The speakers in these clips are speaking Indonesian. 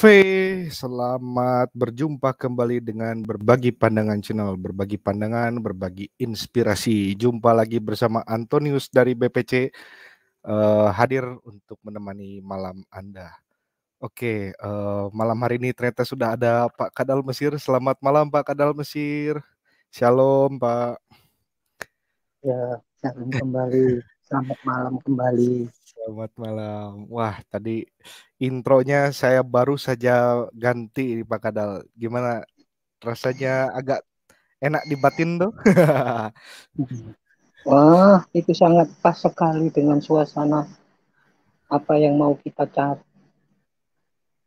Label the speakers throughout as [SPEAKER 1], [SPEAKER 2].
[SPEAKER 1] Cafe. Selamat berjumpa kembali dengan berbagi pandangan channel, berbagi pandangan, berbagi inspirasi. Jumpa lagi bersama Antonius dari BPC uh, eh, hadir untuk menemani malam Anda. Oke, uh, malam hari ini ternyata sudah ada Pak Kadal Mesir. Selamat malam Pak Kadal Mesir. Shalom Pak. Ya, shalom kembali. Selamat malam kembali. Selamat malam. Wah, tadi intronya saya baru saja ganti Pak Kadal. Gimana rasanya agak enak di batin tuh?
[SPEAKER 2] Wah, itu sangat pas sekali dengan suasana apa yang mau kita cari.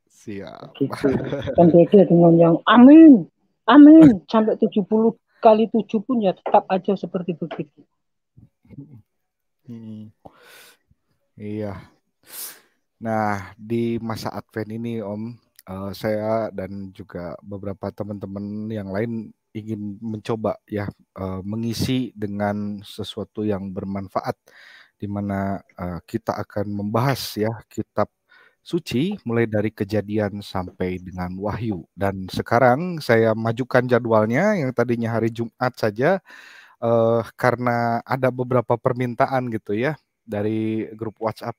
[SPEAKER 2] Siap. Gitu. Dan beda dengan yang amin, amin sampai 70 kali 7 pun ya tetap aja seperti begitu. Hmm.
[SPEAKER 1] Iya. Nah, di masa Advent ini Om, uh, saya dan juga beberapa teman-teman yang lain ingin mencoba ya uh, mengisi dengan sesuatu yang bermanfaat di mana uh, kita akan membahas ya kitab suci mulai dari kejadian sampai dengan wahyu. Dan sekarang saya majukan jadwalnya yang tadinya hari Jumat saja uh, karena ada beberapa permintaan gitu ya dari grup WhatsApp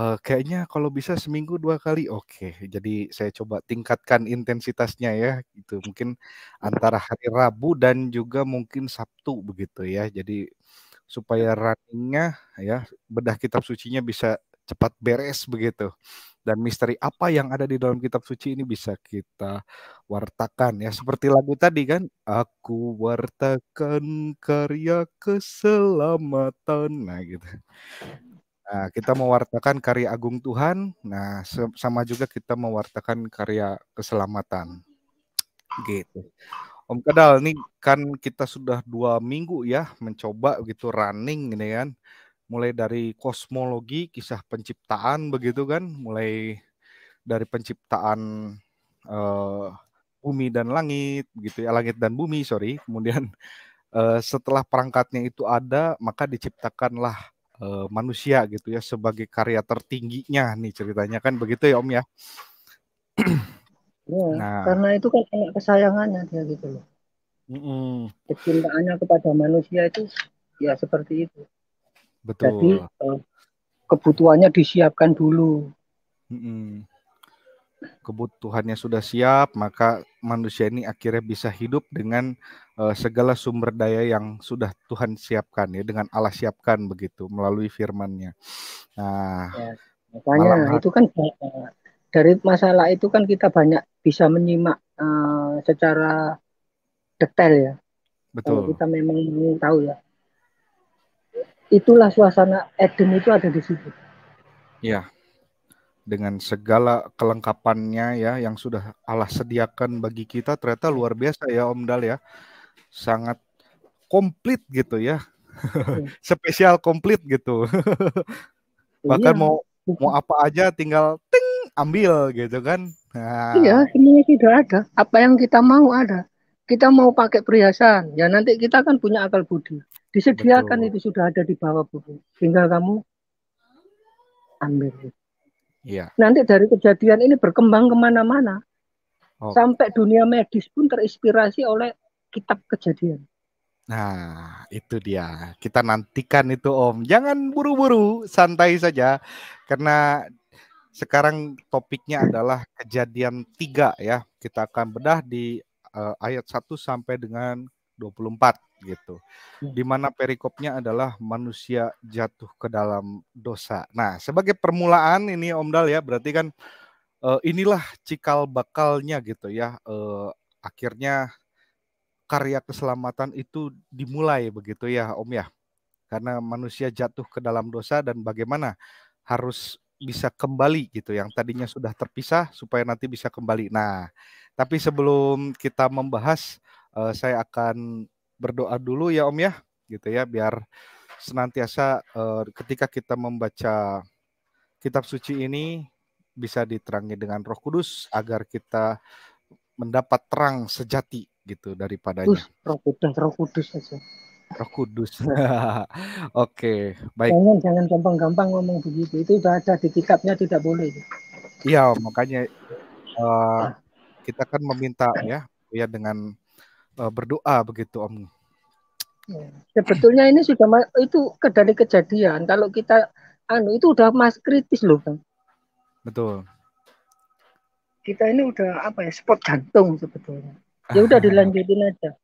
[SPEAKER 1] uh, kayaknya kalau bisa seminggu dua kali oke okay. jadi saya coba tingkatkan intensitasnya ya gitu mungkin antara hari Rabu dan juga mungkin Sabtu begitu ya jadi supaya ya. runningnya ya bedah kitab sucinya bisa cepat beres begitu dan misteri apa yang ada di dalam kitab suci ini bisa kita wartakan ya seperti lagu tadi kan aku wartakan karya keselamatan nah gitu nah, kita mewartakan karya agung Tuhan nah sama juga kita mewartakan karya keselamatan gitu Om Kedal ini kan kita sudah dua minggu ya mencoba gitu running ini gitu kan mulai dari kosmologi, kisah penciptaan begitu kan, mulai dari penciptaan uh, bumi dan langit gitu ya, langit dan bumi sorry, kemudian uh, setelah perangkatnya itu ada maka diciptakanlah uh, manusia gitu ya sebagai karya tertingginya nih ceritanya kan begitu ya Om ya.
[SPEAKER 2] Ya, nah. karena itu kan kayak kesayangannya dia gitu loh. Mm -mm. Kecintaannya kepada manusia itu ya seperti itu. Betul. Jadi eh, kebutuhannya disiapkan dulu.
[SPEAKER 1] Kebutuhannya sudah siap, maka manusia ini akhirnya bisa hidup dengan eh, segala sumber daya yang sudah Tuhan siapkan ya, dengan Allah siapkan begitu melalui Firman-Nya. Nah, ya,
[SPEAKER 2] makanya itu kan dari masalah itu kan kita banyak bisa menyimak uh, secara detail ya. Betul. Kalau kita memang ingin tahu ya itulah suasana Eden itu ada di situ.
[SPEAKER 1] Ya, dengan segala kelengkapannya ya yang sudah Allah sediakan bagi kita ternyata luar biasa ya Om Dal ya, sangat komplit gitu ya, spesial komplit gitu. Bahkan iya. mau mau apa aja tinggal ting ambil gitu kan. Nah. Iya,
[SPEAKER 2] semuanya sudah ada. Apa yang kita mau ada. Kita mau pakai perhiasan, ya nanti kita kan punya akal budi disediakan Betul. itu sudah ada di bawah buku tinggal kamu ambil ya. nanti dari kejadian ini berkembang kemana-mana oh. sampai dunia medis pun terinspirasi oleh kitab kejadian
[SPEAKER 1] Nah, itu dia. Kita nantikan itu, Om. Jangan buru-buru, santai saja. Karena sekarang topiknya adalah kejadian tiga ya. Kita akan bedah di uh, ayat 1 sampai dengan 24 gitu. Hmm. Di mana perikopnya adalah manusia jatuh ke dalam dosa. Nah, sebagai permulaan ini Om Dal ya, berarti kan uh, inilah cikal bakalnya gitu ya. Uh, akhirnya karya keselamatan itu dimulai begitu ya Om ya. Karena manusia jatuh ke dalam dosa dan bagaimana harus bisa kembali gitu yang tadinya sudah terpisah supaya nanti bisa kembali. Nah, tapi sebelum kita membahas eh, saya akan berdoa dulu ya Om ya, gitu ya, biar senantiasa uh, ketika kita membaca kitab suci ini bisa diterangi dengan Roh Kudus agar kita mendapat terang sejati gitu daripadanya. Kudus,
[SPEAKER 2] roh Kudus, Roh Kudus aja.
[SPEAKER 1] Roh Kudus. Oke, okay, baik. Jangan
[SPEAKER 2] jangan gampang-gampang ngomong begitu. Itu baca ada di kitabnya tidak boleh.
[SPEAKER 1] Iya, makanya uh, kita kan meminta ya, ya dengan uh, berdoa begitu Om.
[SPEAKER 2] Ya, sebetulnya ini sudah itu dari kejadian. Kalau kita anu itu udah mas kritis loh bang. Betul. Kita ini udah apa ya spot jantung sebetulnya. Ya udah dilanjutin aja.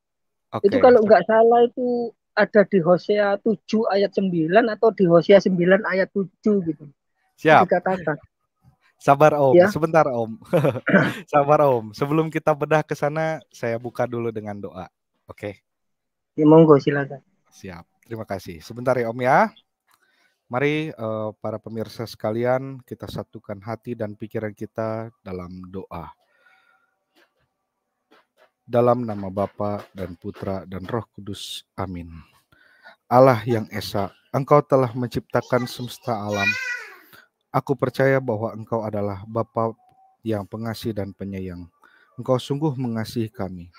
[SPEAKER 2] Okay. Itu kalau nggak salah itu ada di Hosea 7 ayat 9 atau di Hosea 9 ayat 7 gitu.
[SPEAKER 1] Siap. Dikatakan. Sabar Om, ya. sebentar Om. Sabar Om. Sebelum kita bedah ke sana, saya buka dulu dengan doa. Oke.
[SPEAKER 3] Okay?
[SPEAKER 2] Ya, monggo silakan.
[SPEAKER 1] Siap. Terima kasih. Sebentar ya Om ya. Mari uh, para pemirsa sekalian kita satukan hati dan pikiran kita dalam doa. Dalam nama Bapa dan Putra dan Roh Kudus. Amin. Allah yang Esa, Engkau telah menciptakan semesta alam Aku percaya bahwa engkau adalah Bapa yang pengasih dan penyayang. Engkau sungguh mengasihi kami.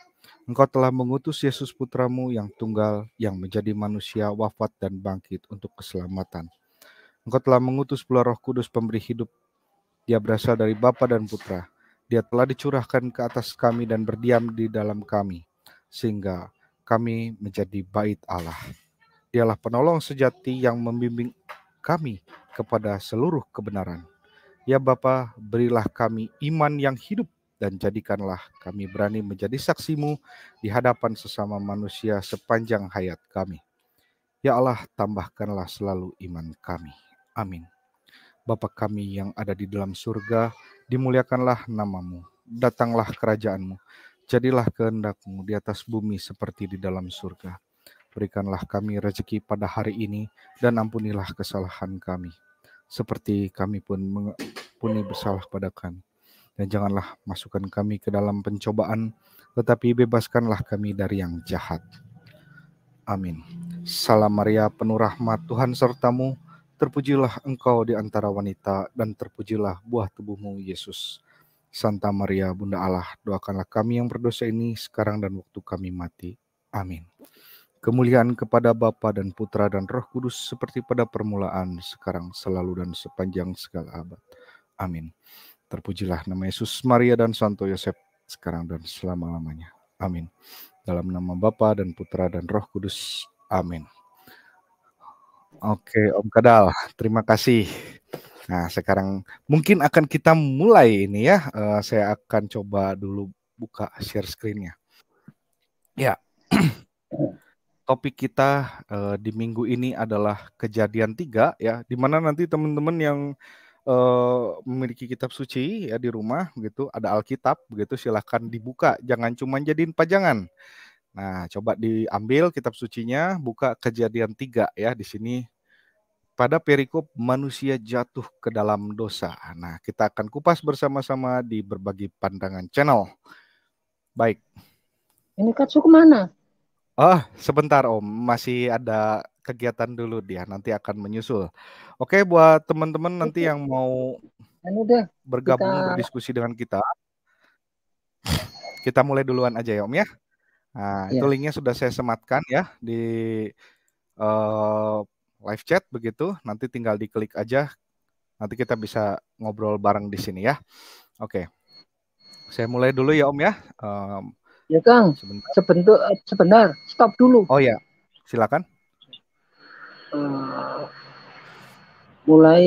[SPEAKER 1] Engkau telah mengutus Yesus Putramu yang tunggal, yang menjadi manusia, wafat dan bangkit untuk keselamatan. Engkau telah mengutus pula roh kudus pemberi hidup. Dia berasal dari Bapa dan Putra. Dia telah dicurahkan ke atas kami dan berdiam di dalam kami, sehingga kami menjadi bait Allah. Dialah penolong sejati yang membimbing kami kepada seluruh kebenaran. Ya Bapa, berilah kami iman yang hidup dan jadikanlah kami berani menjadi saksimu di hadapan sesama manusia sepanjang hayat kami. Ya Allah, tambahkanlah selalu iman kami. Amin. Bapa kami yang ada di dalam surga, dimuliakanlah namamu, datanglah kerajaanmu, jadilah kehendakmu di atas bumi seperti di dalam surga. Berikanlah kami rezeki pada hari ini dan ampunilah kesalahan kami seperti kami pun mengampuni bersalah pada kami. Dan janganlah masukkan kami ke dalam pencobaan, tetapi bebaskanlah kami dari yang jahat. Amin. Salam Maria, penuh rahmat Tuhan sertamu, terpujilah engkau di antara wanita dan terpujilah buah tubuhmu Yesus. Santa Maria, Bunda Allah, doakanlah kami yang berdosa ini sekarang dan waktu kami mati. Amin. Kemuliaan kepada Bapa dan Putra dan Roh Kudus seperti pada permulaan, sekarang, selalu, dan sepanjang segala abad. Amin. Terpujilah nama Yesus, Maria, dan Santo Yosef, sekarang dan selama-lamanya. Amin. Dalam nama Bapa dan Putra dan Roh Kudus. Amin. Oke, Om Kadal, terima kasih. Nah, sekarang mungkin akan kita mulai ini ya. Eh, saya akan coba dulu buka share screen-nya. Ya. topik kita uh, di minggu ini adalah kejadian tiga ya, dimana nanti teman-teman yang uh, memiliki kitab suci ya di rumah begitu, ada Alkitab begitu silahkan dibuka, jangan cuma jadiin pajangan. Nah, coba diambil kitab sucinya, buka kejadian tiga ya di sini pada perikop manusia jatuh ke dalam dosa. Nah, kita akan kupas bersama-sama di berbagai pandangan channel. Baik.
[SPEAKER 2] Ini Katsu kemana?
[SPEAKER 1] Oh, sebentar Om, masih ada kegiatan dulu dia, nanti akan menyusul. Oke, buat teman-teman nanti yang mau ya bergabung kita... berdiskusi dengan kita, kita mulai duluan aja ya Om ya. Nah, ya. itu iya. linknya sudah saya sematkan ya di uh, live chat begitu, nanti tinggal diklik aja, nanti kita bisa ngobrol bareng di sini ya. Oke, saya mulai dulu ya Om ya. Um,
[SPEAKER 2] Ya Kang, sebentar. sebentar, eh, sebentar, stop dulu. Oh ya, silakan. Uh, mulai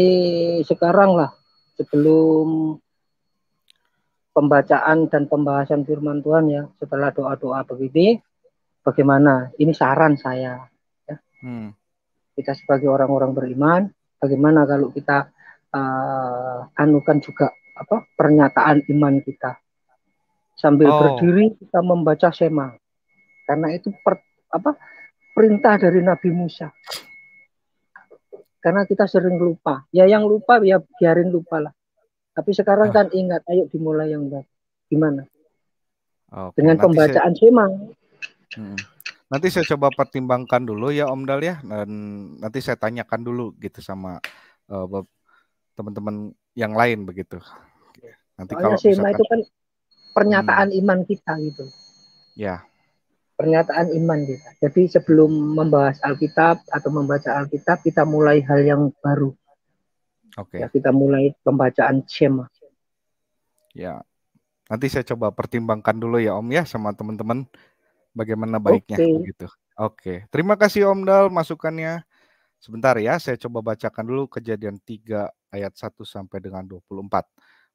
[SPEAKER 2] sekarang lah, sebelum pembacaan dan pembahasan firman Tuhan ya, setelah doa-doa begini, bagaimana? Ini saran saya.
[SPEAKER 3] Ya. Hmm.
[SPEAKER 2] Kita sebagai orang-orang beriman, bagaimana kalau kita uh, anukan juga apa pernyataan iman kita? Sambil oh. berdiri kita membaca sema Karena itu per, apa perintah dari Nabi Musa. Karena kita sering lupa. Ya yang lupa ya biarin lupa lah. Tapi sekarang oh. kan ingat, ayo dimulai yang baru. Gimana?
[SPEAKER 1] Oh, Dengan pembacaan saya... sema Nanti saya coba pertimbangkan dulu ya Om Dal ya dan nanti saya tanyakan dulu gitu sama teman eh, teman-teman yang lain begitu. Oh, nanti Soalnya kalau misalkan... itu kan
[SPEAKER 2] pernyataan hmm. iman kita gitu. Ya. Pernyataan iman kita. Jadi sebelum membahas Alkitab atau membaca Alkitab, kita mulai hal yang baru. Oke. Okay. Ya, kita mulai pembacaan Shema.
[SPEAKER 1] Ya. Nanti saya coba pertimbangkan dulu ya Om ya sama teman-teman bagaimana baiknya okay. gitu. Oke. Okay. Terima kasih Om Dal masukannya. Sebentar ya, saya coba bacakan dulu kejadian 3 ayat 1 sampai dengan 24.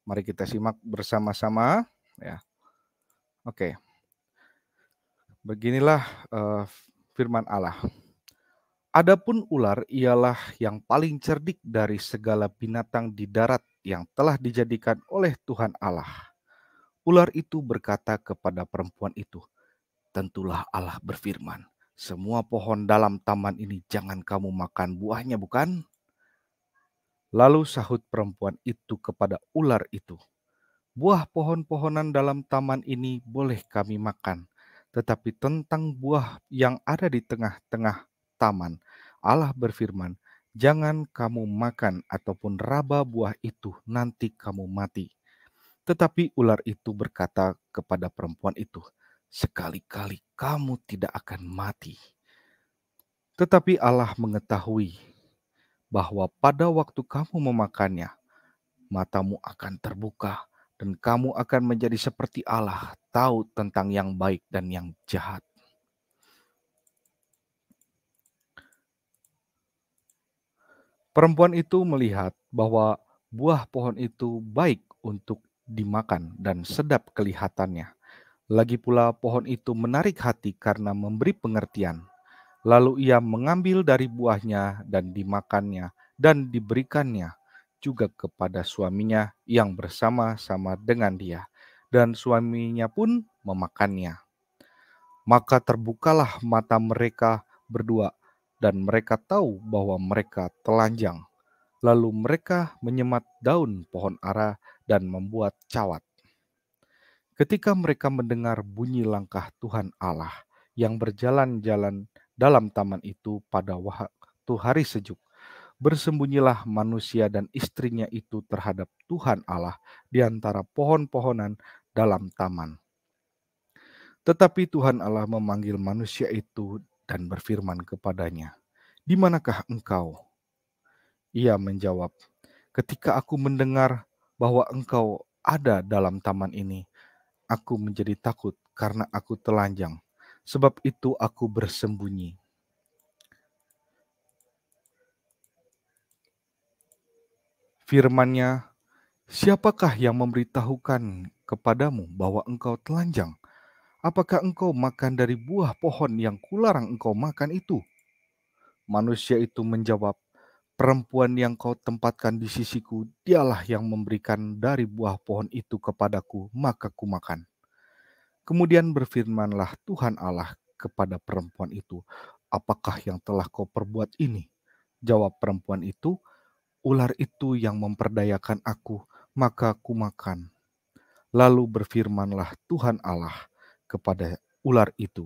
[SPEAKER 1] Mari kita simak bersama-sama ya. Oke. Beginilah uh, firman Allah. Adapun ular ialah yang paling cerdik dari segala binatang di darat yang telah dijadikan oleh Tuhan Allah. Ular itu berkata kepada perempuan itu, "Tentulah Allah berfirman, semua pohon dalam taman ini jangan kamu makan buahnya, bukan?" Lalu sahut perempuan itu kepada ular itu, Buah pohon-pohonan dalam taman ini boleh kami makan, tetapi tentang buah yang ada di tengah-tengah taman, Allah berfirman, "Jangan kamu makan ataupun raba buah itu, nanti kamu mati." Tetapi ular itu berkata kepada perempuan itu, "Sekali-kali kamu tidak akan mati." Tetapi Allah mengetahui bahwa pada waktu kamu memakannya, matamu akan terbuka, dan kamu akan menjadi seperti Allah, tahu tentang yang baik dan yang jahat. Perempuan itu melihat bahwa buah pohon itu baik untuk dimakan dan sedap kelihatannya. Lagi pula pohon itu menarik hati karena memberi pengertian. Lalu ia mengambil dari buahnya dan dimakannya dan diberikannya juga kepada suaminya yang bersama-sama dengan dia, dan suaminya pun memakannya. Maka terbukalah mata mereka berdua, dan mereka tahu bahwa mereka telanjang. Lalu mereka menyemat daun pohon ara dan membuat cawat. Ketika mereka mendengar bunyi langkah Tuhan Allah yang berjalan-jalan dalam taman itu pada waktu hari sejuk, bersembunyilah manusia dan istrinya itu terhadap Tuhan Allah di antara pohon-pohonan dalam taman. Tetapi Tuhan Allah memanggil manusia itu dan berfirman kepadanya, "Di manakah engkau?" Ia menjawab, "Ketika aku mendengar bahwa engkau ada dalam taman ini, aku menjadi takut karena aku telanjang. Sebab itu aku bersembunyi." firmannya, Siapakah yang memberitahukan kepadamu bahwa engkau telanjang? Apakah engkau makan dari buah pohon yang kularang engkau makan itu? Manusia itu menjawab, Perempuan yang kau tempatkan di sisiku, dialah yang memberikan dari buah pohon itu kepadaku, maka ku makan. Kemudian berfirmanlah Tuhan Allah kepada perempuan itu, Apakah yang telah kau perbuat ini? Jawab perempuan itu, ular itu yang memperdayakan aku, maka aku makan. Lalu berfirmanlah Tuhan Allah kepada ular itu,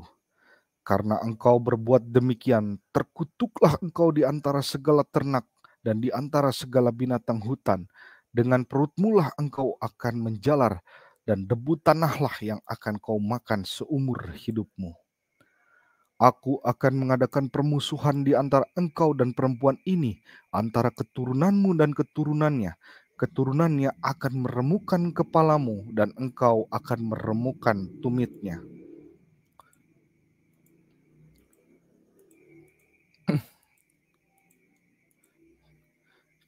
[SPEAKER 1] karena engkau berbuat demikian, terkutuklah engkau di antara segala ternak dan di antara segala binatang hutan. Dengan perutmulah engkau akan menjalar, dan debu tanahlah yang akan kau makan seumur hidupmu. Aku akan mengadakan permusuhan di antara engkau dan perempuan ini, antara keturunanmu dan keturunannya. Keturunannya akan meremukan kepalamu, dan engkau akan meremukan tumitnya.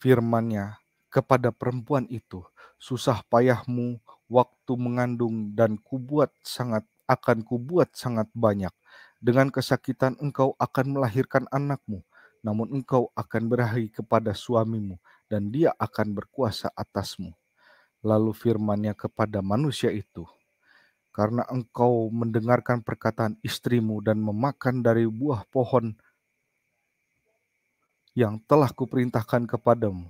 [SPEAKER 1] Firmannya kepada perempuan itu, susah payahmu waktu mengandung dan kubuat sangat akan kubuat sangat banyak dengan kesakitan engkau akan melahirkan anakmu, namun engkau akan berahi kepada suamimu, dan dia akan berkuasa atasmu. Lalu firmannya kepada manusia itu, karena engkau mendengarkan perkataan istrimu dan memakan dari buah pohon yang telah kuperintahkan kepadamu,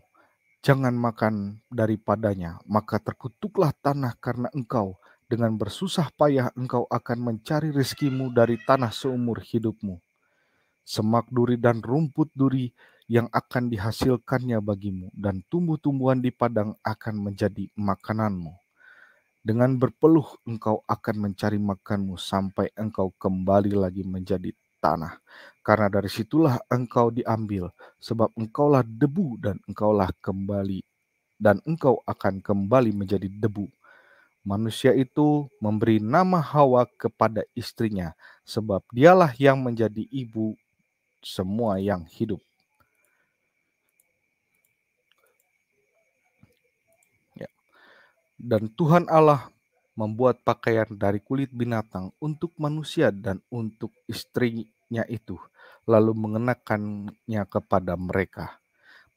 [SPEAKER 1] jangan makan daripadanya, maka terkutuklah tanah karena engkau, dengan bersusah payah engkau akan mencari rezekimu dari tanah seumur hidupmu. Semak duri dan rumput duri yang akan dihasilkannya bagimu dan tumbuh-tumbuhan di padang akan menjadi makananmu. Dengan berpeluh engkau akan mencari makanmu sampai engkau kembali lagi menjadi tanah. Karena dari situlah engkau diambil sebab engkaulah debu dan engkaulah kembali dan engkau akan kembali menjadi debu. Manusia itu memberi nama Hawa kepada istrinya, sebab dialah yang menjadi ibu semua yang hidup. Ya. Dan Tuhan Allah membuat pakaian dari kulit binatang untuk manusia dan untuk istrinya itu, lalu mengenakannya kepada mereka.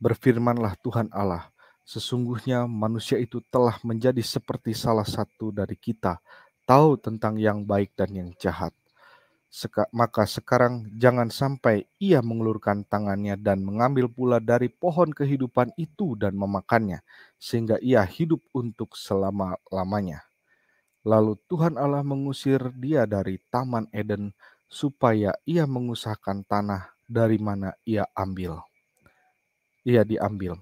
[SPEAKER 1] Berfirmanlah Tuhan Allah, Sesungguhnya manusia itu telah menjadi seperti salah satu dari kita, tahu tentang yang baik dan yang jahat. Seka, maka sekarang jangan sampai ia mengulurkan tangannya dan mengambil pula dari pohon kehidupan itu dan memakannya, sehingga ia hidup untuk selama-lamanya. Lalu Tuhan Allah mengusir dia dari Taman Eden, supaya ia mengusahakan tanah dari mana ia ambil. Ia diambil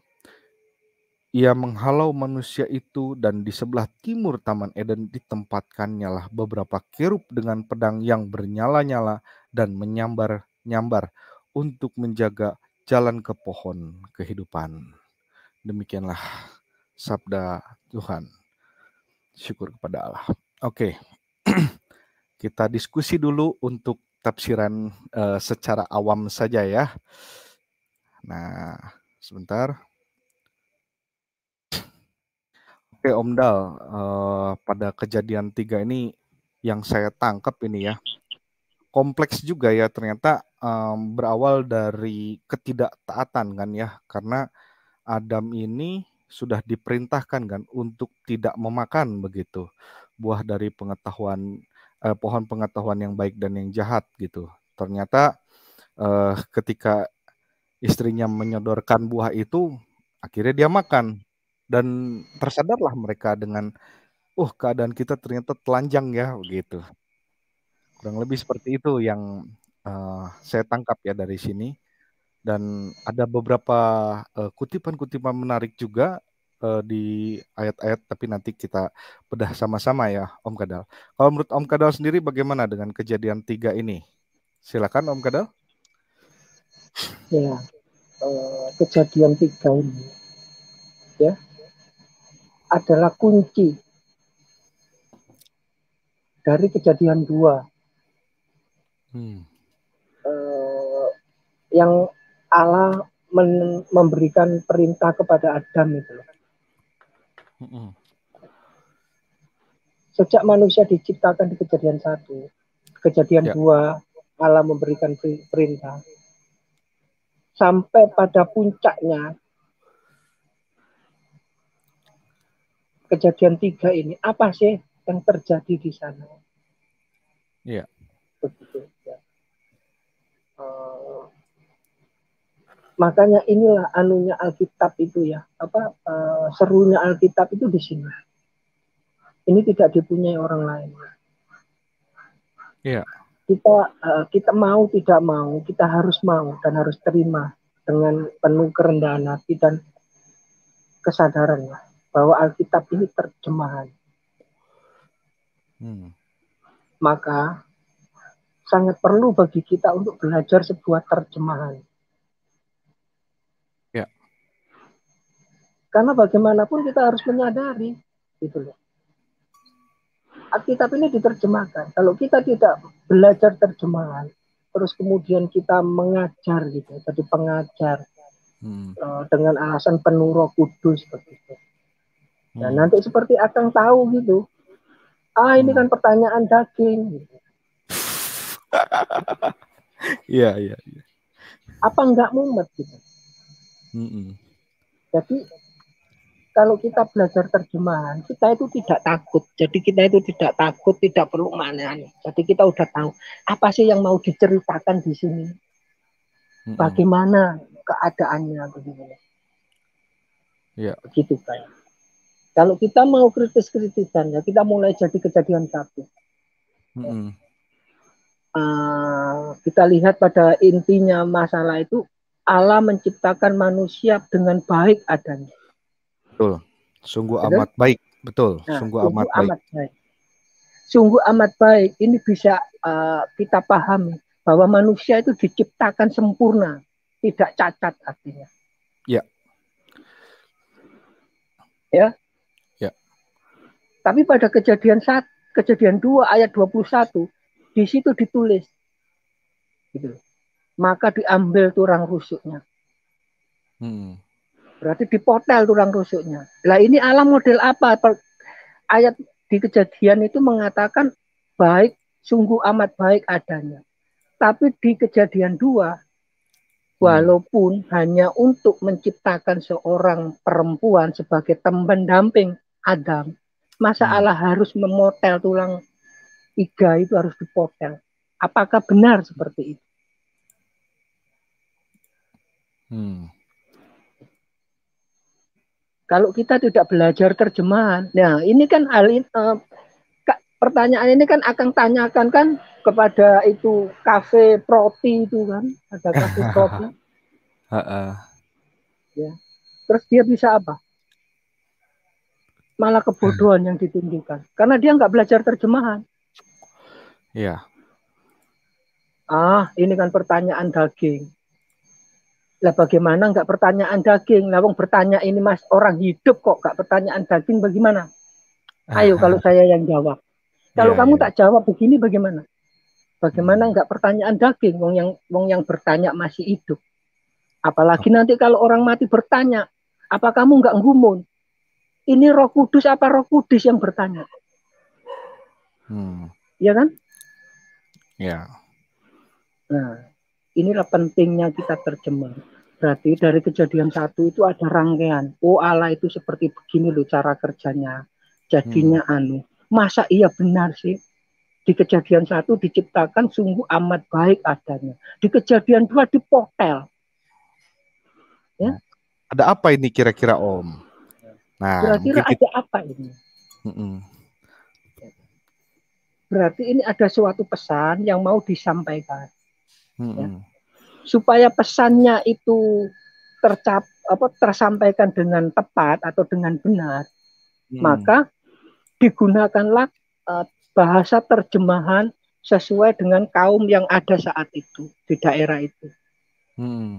[SPEAKER 1] ia menghalau manusia itu dan di sebelah timur Taman Eden ditempatkannya lah beberapa kerub dengan pedang yang bernyala-nyala dan menyambar-nyambar untuk menjaga jalan ke pohon kehidupan. Demikianlah sabda Tuhan. Syukur kepada Allah. Oke. Kita diskusi dulu untuk tafsiran uh, secara awam saja ya. Nah, sebentar. Oke Om Dal, uh, pada kejadian tiga ini yang saya tangkap ini ya kompleks juga ya ternyata um, berawal dari ketidaktaatan kan ya karena Adam ini sudah diperintahkan kan untuk tidak memakan begitu buah dari pengetahuan eh, pohon pengetahuan yang baik dan yang jahat gitu ternyata eh, ketika istrinya menyodorkan buah itu akhirnya dia makan dan tersadarlah mereka dengan oh keadaan kita ternyata telanjang ya begitu kurang lebih seperti itu yang uh, saya tangkap ya dari sini dan ada beberapa eh, kutipan-kutipan uh, menarik juga uh, di ayat-ayat tapi nanti kita bedah sama-sama ya Om Kadal kalau menurut Om Kadal sendiri bagaimana dengan kejadian tiga ini silakan Om Kadal
[SPEAKER 2] ya kejadian tiga ini ya adalah kunci dari kejadian dua. Hmm. uh, yang Allah memberikan perintah kepada Adam itu. Hmm. Sejak manusia diciptakan di kejadian satu, kejadian ya. dua Allah memberikan perintah sampai pada puncaknya kejadian tiga ini apa sih yang terjadi di sana?
[SPEAKER 3] Iya. Begitu. Ya. Eh,
[SPEAKER 2] makanya inilah anunya Alkitab itu ya apa eh, serunya Alkitab itu di sini. Ini tidak dipunyai orang lain. Iya. Kita eh, kita mau tidak mau kita harus mau dan harus terima dengan penuh kerendahan hati dan kesadaran lah bahwa Alkitab ini terjemahan. Hmm. Maka sangat perlu bagi kita untuk belajar sebuah terjemahan. Ya. Karena bagaimanapun kita harus menyadari gitu loh. Alkitab ini diterjemahkan. Kalau kita tidak belajar terjemahan, terus kemudian kita mengajar gitu, jadi pengajar hmm. Eh, dengan alasan penurut kudus begitu dan hmm. nanti seperti Akang tahu gitu. Ah ini hmm. kan pertanyaan daging.
[SPEAKER 3] Iya iya. Ya.
[SPEAKER 2] Apa enggak mumet gitu? Mm -mm. Jadi kalau kita belajar terjemahan, kita itu tidak takut. Jadi kita itu tidak takut, tidak perlu mana mana Jadi kita udah tahu apa sih yang mau diceritakan di sini, bagaimana keadaannya begini. Ya. Begitu kayak. Kalau kita mau kritis-kritisan ya kita mulai jadi kejadian satu. Hmm. Uh, ah, kita lihat pada intinya masalah itu Allah menciptakan manusia dengan baik adanya.
[SPEAKER 1] Betul. Sungguh Betul? amat baik. Betul. Nah, sungguh, sungguh amat, amat baik.
[SPEAKER 2] baik. Sungguh amat baik. Ini bisa uh, kita pahami bahwa manusia itu diciptakan sempurna, tidak cacat artinya. Ya. Ya, tapi pada kejadian saat kejadian 2 ayat 21 di situ ditulis gitu. Maka diambil tulang rusuknya. Hmm. Berarti dipotel tulang rusuknya. Lah ini alam model apa? Ayat di kejadian itu mengatakan baik sungguh amat baik adanya. Tapi di kejadian dua, hmm. walaupun hmm. hanya untuk menciptakan seorang perempuan sebagai teman damping Adam, masalah hmm. harus memotel tulang iga itu harus dipotel Apakah benar seperti itu? Hmm. Kalau kita tidak belajar terjemahan, nah ini kan alin uh, eh, pertanyaan ini kan akan tanyakan kan kepada itu kafe proti itu kan ada kafe proti. ya. Terus dia bisa apa? malah kebodohan hmm. yang ditunjukkan karena dia nggak belajar terjemahan. Iya. Ah, ini kan pertanyaan daging. Lah bagaimana nggak pertanyaan daging? Lah wong bertanya ini Mas orang hidup kok nggak pertanyaan daging bagaimana? Ayo kalau ah. saya yang jawab. Kalau ya, kamu ya. tak jawab begini bagaimana? Bagaimana hmm. nggak pertanyaan daging wong yang wong yang bertanya masih hidup. Apalagi oh. nanti kalau orang mati bertanya, apa kamu nggak ngumun? ini Roh Kudus apa Roh Kudus yang bertanya? Hmm. Ya kan? Ya. Yeah. Nah, inilah pentingnya kita terjemah. Berarti dari kejadian satu itu ada rangkaian. Oh Allah itu seperti begini loh cara kerjanya. Jadinya hmm. anu. Masa iya benar sih? Di kejadian satu diciptakan sungguh amat baik adanya. Di kejadian dua dipotel. Ya.
[SPEAKER 1] Ada apa ini kira-kira Om? Nah, kira-kira ada apa ini? Mm-mm.
[SPEAKER 2] Berarti ini ada suatu pesan yang mau disampaikan, ya. supaya pesannya itu tercap apa tersampaikan dengan tepat atau dengan benar, mm. maka digunakanlah uh, bahasa terjemahan sesuai dengan kaum yang ada saat itu di daerah itu, mm.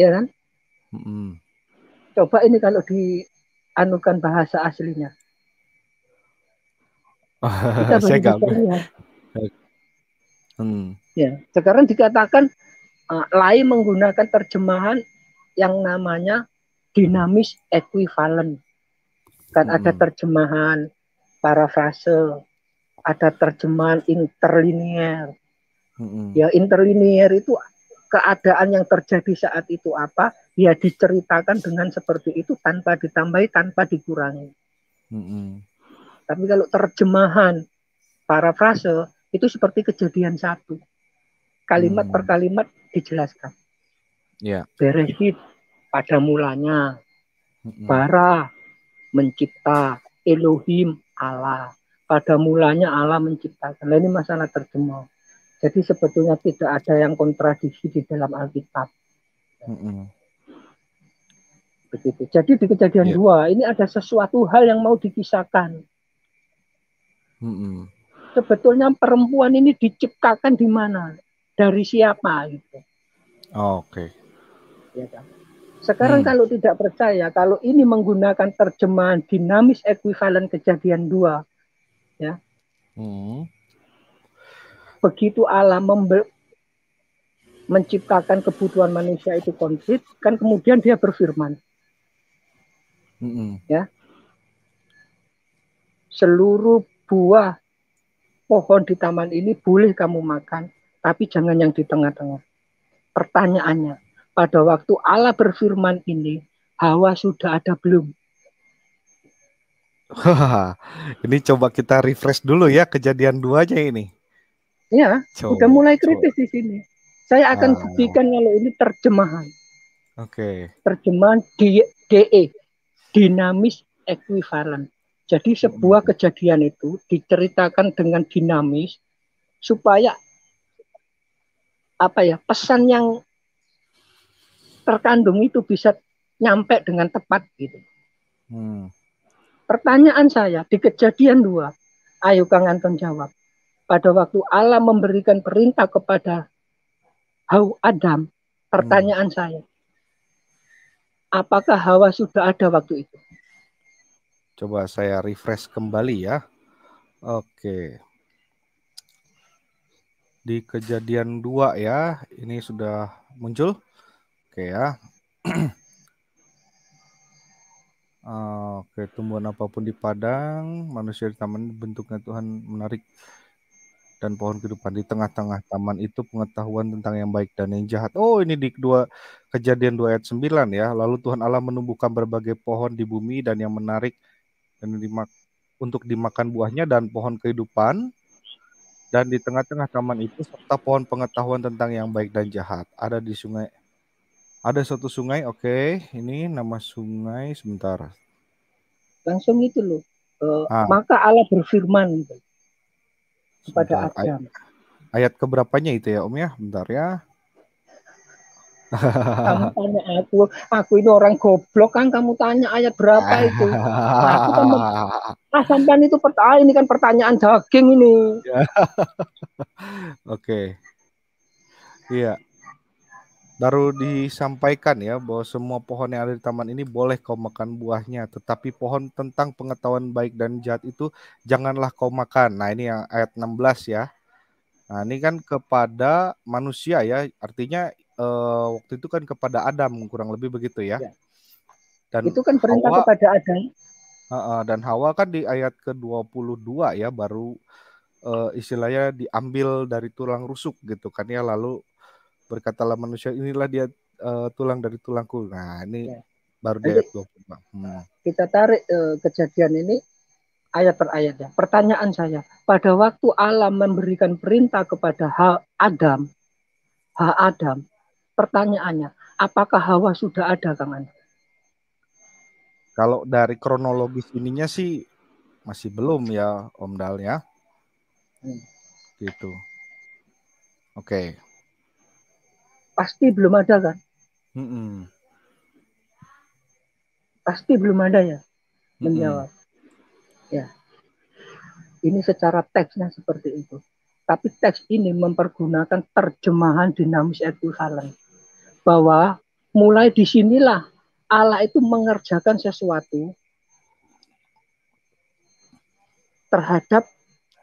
[SPEAKER 2] ya kan? Mm-mm Coba ini kalau dianukan bahasa aslinya.
[SPEAKER 3] Kita Saya gak... hmm.
[SPEAKER 2] Ya, sekarang dikatakan uh, Lai menggunakan terjemahan yang namanya dinamis ekuivalen. Kan hmm. ada terjemahan parafrase, ada terjemahan interlinear. Hmm. Ya interlinear itu keadaan yang terjadi saat itu apa, ya diceritakan dengan seperti itu tanpa ditambahi, tanpa dikurangi. Mm -hmm. Tapi kalau terjemahan parafrase itu seperti kejadian satu, kalimat mm. per kalimat dijelaskan.
[SPEAKER 4] Yeah. Ya.
[SPEAKER 2] pada mulanya,
[SPEAKER 3] mm -hmm.
[SPEAKER 4] bara
[SPEAKER 2] mencipta, Elohim Allah. Pada mulanya Allah menciptakan. Nah, ini masalah terjemah. Jadi sebetulnya tidak ada yang kontradiksi di dalam Alkitab. Mm-hmm. Begitu. Jadi di kejadian yeah. dua ini ada sesuatu hal yang mau dikisahkan. Mm-hmm. Sebetulnya perempuan ini diciptakan di mana, dari siapa gitu. Oh, Oke. Okay. Ya kan. Sekarang hmm. kalau tidak percaya, kalau ini menggunakan terjemahan dinamis ekuivalen kejadian dua, ya. Hmm begitu Allah menciptakan kebutuhan manusia itu konflik, kan kemudian dia berfirman. Mm -hmm. Ya. Seluruh buah pohon di taman ini boleh kamu makan, tapi jangan yang di tengah-tengah. Pertanyaannya, pada waktu Allah berfirman ini, Hawa sudah ada belum?
[SPEAKER 1] ini coba kita refresh dulu ya kejadian duanya ini.
[SPEAKER 2] Ya, cowok, udah mulai kritis cowok. di sini. Saya akan ah. buktikan ya. kalau ini terjemahan. Oke. Okay. Terjemahan DE, dinamis ekuivalen. Jadi sebuah hmm. kejadian itu diceritakan dengan dinamis supaya apa ya pesan yang terkandung itu bisa nyampe dengan tepat gitu. Hmm. Pertanyaan saya di kejadian dua, ayo Kang Anton jawab pada waktu Allah memberikan perintah kepada Hau Adam, pertanyaan hmm. saya, apakah Hawa sudah ada waktu itu?
[SPEAKER 1] Coba saya refresh kembali ya. Oke. Di kejadian dua ya, ini sudah muncul. Oke ya. Oke, tumbuhan apapun di padang, manusia di taman bentuknya Tuhan menarik dan pohon kehidupan di tengah-tengah taman itu pengetahuan tentang yang baik dan yang jahat. Oh, ini di kedua kejadian 2 ayat 9 ya. Lalu Tuhan Allah menumbuhkan berbagai pohon di bumi dan yang menarik dan dimak untuk dimakan buahnya dan pohon kehidupan dan di tengah-tengah taman itu serta pohon pengetahuan tentang yang baik dan jahat. Ada di sungai ada suatu sungai, oke. Okay. Ini nama sungai sebentar.
[SPEAKER 2] Langsung itu loh. Uh, Maka Allah berfirman. Gitu kepada Bentar, Adam. Ayat,
[SPEAKER 1] ayat keberapanya itu ya Om ya? Bentar ya.
[SPEAKER 2] kamu tanya aku, aku ini orang goblok kan kamu tanya ayat berapa itu? aku kan ah sampean itu pertanyaan ah, ini kan pertanyaan daging ini. Oke.
[SPEAKER 1] okay. Iya. Yeah baru disampaikan ya bahwa semua pohon yang ada di taman ini boleh kau makan buahnya, tetapi pohon tentang pengetahuan baik dan jahat itu janganlah kau makan. Nah, ini yang ayat 16 ya. Nah, ini kan kepada manusia ya, artinya eh, waktu itu kan kepada Adam kurang lebih begitu ya. ya. Dan itu kan perintah Hawa, kepada Adam. Uh, dan Hawa kan di ayat ke-22 ya baru uh, istilahnya diambil dari tulang rusuk gitu kan ya lalu berkatalah manusia inilah dia uh, tulang dari tulangku. Nah, ini ya. baru dia Hmm.
[SPEAKER 2] Kita tarik uh, kejadian ini ayat per ayat ya. Pertanyaan saya, pada waktu Allah memberikan perintah kepada H Adam, H Adam, pertanyaannya, apakah Hawa sudah ada, Kang An?
[SPEAKER 1] Kalau dari kronologis ininya sih masih belum ya, Om Dal ya. Hmm. Gitu. Oke. Okay
[SPEAKER 2] pasti belum ada kan? Mm -mm. Pasti belum ada ya menjawab. Mm -mm. Ya, ini secara teksnya seperti itu. Tapi teks ini mempergunakan terjemahan dinamis ekuivalen bahwa mulai disinilah Allah itu mengerjakan sesuatu terhadap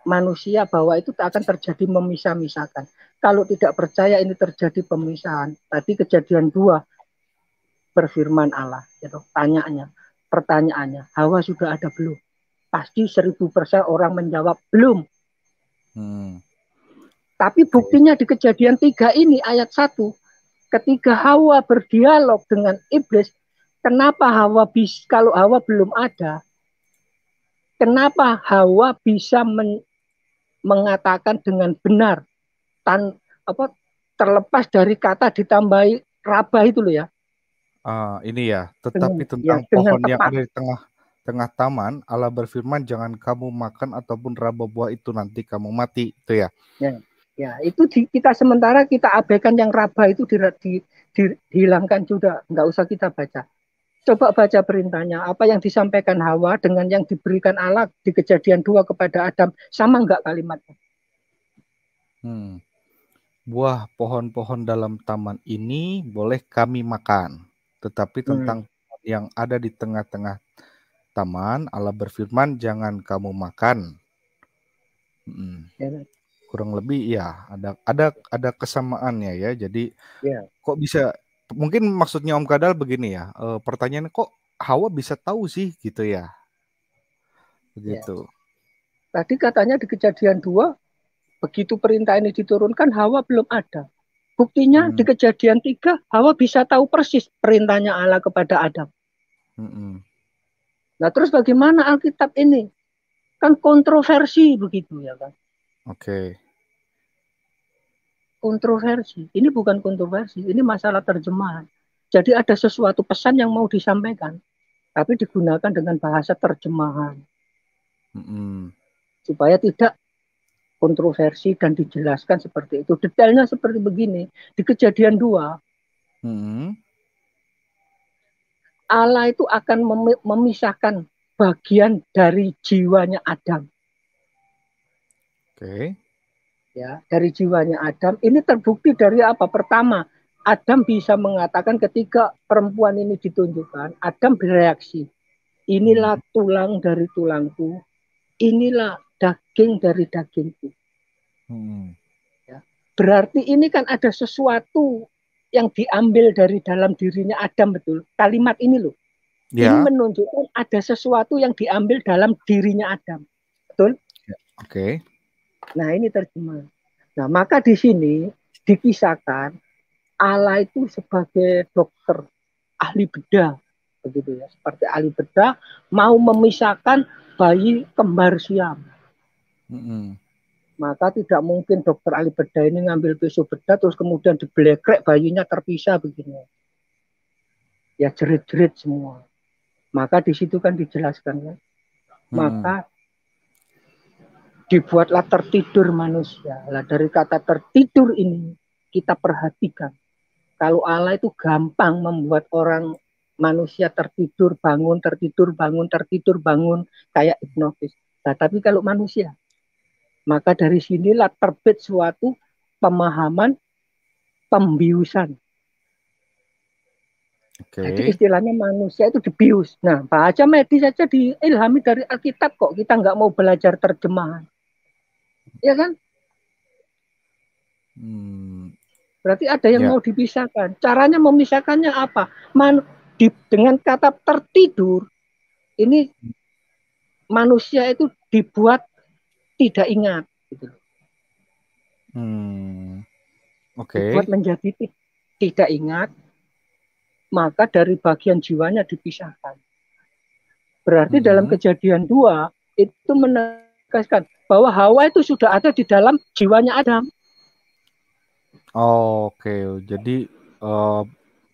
[SPEAKER 2] manusia bahwa itu tak akan terjadi memisah-misahkan kalau tidak percaya ini terjadi pemisahan. Tadi kejadian dua berfirman Allah, gitu. Tanyanya, pertanyaannya, Hawa sudah ada belum? Pasti seribu persen orang menjawab belum. Hmm. Tapi buktinya di kejadian tiga ini ayat satu, ketika Hawa berdialog dengan iblis, kenapa Hawa bis kalau Hawa belum ada? Kenapa Hawa bisa men, mengatakan dengan benar tan apa terlepas dari kata ditambahi rabah itu loh ya.
[SPEAKER 1] Uh, ini ya, tetapi dengan, tentang ya, pohon yang ada di tengah tengah taman, Allah berfirman jangan kamu makan ataupun raba buah itu nanti kamu mati, itu ya.
[SPEAKER 2] Ya, ya itu di, kita sementara kita abaikan yang raba itu di, di, di, dihilangkan juga, nggak usah kita baca. Coba baca perintahnya, apa yang disampaikan Hawa dengan yang diberikan Allah di kejadian dua kepada Adam, sama nggak kalimatnya?
[SPEAKER 1] Hmm buah pohon-pohon dalam taman ini boleh kami makan, tetapi hmm. tentang hmm. yang ada di tengah-tengah taman Allah berfirman jangan kamu makan." Hmm. Kurang lebih ya, ada ada ada kesamaannya ya. Jadi yeah. kok bisa mungkin maksudnya Om Kadal begini ya. E, eh, pertanyaan kok Hawa bisa tahu sih gitu ya. ya. Begitu.
[SPEAKER 2] Ya. Tadi katanya di kejadian dua begitu perintah ini diturunkan Hawa belum ada. Buktinya hmm. di kejadian tiga Hawa bisa tahu persis perintahnya Allah kepada Adam. Hmm. Nah terus bagaimana Alkitab ini? Kan kontroversi begitu ya kan? Oke. Okay. Kontroversi. Ini bukan kontroversi, ini masalah terjemahan. Jadi ada sesuatu pesan yang mau disampaikan, tapi digunakan dengan bahasa terjemahan. -hmm. Supaya tidak kontroversi dan dijelaskan seperti itu. Detailnya seperti begini di kejadian dua. Hmm. Allah itu akan memisahkan bagian dari jiwanya Adam. Oke. Okay. Ya, dari jiwanya Adam. Ini terbukti dari apa? Pertama, Adam bisa mengatakan ketika perempuan ini ditunjukkan, Adam bereaksi. Inilah hmm. tulang dari tulangku. Inilah daging dari dagingku. Hmm. Ya. Berarti ini kan ada sesuatu yang diambil dari dalam dirinya Adam betul. Kalimat ini loh. Ya. Ini menunjukkan ada sesuatu yang diambil dalam dirinya Adam. Betul? Ya. Oke. Okay. Nah, ini terjemah. Nah, maka di sini dikisahkan Allah itu sebagai dokter, ahli bedah begitu ya, seperti ahli bedah mau memisahkan bayi kembar siam. Mm-hmm. Maka tidak mungkin dokter ahli bedah ini ngambil pisau bedah terus kemudian dibelekrek bayinya terpisah begini. Ya jerit-jerit semua. Maka di situ kan dijelaskan ya. Maka hmm dibuatlah tertidur manusia. Lah dari kata tertidur ini kita perhatikan. Kalau Allah itu gampang membuat orang manusia tertidur, bangun, tertidur, bangun, tertidur, bangun kayak hipnotis. Nah, tapi kalau manusia maka dari sinilah terbit suatu pemahaman pembiusan. Okay. Jadi istilahnya manusia itu dibius. Nah, aja? medis saja diilhami dari Alkitab kok. Kita nggak mau belajar terjemahan. Ya kan? Hmm. Berarti ada yang yeah. mau dipisahkan. Caranya memisahkannya apa? Man, di, dengan kata tertidur, ini hmm. manusia itu dibuat tidak ingat
[SPEAKER 3] gitu. Hmm. Oke. Okay. Buat
[SPEAKER 2] menjadi tidak ingat maka dari bagian jiwanya dipisahkan. Berarti hmm. dalam kejadian dua itu menegaskan bahwa Hawa itu sudah ada di dalam jiwanya Adam.
[SPEAKER 1] Oh, Oke, okay. jadi uh,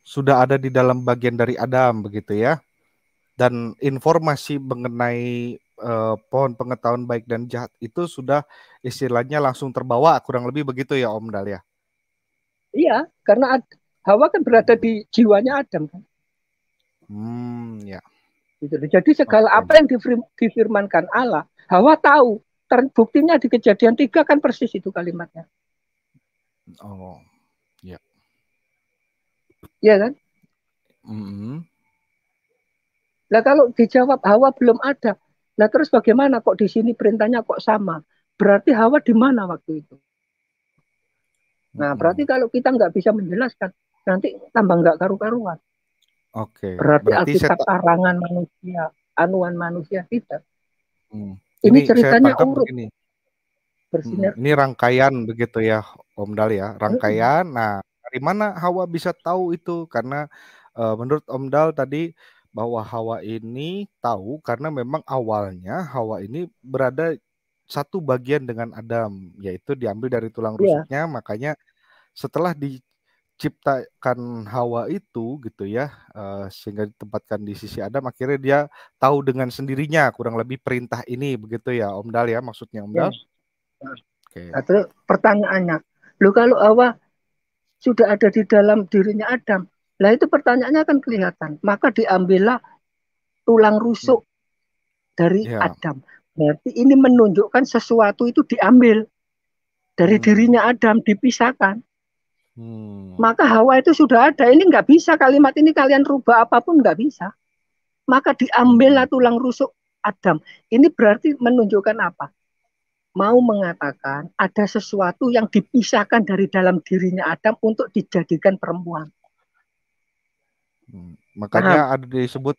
[SPEAKER 1] sudah ada di dalam bagian dari Adam begitu ya. Dan informasi mengenai eh, pohon pengetahuan baik dan jahat itu sudah istilahnya langsung terbawa kurang lebih begitu ya Om Dalia.
[SPEAKER 2] Iya, karena Hawa kan berada di jiwanya Adam kan.
[SPEAKER 5] Hmm, ya.
[SPEAKER 2] Gitu Jadi segala okay. apa yang difirmankan Allah, Hawa tahu. Terbuktinya di kejadian tiga kan persis itu kalimatnya.
[SPEAKER 3] Oh, ya. Iya kan? Mm -hmm.
[SPEAKER 2] Nah kalau dijawab Hawa belum ada, Nah terus bagaimana kok di sini perintahnya kok sama? Berarti Hawa di mana waktu itu? Nah berarti kalau kita nggak bisa menjelaskan, nanti tambah nggak karu-karuan.
[SPEAKER 3] Oke. Okay. Berarti, berarti Alkitab saya...
[SPEAKER 2] karangan manusia, anuan manusia tidak.
[SPEAKER 1] Hmm. Ini, ini ceritanya urut. Hmm, ini rangkaian begitu ya, Om Dal ya, rangkaian. Hmm. Nah dari mana Hawa bisa tahu itu? Karena eh, menurut Om Dal tadi bahwa Hawa ini tahu karena memang awalnya Hawa ini berada satu bagian dengan Adam, yaitu diambil dari tulang iya. rusuknya. Makanya setelah diciptakan Hawa itu, gitu ya, uh, sehingga ditempatkan di sisi Adam, akhirnya dia tahu dengan sendirinya kurang lebih perintah ini, begitu ya, Om Dal ya, maksudnya Om Dal. Oke. Okay.
[SPEAKER 2] Nah, pertanyaannya, lu kalau Hawa sudah ada di dalam dirinya Adam, Nah itu pertanyaannya akan kelihatan. Maka diambillah tulang rusuk dari ya. Adam. Berarti ini menunjukkan sesuatu itu diambil dari hmm. dirinya Adam, dipisahkan. Hmm. Maka Hawa itu sudah ada. Ini nggak bisa kalimat ini kalian rubah apapun nggak bisa. Maka diambillah hmm. tulang rusuk Adam. Ini berarti menunjukkan apa? Mau mengatakan ada sesuatu yang dipisahkan dari dalam dirinya Adam untuk dijadikan perempuan.
[SPEAKER 1] Hmm, makanya Paham. ada disebut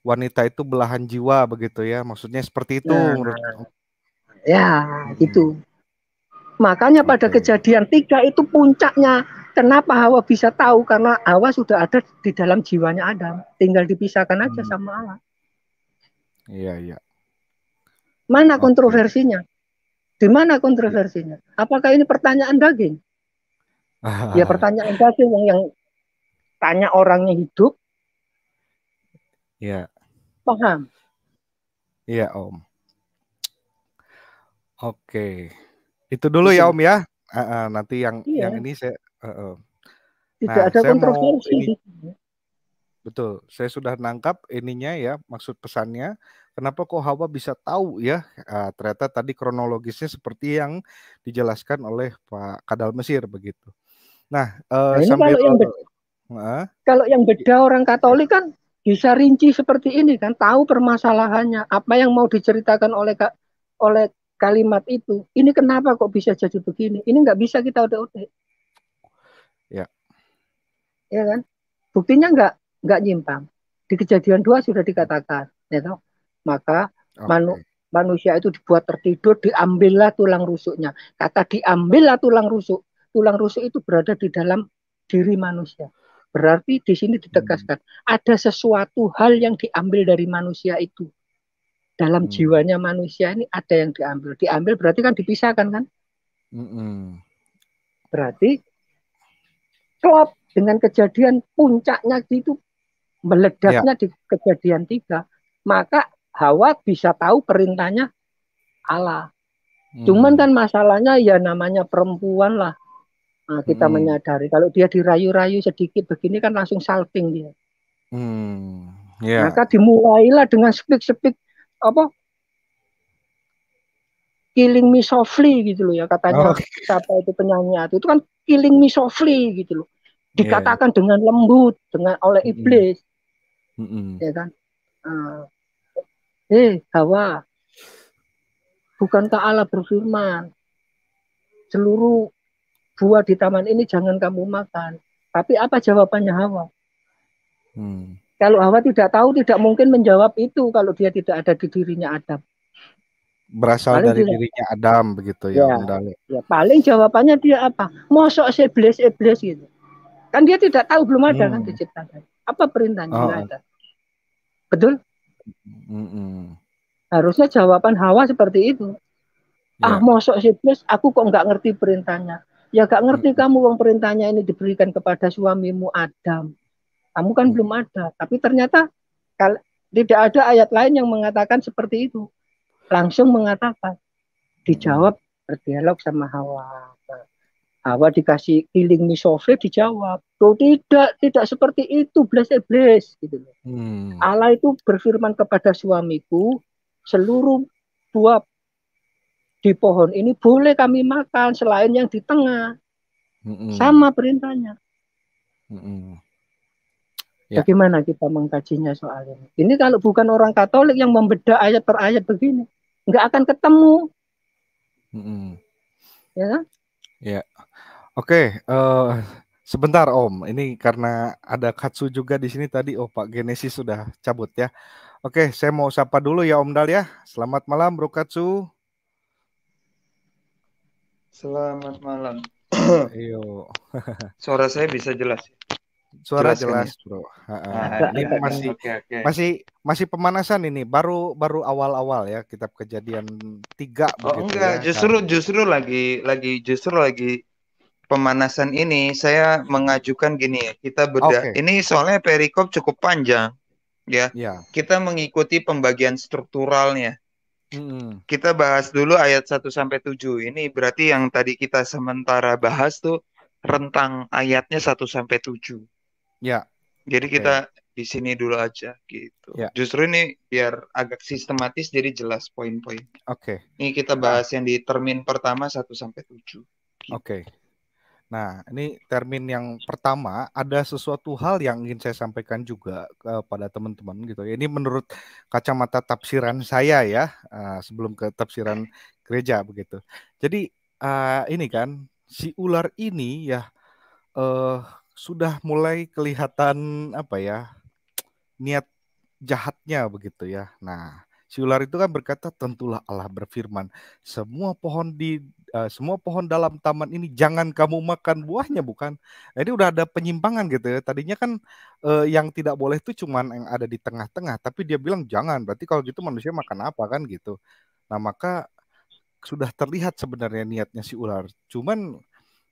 [SPEAKER 1] wanita itu belahan jiwa begitu ya. Maksudnya seperti itu ya. menurut
[SPEAKER 2] Ya, hmm. itu. Makanya pada kejadian tiga itu puncaknya. Kenapa Hawa bisa tahu? Karena Hawa sudah ada di dalam jiwanya Adam. Tinggal dipisahkan aja hmm. sama Allah. Iya, iya. Mana okay. kontroversinya? Di mana kontroversinya? Apakah ini pertanyaan daging? ya pertanyaan daging yang tanya orangnya hidup. Iya. Paham?
[SPEAKER 1] Iya, Om. Oke. Itu dulu ya, iya. Om ya. Uh, uh, nanti yang iya. yang ini saya uh, uh. Tidak nah, ada saya kontroversi ini, Betul. Saya sudah nangkap ininya ya, maksud pesannya. Kenapa kok Hawa bisa tahu ya? Uh, ternyata tadi kronologisnya seperti yang dijelaskan oleh Pak Kadal Mesir begitu. Nah, uh, nah sambil kalau yang,
[SPEAKER 2] kalau yang beda iya. orang Katolik kan bisa rinci seperti ini kan, tahu permasalahannya, apa yang mau diceritakan oleh oleh kalimat itu. Ini kenapa kok bisa jadi begini? Ini nggak bisa kita udah udah. Ya. Ya kan? Buktinya nggak nggak nyimpang. Di kejadian dua sudah dikatakan, ya toh? Maka okay. manu, manusia itu dibuat tertidur, diambillah tulang rusuknya. Kata diambillah tulang rusuk. Tulang rusuk itu berada di dalam diri manusia. Berarti di sini ditegaskan hmm. ada sesuatu hal yang diambil dari manusia itu. Dalam hmm. jiwanya manusia ini ada yang diambil. Diambil berarti kan dipisahkan kan? Hmm. Berarti klop dengan kejadian puncaknya itu meledaknya ya. di kejadian tiga, maka Hawa bisa tahu perintahnya Allah. Hmm. Cuman kan masalahnya ya namanya perempuan lah Nah, kita hmm. menyadari kalau dia dirayu-rayu sedikit begini kan langsung salting dia.
[SPEAKER 3] Hmm. Yeah. Maka
[SPEAKER 2] dimulailah dengan speak-speak apa killing me softly gitu loh ya katanya oh. siapa itu penyanyi itu itu kan killing me softly gitu loh ya. dikatakan yeah. dengan lembut dengan oleh hmm. iblis mm -hmm. ya kan uh, eh hey, Hawa bukankah Allah berfirman seluruh buah di taman ini jangan kamu makan. Tapi apa jawabannya Hawa? Hmm. Kalau Hawa tidak tahu, tidak mungkin menjawab itu kalau dia tidak ada di dirinya Adam.
[SPEAKER 1] Berasal paling dari dia, dirinya Adam begitu ya, ya, ya
[SPEAKER 2] paling jawabannya dia apa? Mosok seblis iblis gitu. Kan dia tidak tahu belum ada kan hmm. kan diciptakan. Apa perintahnya oh. ada? Betul? Mm -mm. Harusnya jawaban Hawa seperti itu. Ya. Ah mosok iblis, aku kok nggak ngerti perintahnya. Ya gak ngerti hmm. kamu uang perintahnya ini diberikan kepada suamimu Adam. Kamu kan hmm. belum ada, tapi ternyata kal tidak ada ayat lain yang mengatakan seperti itu. Langsung mengatakan. Dijawab berdialog sama Hawa. Nah, Hawa dikasih healing misofe dijawab. Tuh tidak, tidak seperti itu, bless eh, bless gitu Hmm. Allah itu berfirman kepada suamiku, seluruh buah di pohon ini boleh kami makan selain yang di tengah. Mm-mm. Sama perintahnya. mm Bagaimana kita mengkajinya soal ini? Ini kalau bukan orang Katolik yang membeda ayat per ayat begini, nggak akan ketemu. mm Ya.
[SPEAKER 1] Ya. Oke. Okay, uh... Eh, sebentar Om, ini karena ada Katsu juga di sini tadi. Oh Pak Genesis sudah cabut ya. Oke, saya mau sapa dulu ya Om Dal ya. Selamat malam Bro Katsu.
[SPEAKER 5] Selamat malam.
[SPEAKER 1] Ayo.
[SPEAKER 5] Suara saya bisa jelas.
[SPEAKER 1] Suara jelas, jelas bro. Nah, ini masih okay, okay. masih masih pemanasan ini. Baru baru awal-awal ya kita kejadian tiga. Oh enggak, ya. justru nah.
[SPEAKER 5] justru lagi lagi justru lagi pemanasan ini saya mengajukan gini ya. Kita beda. Okay. Ini soalnya perikop cukup panjang ya. Yeah. Kita mengikuti pembagian strukturalnya. Kita bahas dulu ayat 1 sampai 7. Ini berarti yang tadi kita sementara bahas tuh rentang ayatnya 1 sampai 7. Ya. Jadi okay. kita di sini dulu aja gitu. Ya. Justru ini biar agak sistematis jadi jelas poin-poin. Oke. Okay. Ini kita bahas yang di termin pertama 1 sampai 7. Gitu.
[SPEAKER 1] Oke. Okay. Nah, ini termin yang pertama ada sesuatu hal yang ingin saya sampaikan juga kepada teman-teman gitu. Ini menurut kacamata tafsiran saya ya, uh, sebelum ke tafsiran gereja begitu. Jadi uh, ini kan si ular ini ya uh, sudah mulai kelihatan apa ya niat jahatnya begitu ya. Nah, si ular itu kan berkata tentulah Allah berfirman semua pohon di uh, semua pohon dalam taman ini jangan kamu makan buahnya bukan. jadi nah, udah ada penyimpangan gitu ya. Tadinya kan uh, yang tidak boleh itu cuman yang ada di tengah-tengah, tapi dia bilang jangan. Berarti kalau gitu manusia makan apa kan gitu. Nah, maka sudah terlihat sebenarnya niatnya si ular. Cuman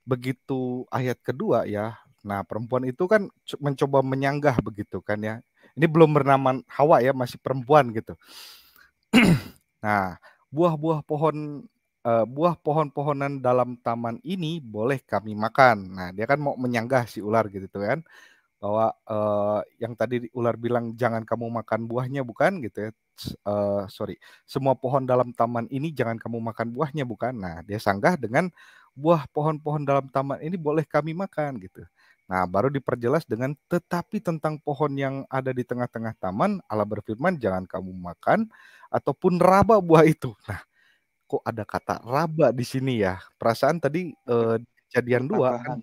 [SPEAKER 1] begitu ayat kedua ya. Nah, perempuan itu kan mencoba menyanggah begitu kan ya. Ini belum bernama Hawa ya, masih perempuan gitu. nah, buah-buah pohon uh, buah pohon-pohonan dalam taman ini boleh kami makan. Nah, dia kan mau menyanggah si ular gitu kan. Bahwa uh, yang tadi ular bilang jangan kamu makan buahnya bukan gitu ya. Uh, sorry, semua pohon dalam taman ini jangan kamu makan buahnya bukan. Nah, dia sanggah dengan buah pohon-pohon dalam taman ini boleh kami makan gitu. Nah, baru diperjelas dengan tetapi tentang pohon yang ada di tengah-tengah taman, Allah berfirman, jangan kamu makan ataupun raba buah itu. Nah, kok ada kata raba di sini ya? Perasaan tadi eh, kejadian dua kan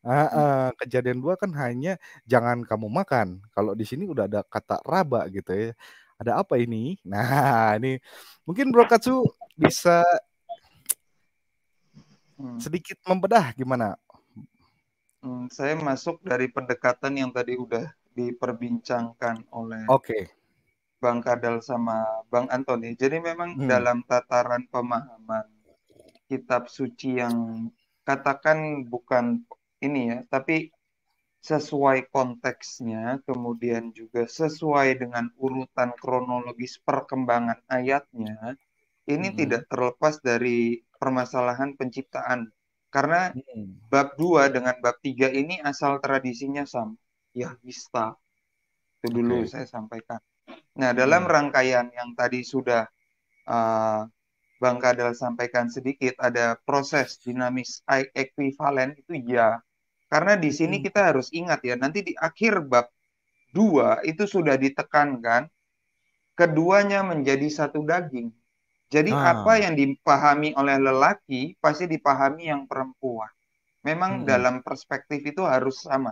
[SPEAKER 1] Ah, ah, kejadian dua kan hanya jangan kamu makan. Kalau di sini udah ada kata raba gitu ya. Ada apa ini? Nah, ini mungkin Bro Katsu bisa hmm. sedikit membedah gimana? Hmm, saya
[SPEAKER 5] masuk dari pendekatan yang tadi udah diperbincangkan oleh Oke. Okay. Bang Kadal sama Bang Antoni. Jadi memang hmm. dalam tataran pemahaman kitab suci yang katakan bukan ini ya, tapi sesuai konteksnya, kemudian juga sesuai dengan urutan kronologis perkembangan ayatnya, ini hmm. tidak terlepas dari permasalahan penciptaan. Karena hmm. bab 2 dengan bab 3 ini asal tradisinya sama. Yahwista. Itu dulu okay. saya sampaikan. Nah, dalam hmm. rangkaian yang tadi sudah uh, Bang Kadal sampaikan sedikit, ada proses dinamis equivalent itu ya. Karena di sini hmm. kita harus ingat ya, nanti di akhir bab 2 itu sudah ditekankan keduanya menjadi satu daging. Jadi ah. apa yang dipahami oleh lelaki pasti dipahami yang perempuan. Memang hmm. dalam perspektif itu harus sama.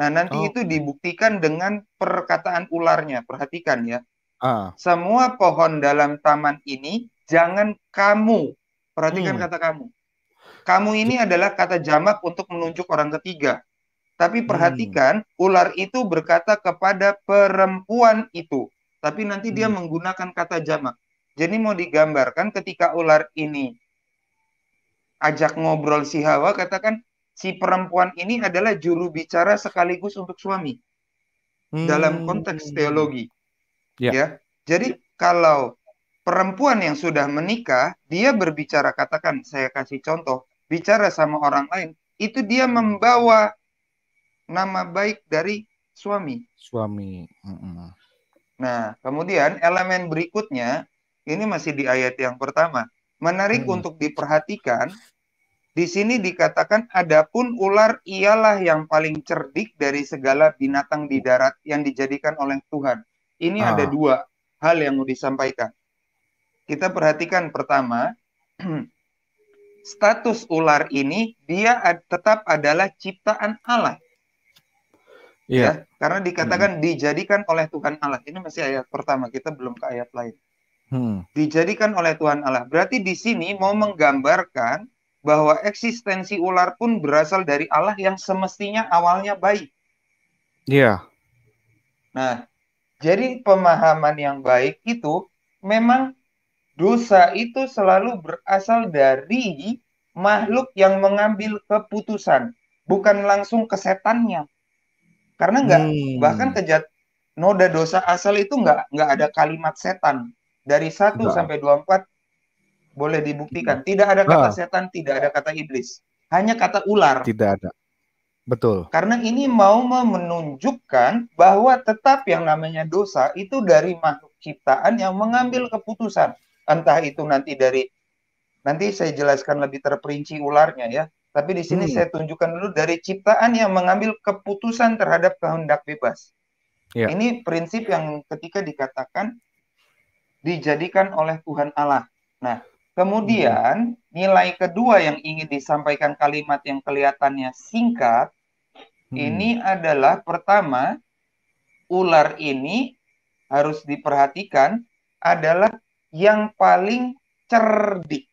[SPEAKER 5] Nah, nanti oh. itu dibuktikan dengan perkataan ularnya. Perhatikan ya. Uh. Semua pohon dalam taman ini jangan kamu. Perhatikan hmm. kata kamu. Kamu ini adalah kata jamak untuk menunjuk orang ketiga. Tapi hmm. perhatikan, hmm. ular itu berkata kepada perempuan itu. Tapi nanti dia hmm. menggunakan kata jamak. Jadi mau digambarkan ketika ular ini ajak ngobrol si Hawa, katakan si perempuan ini adalah juru bicara sekaligus untuk suami hmm. dalam konteks teologi. Yeah. Ya. Jadi kalau perempuan yang sudah menikah, dia berbicara katakan saya kasih contoh, bicara sama orang lain, itu dia membawa nama baik dari suami.
[SPEAKER 1] Suami. mm mm
[SPEAKER 5] Nah, kemudian elemen berikutnya ini masih di ayat yang pertama. Menarik mm. untuk diperhatikan di sini dikatakan adapun ular ialah yang paling cerdik dari segala binatang di darat yang dijadikan oleh Tuhan. Ini ah. ada dua hal yang mau disampaikan. Kita perhatikan pertama, status ular ini dia tetap adalah ciptaan Allah. Yeah. Ya, karena dikatakan hmm. dijadikan oleh Tuhan Allah. Ini masih ayat pertama, kita belum ke ayat lain. Hmm. Dijadikan oleh Tuhan Allah. Berarti di sini mau menggambarkan bahwa eksistensi ular pun berasal dari Allah yang semestinya awalnya baik. Iya. Yeah. Nah, jadi pemahaman yang baik itu memang dosa itu selalu berasal dari makhluk yang mengambil keputusan, bukan langsung ke setannya. Karena nggak hmm. bahkan kejat noda dosa asal itu nggak nggak ada kalimat setan dari 1 enggak. sampai 24 boleh dibuktikan. Tidak ada kata nah. setan, tidak ada kata iblis. Hanya kata ular.
[SPEAKER 1] Tidak ada. Betul.
[SPEAKER 5] Karena ini mau menunjukkan bahwa tetap yang namanya dosa itu dari makhluk ciptaan yang mengambil keputusan. Entah itu nanti dari nanti saya jelaskan lebih terperinci ularnya ya. Tapi di sini hmm. saya tunjukkan dulu dari ciptaan yang mengambil keputusan terhadap kehendak bebas. Ya. Ini prinsip yang ketika dikatakan dijadikan oleh Tuhan Allah. Nah, Kemudian nilai kedua yang ingin disampaikan kalimat yang kelihatannya singkat hmm. ini adalah pertama ular ini harus diperhatikan adalah yang paling cerdik.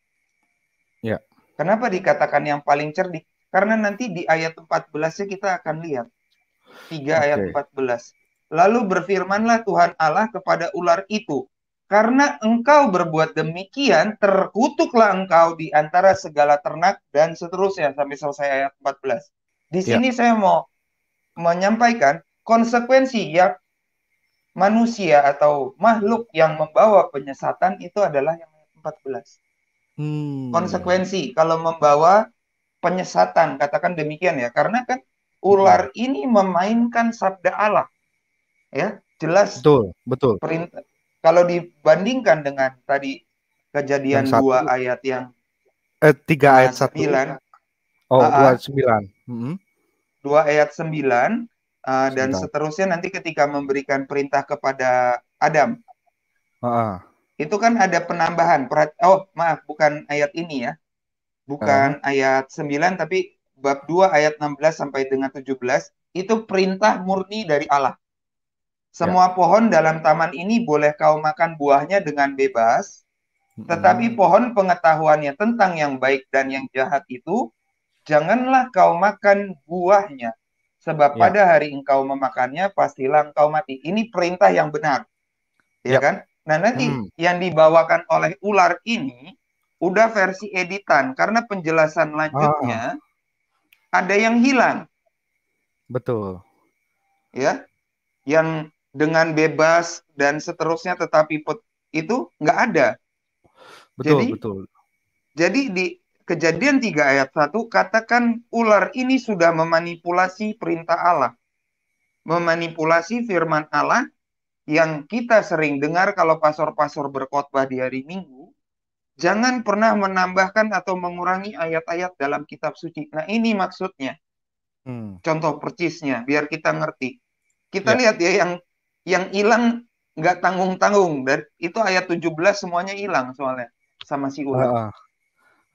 [SPEAKER 5] Ya. Kenapa dikatakan yang paling cerdik? Karena nanti di ayat 14-nya kita akan lihat. 3 okay. ayat 14. Lalu berfirmanlah Tuhan Allah kepada ular itu, karena engkau berbuat demikian, terkutuklah engkau di antara segala ternak dan seterusnya sampai selesai ayat 14. Di ya. sini ya. saya mau menyampaikan konsekuensi yang manusia atau makhluk yang membawa penyesatan itu adalah yang ayat 14. Hmm. Konsekuensi kalau membawa penyesatan, katakan demikian ya, karena kan ular hmm. ini memainkan sabda Allah. Ya, jelas. Betul, betul. Perintah kalau dibandingkan dengan tadi kejadian yang dua ayat yang
[SPEAKER 1] eh, tiga nah, ayat sembilan. Oh, ah, ah. dua ayat sembilan. Mm-hmm.
[SPEAKER 5] Dua ayat sembilan uh, dan seterusnya nanti ketika memberikan perintah kepada Adam. Uh-uh. Itu kan ada penambahan. Oh, maaf, bukan ayat ini ya. Bukan uh. ayat sembilan tapi bab dua ayat enam belas sampai dengan belas itu perintah murni dari Allah. Semua ya. pohon dalam taman ini boleh kau makan buahnya dengan bebas, tetapi hmm. pohon pengetahuannya tentang yang baik dan yang jahat itu janganlah kau makan buahnya, sebab ya. pada hari engkau memakannya pastilah engkau mati. Ini perintah yang benar. Ya, ya. kan? Nah, nanti hmm. yang dibawakan oleh ular ini udah versi editan karena penjelasan lanjutnya oh. ada yang hilang. Betul. Ya. Yang dengan bebas dan seterusnya tetapi itu nggak ada. Betul, jadi, betul. Jadi di kejadian 3 ayat 1 katakan ular ini sudah memanipulasi perintah Allah. Memanipulasi firman Allah yang kita sering dengar kalau pasor-pasor berkhotbah di hari Minggu, jangan pernah menambahkan atau mengurangi ayat-ayat dalam kitab suci. Nah, ini maksudnya. Hmm. Contoh percisnya biar kita ngerti. Kita ya. lihat ya yang yang hilang nggak tanggung-tanggung. Dan itu ayat 17 semuanya hilang soalnya sama si ular. Uh,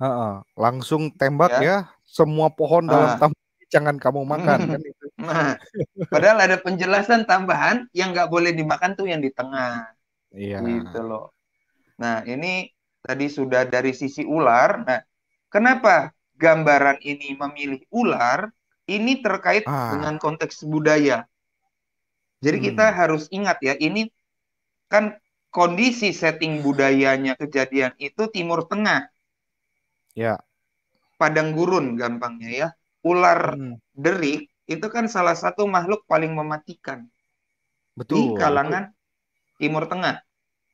[SPEAKER 1] uh, uh, langsung tembak ya, ya semua pohon uh. dalam taman jangan kamu hmm. makan kan
[SPEAKER 5] Nah, padahal ada penjelasan tambahan yang nggak boleh dimakan tuh yang di tengah. Iya. Gitu loh. Nah, ini tadi sudah dari sisi ular. Nah, kenapa gambaran ini memilih ular? Ini terkait ah. dengan konteks budaya jadi hmm. kita harus ingat ya, ini kan kondisi setting budayanya kejadian itu Timur Tengah. Ya. Padang gurun gampangnya ya. Ular hmm. derik itu kan salah satu makhluk paling mematikan. Betul. Di kalangan Timur Tengah.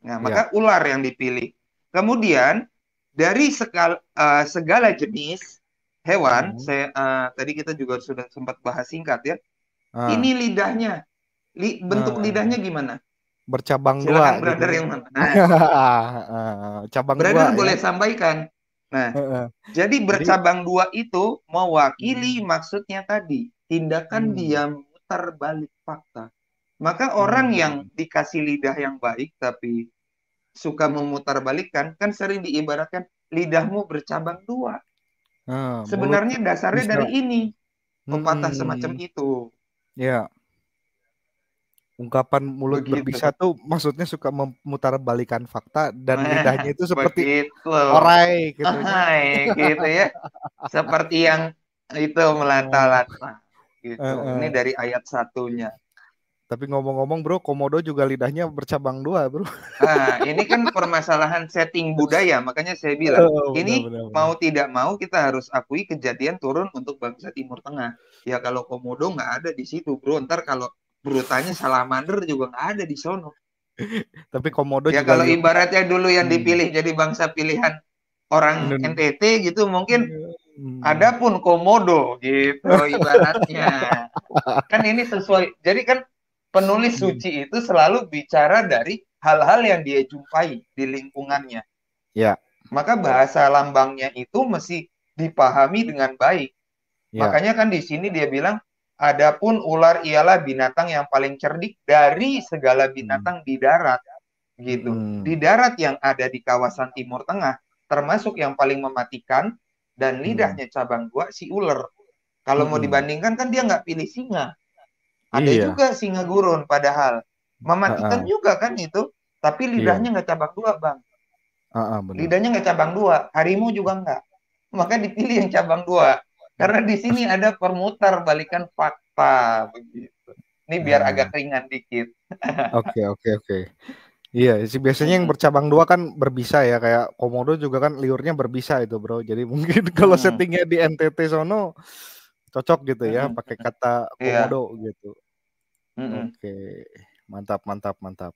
[SPEAKER 5] Nah, ya. maka ya. ular yang dipilih. Kemudian dari uh, segala jenis hewan, hmm. saya uh, tadi kita juga sudah sempat bahas singkat ya.
[SPEAKER 1] Hmm. Ini lidahnya
[SPEAKER 5] Li, bentuk uh, lidahnya gimana?
[SPEAKER 1] Bercabang Silakan dua. Gitu. brother gitu. yang mana? Nah, cabang brother dua. boleh ya. sampaikan. Nah, eh, eh.
[SPEAKER 5] jadi bercabang jadi, dua itu mewakili hmm. maksudnya tadi tindakan hmm. dia mutar balik fakta. Maka orang hmm. yang dikasih lidah yang baik tapi suka memutar balikan kan sering diibaratkan lidahmu bercabang dua.
[SPEAKER 1] Uh, Sebenarnya dasarnya bisa. dari ini pepatah hmm. semacam itu. Ya ungkapan mulut Begitu. berbisa tuh maksudnya suka memutar balikan fakta dan nah, lidahnya itu
[SPEAKER 5] seperti Begitu. orai gitu. Hai, gitu ya. seperti yang itu
[SPEAKER 1] melata-lata gitu. Uh,
[SPEAKER 5] uh. Ini dari ayat
[SPEAKER 1] satunya. Tapi ngomong-ngomong bro, komodo juga lidahnya bercabang dua bro.
[SPEAKER 5] Nah, ini kan permasalahan setting budaya, makanya saya bilang oh, ini benar, benar, mau tidak mau kita harus akui kejadian turun untuk bangsa Timur Tengah. Ya kalau komodo nggak ada di situ bro, ntar kalau Brutanya salamander juga nggak ada di sono. Tapi komodo ya kalau juga... Ya. ibaratnya dulu yang hmm. dipilih hmm. jadi bangsa pilihan orang hmm. NTT gitu mungkin hmm. ada pun komodo gitu ibaratnya. kan ini sesuai. Jadi kan penulis hmm. suci itu selalu bicara dari hal-hal yang dia jumpai di lingkungannya. Ya. Maka bahasa lambangnya itu mesti dipahami dengan baik. Ya. Makanya kan di sini dia bilang Adapun ular ialah binatang yang paling cerdik dari segala binatang hmm. di darat gitu. Hmm. Di darat yang ada di kawasan Timur Tengah termasuk yang paling mematikan dan hmm. lidahnya hmm. cabang gua si ular. Kalau hmm. mau dibandingkan kan dia nggak pilih singa. Ada iya. juga singa gurun padahal mematikan uh -uh. juga kan itu, tapi iya. lidahnya nggak iya. cabang dua bang.
[SPEAKER 1] Uh -uh, benar. Lidahnya
[SPEAKER 5] nggak cabang dua, harimau juga nggak. Maka dipilih yang cabang dua. Karena di sini ada permutar balikan fakta begitu. Ini biar hmm. agak ringan dikit.
[SPEAKER 1] Oke, oke, oke. Iya, sih biasanya yang hmm. bercabang dua kan berbisa ya, kayak komodo juga kan liurnya berbisa itu, Bro. Jadi mungkin kalau hmm. settingnya di NTT sono cocok gitu ya, hmm. pakai kata iya. komodo yeah. gitu. Hmm. Oke. Mantap, mantap, mantap.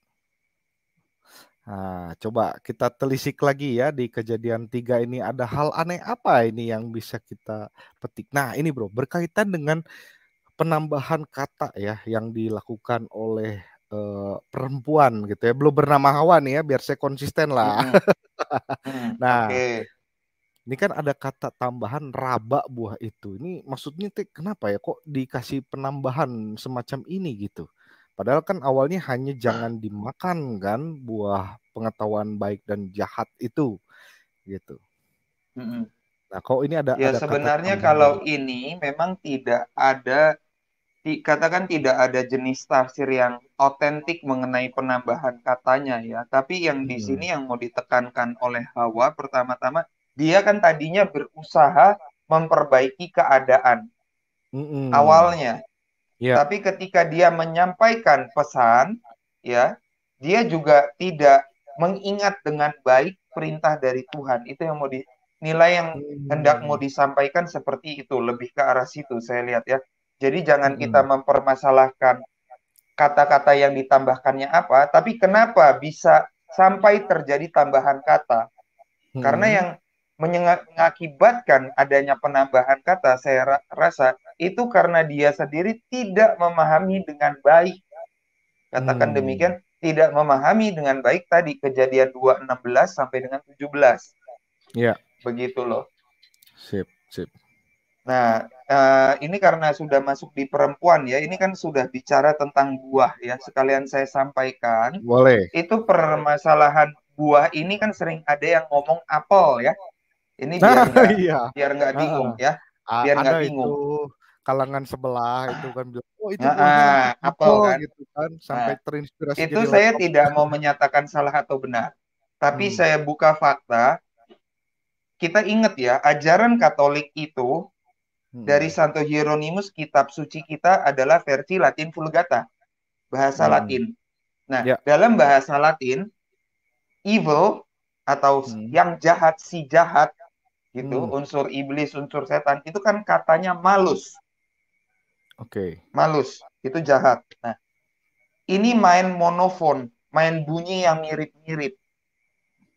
[SPEAKER 1] Nah, coba kita telisik lagi ya di kejadian tiga ini ada hal aneh apa ini yang bisa kita petik. Nah ini bro berkaitan dengan penambahan kata ya yang dilakukan oleh uh, perempuan gitu ya belum bernama Hawa nih ya biar saya konsisten lah. Hmm. nah okay. ini kan ada kata tambahan raba buah itu. Ini maksudnya kenapa ya kok dikasih penambahan semacam ini gitu? Padahal kan awalnya hanya jangan dimakan kan buah pengetahuan baik dan jahat itu gitu. Mm -hmm. Nah, kok ini ada Ya ada sebenarnya kata kalau
[SPEAKER 5] ini memang tidak ada dikatakan tidak ada jenis tafsir yang otentik mengenai penambahan katanya ya. Tapi yang di hmm. sini yang mau ditekankan oleh Hawa pertama-tama dia kan tadinya berusaha memperbaiki keadaan
[SPEAKER 3] mm -hmm. awalnya. Ya. Tapi
[SPEAKER 5] ketika dia menyampaikan pesan, ya, dia juga tidak mengingat dengan baik perintah dari Tuhan. Itu yang mau di, nilai yang hmm. hendak mau disampaikan seperti itu, lebih ke arah situ saya lihat ya. Jadi jangan hmm. kita mempermasalahkan kata-kata yang ditambahkannya apa, tapi kenapa bisa sampai terjadi tambahan kata? Karena hmm. yang mengakibatkan adanya penambahan kata saya rasa itu karena dia sendiri tidak memahami dengan baik. Katakan hmm. demikian, tidak memahami dengan baik tadi kejadian 2.16 sampai dengan 17. Ya. Begitu loh.
[SPEAKER 1] Sip, sip.
[SPEAKER 5] Nah, uh, ini karena sudah masuk di perempuan ya, ini kan sudah bicara tentang buah ya. Sekalian saya sampaikan. Boleh. Itu permasalahan buah ini kan sering ada yang ngomong apel ya. Ini biar
[SPEAKER 1] nah, iya. biar nggak bingung ya. Biar nggak bingung. Itu kalangan sebelah itu kan bilang oh itu uh, apa kan gitu kan sampai uh, terinspirasi itu jadi saya tidak
[SPEAKER 5] mau menyatakan salah atau benar tapi hmm. saya buka fakta kita ingat ya ajaran Katolik itu hmm. dari Santo Hieronymus kitab suci kita adalah versi Latin Vulgata bahasa hmm. Latin nah ya. dalam bahasa Latin evil atau hmm. yang jahat si jahat itu hmm. unsur iblis unsur setan itu kan katanya malus Oke. Okay. Malus itu jahat. Nah, ini main monofon, main bunyi yang mirip-mirip.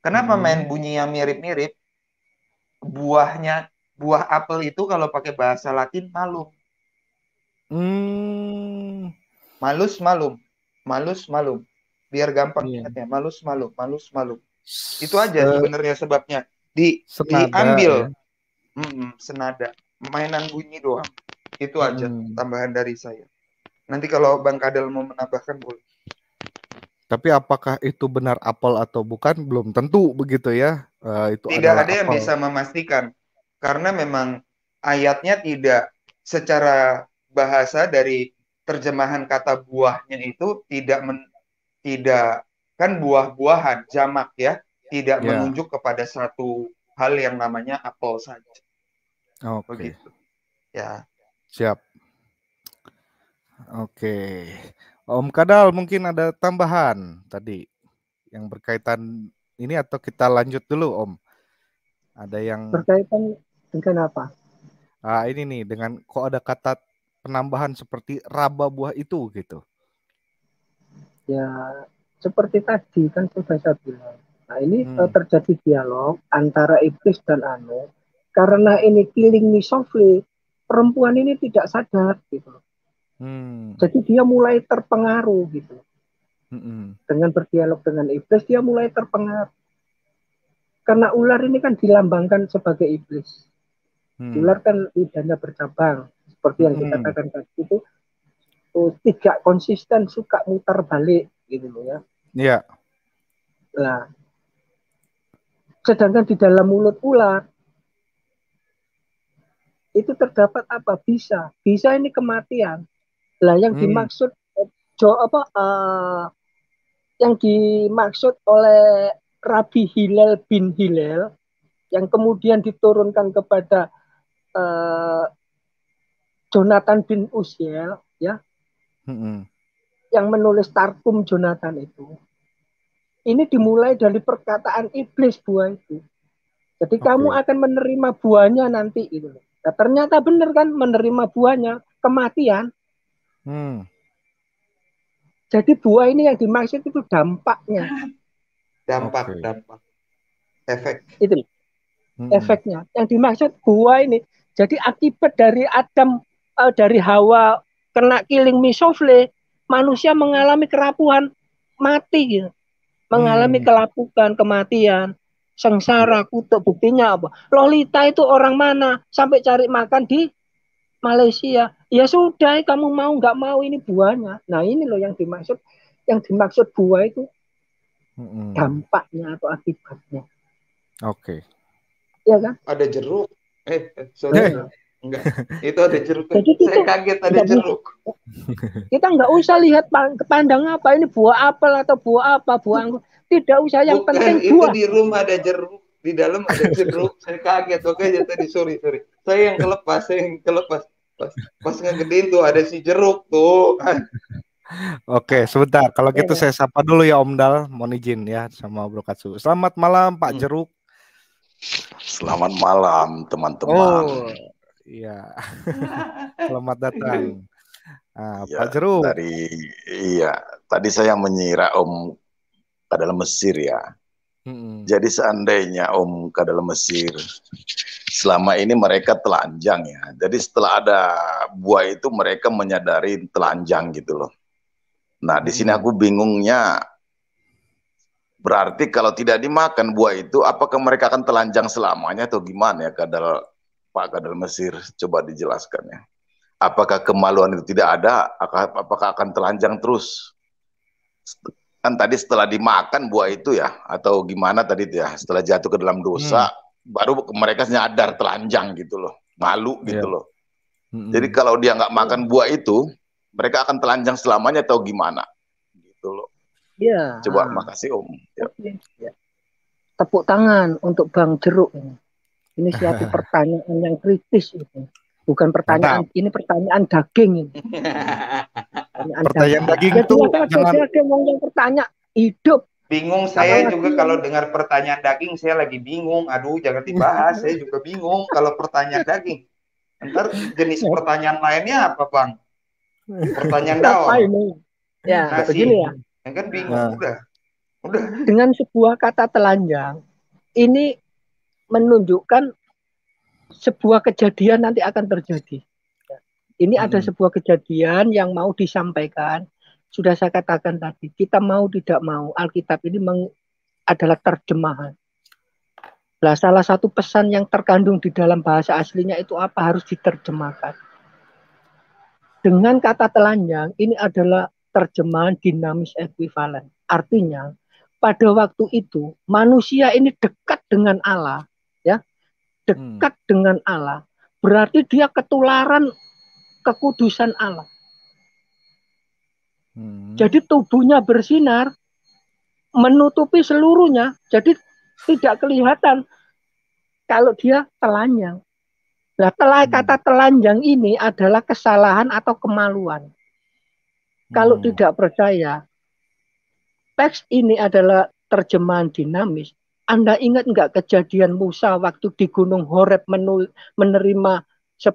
[SPEAKER 5] Kenapa hmm. main bunyi yang mirip-mirip? Buahnya buah apel itu kalau pakai bahasa Latin malum. Hmm. Malus malum, malus malum. Biar gampang yeah. ingatnya, malus malum, malus malum. Itu aja sebenarnya sebabnya di senada, diambil ya. mm senada mainan bunyi doang. Itu hmm. aja hmm. tambahan dari saya. Nanti kalau Bang Kadel mau menambahkan boleh.
[SPEAKER 1] Tapi apakah itu benar apel atau bukan belum tentu begitu ya. Uh, itu tidak ada yang apel. bisa
[SPEAKER 5] memastikan karena memang ayatnya tidak secara bahasa dari terjemahan kata buahnya itu tidak men, tidak kan buah-buahan jamak ya tidak yeah. menunjuk kepada satu hal yang namanya apel saja.
[SPEAKER 1] Oke. Okay. Begitu. Ya. Siap. Oke. Om Kadal mungkin ada tambahan tadi yang berkaitan ini atau kita lanjut dulu Om? Ada yang
[SPEAKER 2] berkaitan dengan apa?
[SPEAKER 1] Ah ini nih dengan kok ada kata penambahan seperti raba buah itu gitu.
[SPEAKER 2] Ya seperti tadi kan sudah saya bilang. Nah ini hmm. Eh, terjadi dialog antara iblis dan anu karena ini killing me softly perempuan ini tidak sadar gitu Hmm. Jadi dia mulai terpengaruh gitu. Hmm. Dengan berdialog dengan iblis dia mulai terpengaruh. Karena ular ini kan dilambangkan sebagai iblis. Hmm. Ular kan lidahnya bercabang seperti yang hmm. dikatakan tadi itu oh, tidak konsisten suka mutar balik gitu loh ya. Iya.
[SPEAKER 1] Yeah.
[SPEAKER 3] Nah,
[SPEAKER 2] sedangkan di dalam mulut ular itu terdapat apa bisa bisa ini kematian lah yang hmm. dimaksud jo apa uh, yang dimaksud oleh Rabi Hilal bin Hilal yang kemudian diturunkan kepada uh, Jonathan bin Usiel ya hmm. yang menulis Tarkum Jonathan itu ini dimulai dari perkataan iblis buah itu jadi okay. kamu akan menerima buahnya nanti itu Nah, ternyata benar kan menerima buahnya kematian. Hmm. Jadi buah ini yang dimaksud itu dampaknya.
[SPEAKER 5] Dampak, okay. dampak. Efek.
[SPEAKER 2] Itu. Hmm. Efeknya. Yang dimaksud buah ini. Jadi akibat dari Adam, uh, dari Hawa kena killing misofle, manusia mengalami kerapuhan mati gitu. Mengalami hmm. kelapukan, kematian sengsara, kutuk. Buktinya apa? Lolita itu orang mana? Sampai cari makan di Malaysia. Ya sudah, kamu mau nggak mau ini buahnya. Nah ini loh yang dimaksud, yang dimaksud buah itu dampaknya atau akibatnya. Oke. Okay. Ya kan? Ada
[SPEAKER 5] jeruk. Eh, eh sorry. Eh. Enggak. Itu ada jeruk. Jadi saya kaget ada jeruk.
[SPEAKER 2] Kita nggak usah lihat pandang apa ini buah apel atau buah apa, buah anggur. Tidak usah yang Bukan, penting itu buah. Itu di rumah
[SPEAKER 5] ada jeruk, di dalam ada jeruk. saya kaget. Oke, jadi tadi sorry, sorry. Saya yang kelepas, saya yang kelepas. Pas, pas ngegedein tuh ada si jeruk
[SPEAKER 1] tuh. Oke, sebentar. Kalau gitu iya. saya sapa dulu ya Om Dal. Mohon izin ya sama Bro Katsu. Selamat malam Pak hmm. Jeruk. Selamat malam
[SPEAKER 6] teman-teman.
[SPEAKER 1] Oh, Iya. Selamat datang.
[SPEAKER 6] Nah, ya, Pak Jeru. Tadi iya, tadi saya menyira Om dalam Mesir ya. Hmm. Jadi seandainya Om ke dalam Mesir selama ini mereka telanjang ya. Jadi setelah ada buah itu mereka menyadari telanjang gitu loh. Nah, di sini aku bingungnya berarti kalau tidak dimakan buah itu apakah mereka akan telanjang selamanya atau gimana ya kadal Pak Kader Mesir coba dijelaskan ya. Apakah kemaluan itu tidak ada? Apakah akan telanjang terus? Kan tadi setelah dimakan buah itu ya, atau gimana tadi ya, setelah jatuh ke dalam dosa, hmm. baru mereka nyadar telanjang gitu loh, malu iya. gitu yeah. loh. Hmm. Jadi kalau dia nggak makan buah itu, mereka akan telanjang selamanya atau gimana? Gitu
[SPEAKER 2] loh. Iya. Yeah.
[SPEAKER 6] Coba makasih Om.
[SPEAKER 2] Ya. Iya. Tepuk tangan untuk Bang Jeruk ini. Ini suatu pertanyaan yang kritis itu. Bukan pertanyaan, Mantap. ini pertanyaan daging ini. Pertanyaan, pertanyaan daging, daging itu ya, jangan... yang bertanya hidup.
[SPEAKER 5] Bingung saya juga kalau dengar pertanyaan daging saya lagi bingung. Aduh, jangan dibahas. saya juga bingung kalau pertanyaan daging. Ntar jenis nah. pertanyaan lainnya apa, Bang?
[SPEAKER 2] Pertanyaan daun. ini? Ya, nah, begini ya.
[SPEAKER 5] Yang kan bingung nah. udah.
[SPEAKER 2] Udah. Dengan sebuah kata telanjang, ini menunjukkan sebuah kejadian nanti akan terjadi. Ini hmm. ada sebuah kejadian yang mau disampaikan. Sudah saya katakan tadi, kita mau tidak mau Alkitab ini meng, adalah terjemahan. Nah, salah satu pesan yang terkandung di dalam bahasa aslinya itu apa harus diterjemahkan. Dengan kata telanjang, ini adalah terjemahan dinamis ekuivalen. Artinya, pada waktu itu manusia ini dekat dengan Allah, Hmm. dekat hmm. dengan Allah, berarti dia ketularan kekudusan Allah. Hmm. Jadi tubuhnya bersinar menutupi seluruhnya, jadi tidak kelihatan kalau dia telanjang. Nah, telah hmm. kata telanjang ini adalah kesalahan atau kemaluan. Hmm. Kalau tidak percaya, teks ini adalah terjemahan dinamis. Anda ingat nggak kejadian Musa waktu di Gunung Horeb menerima 10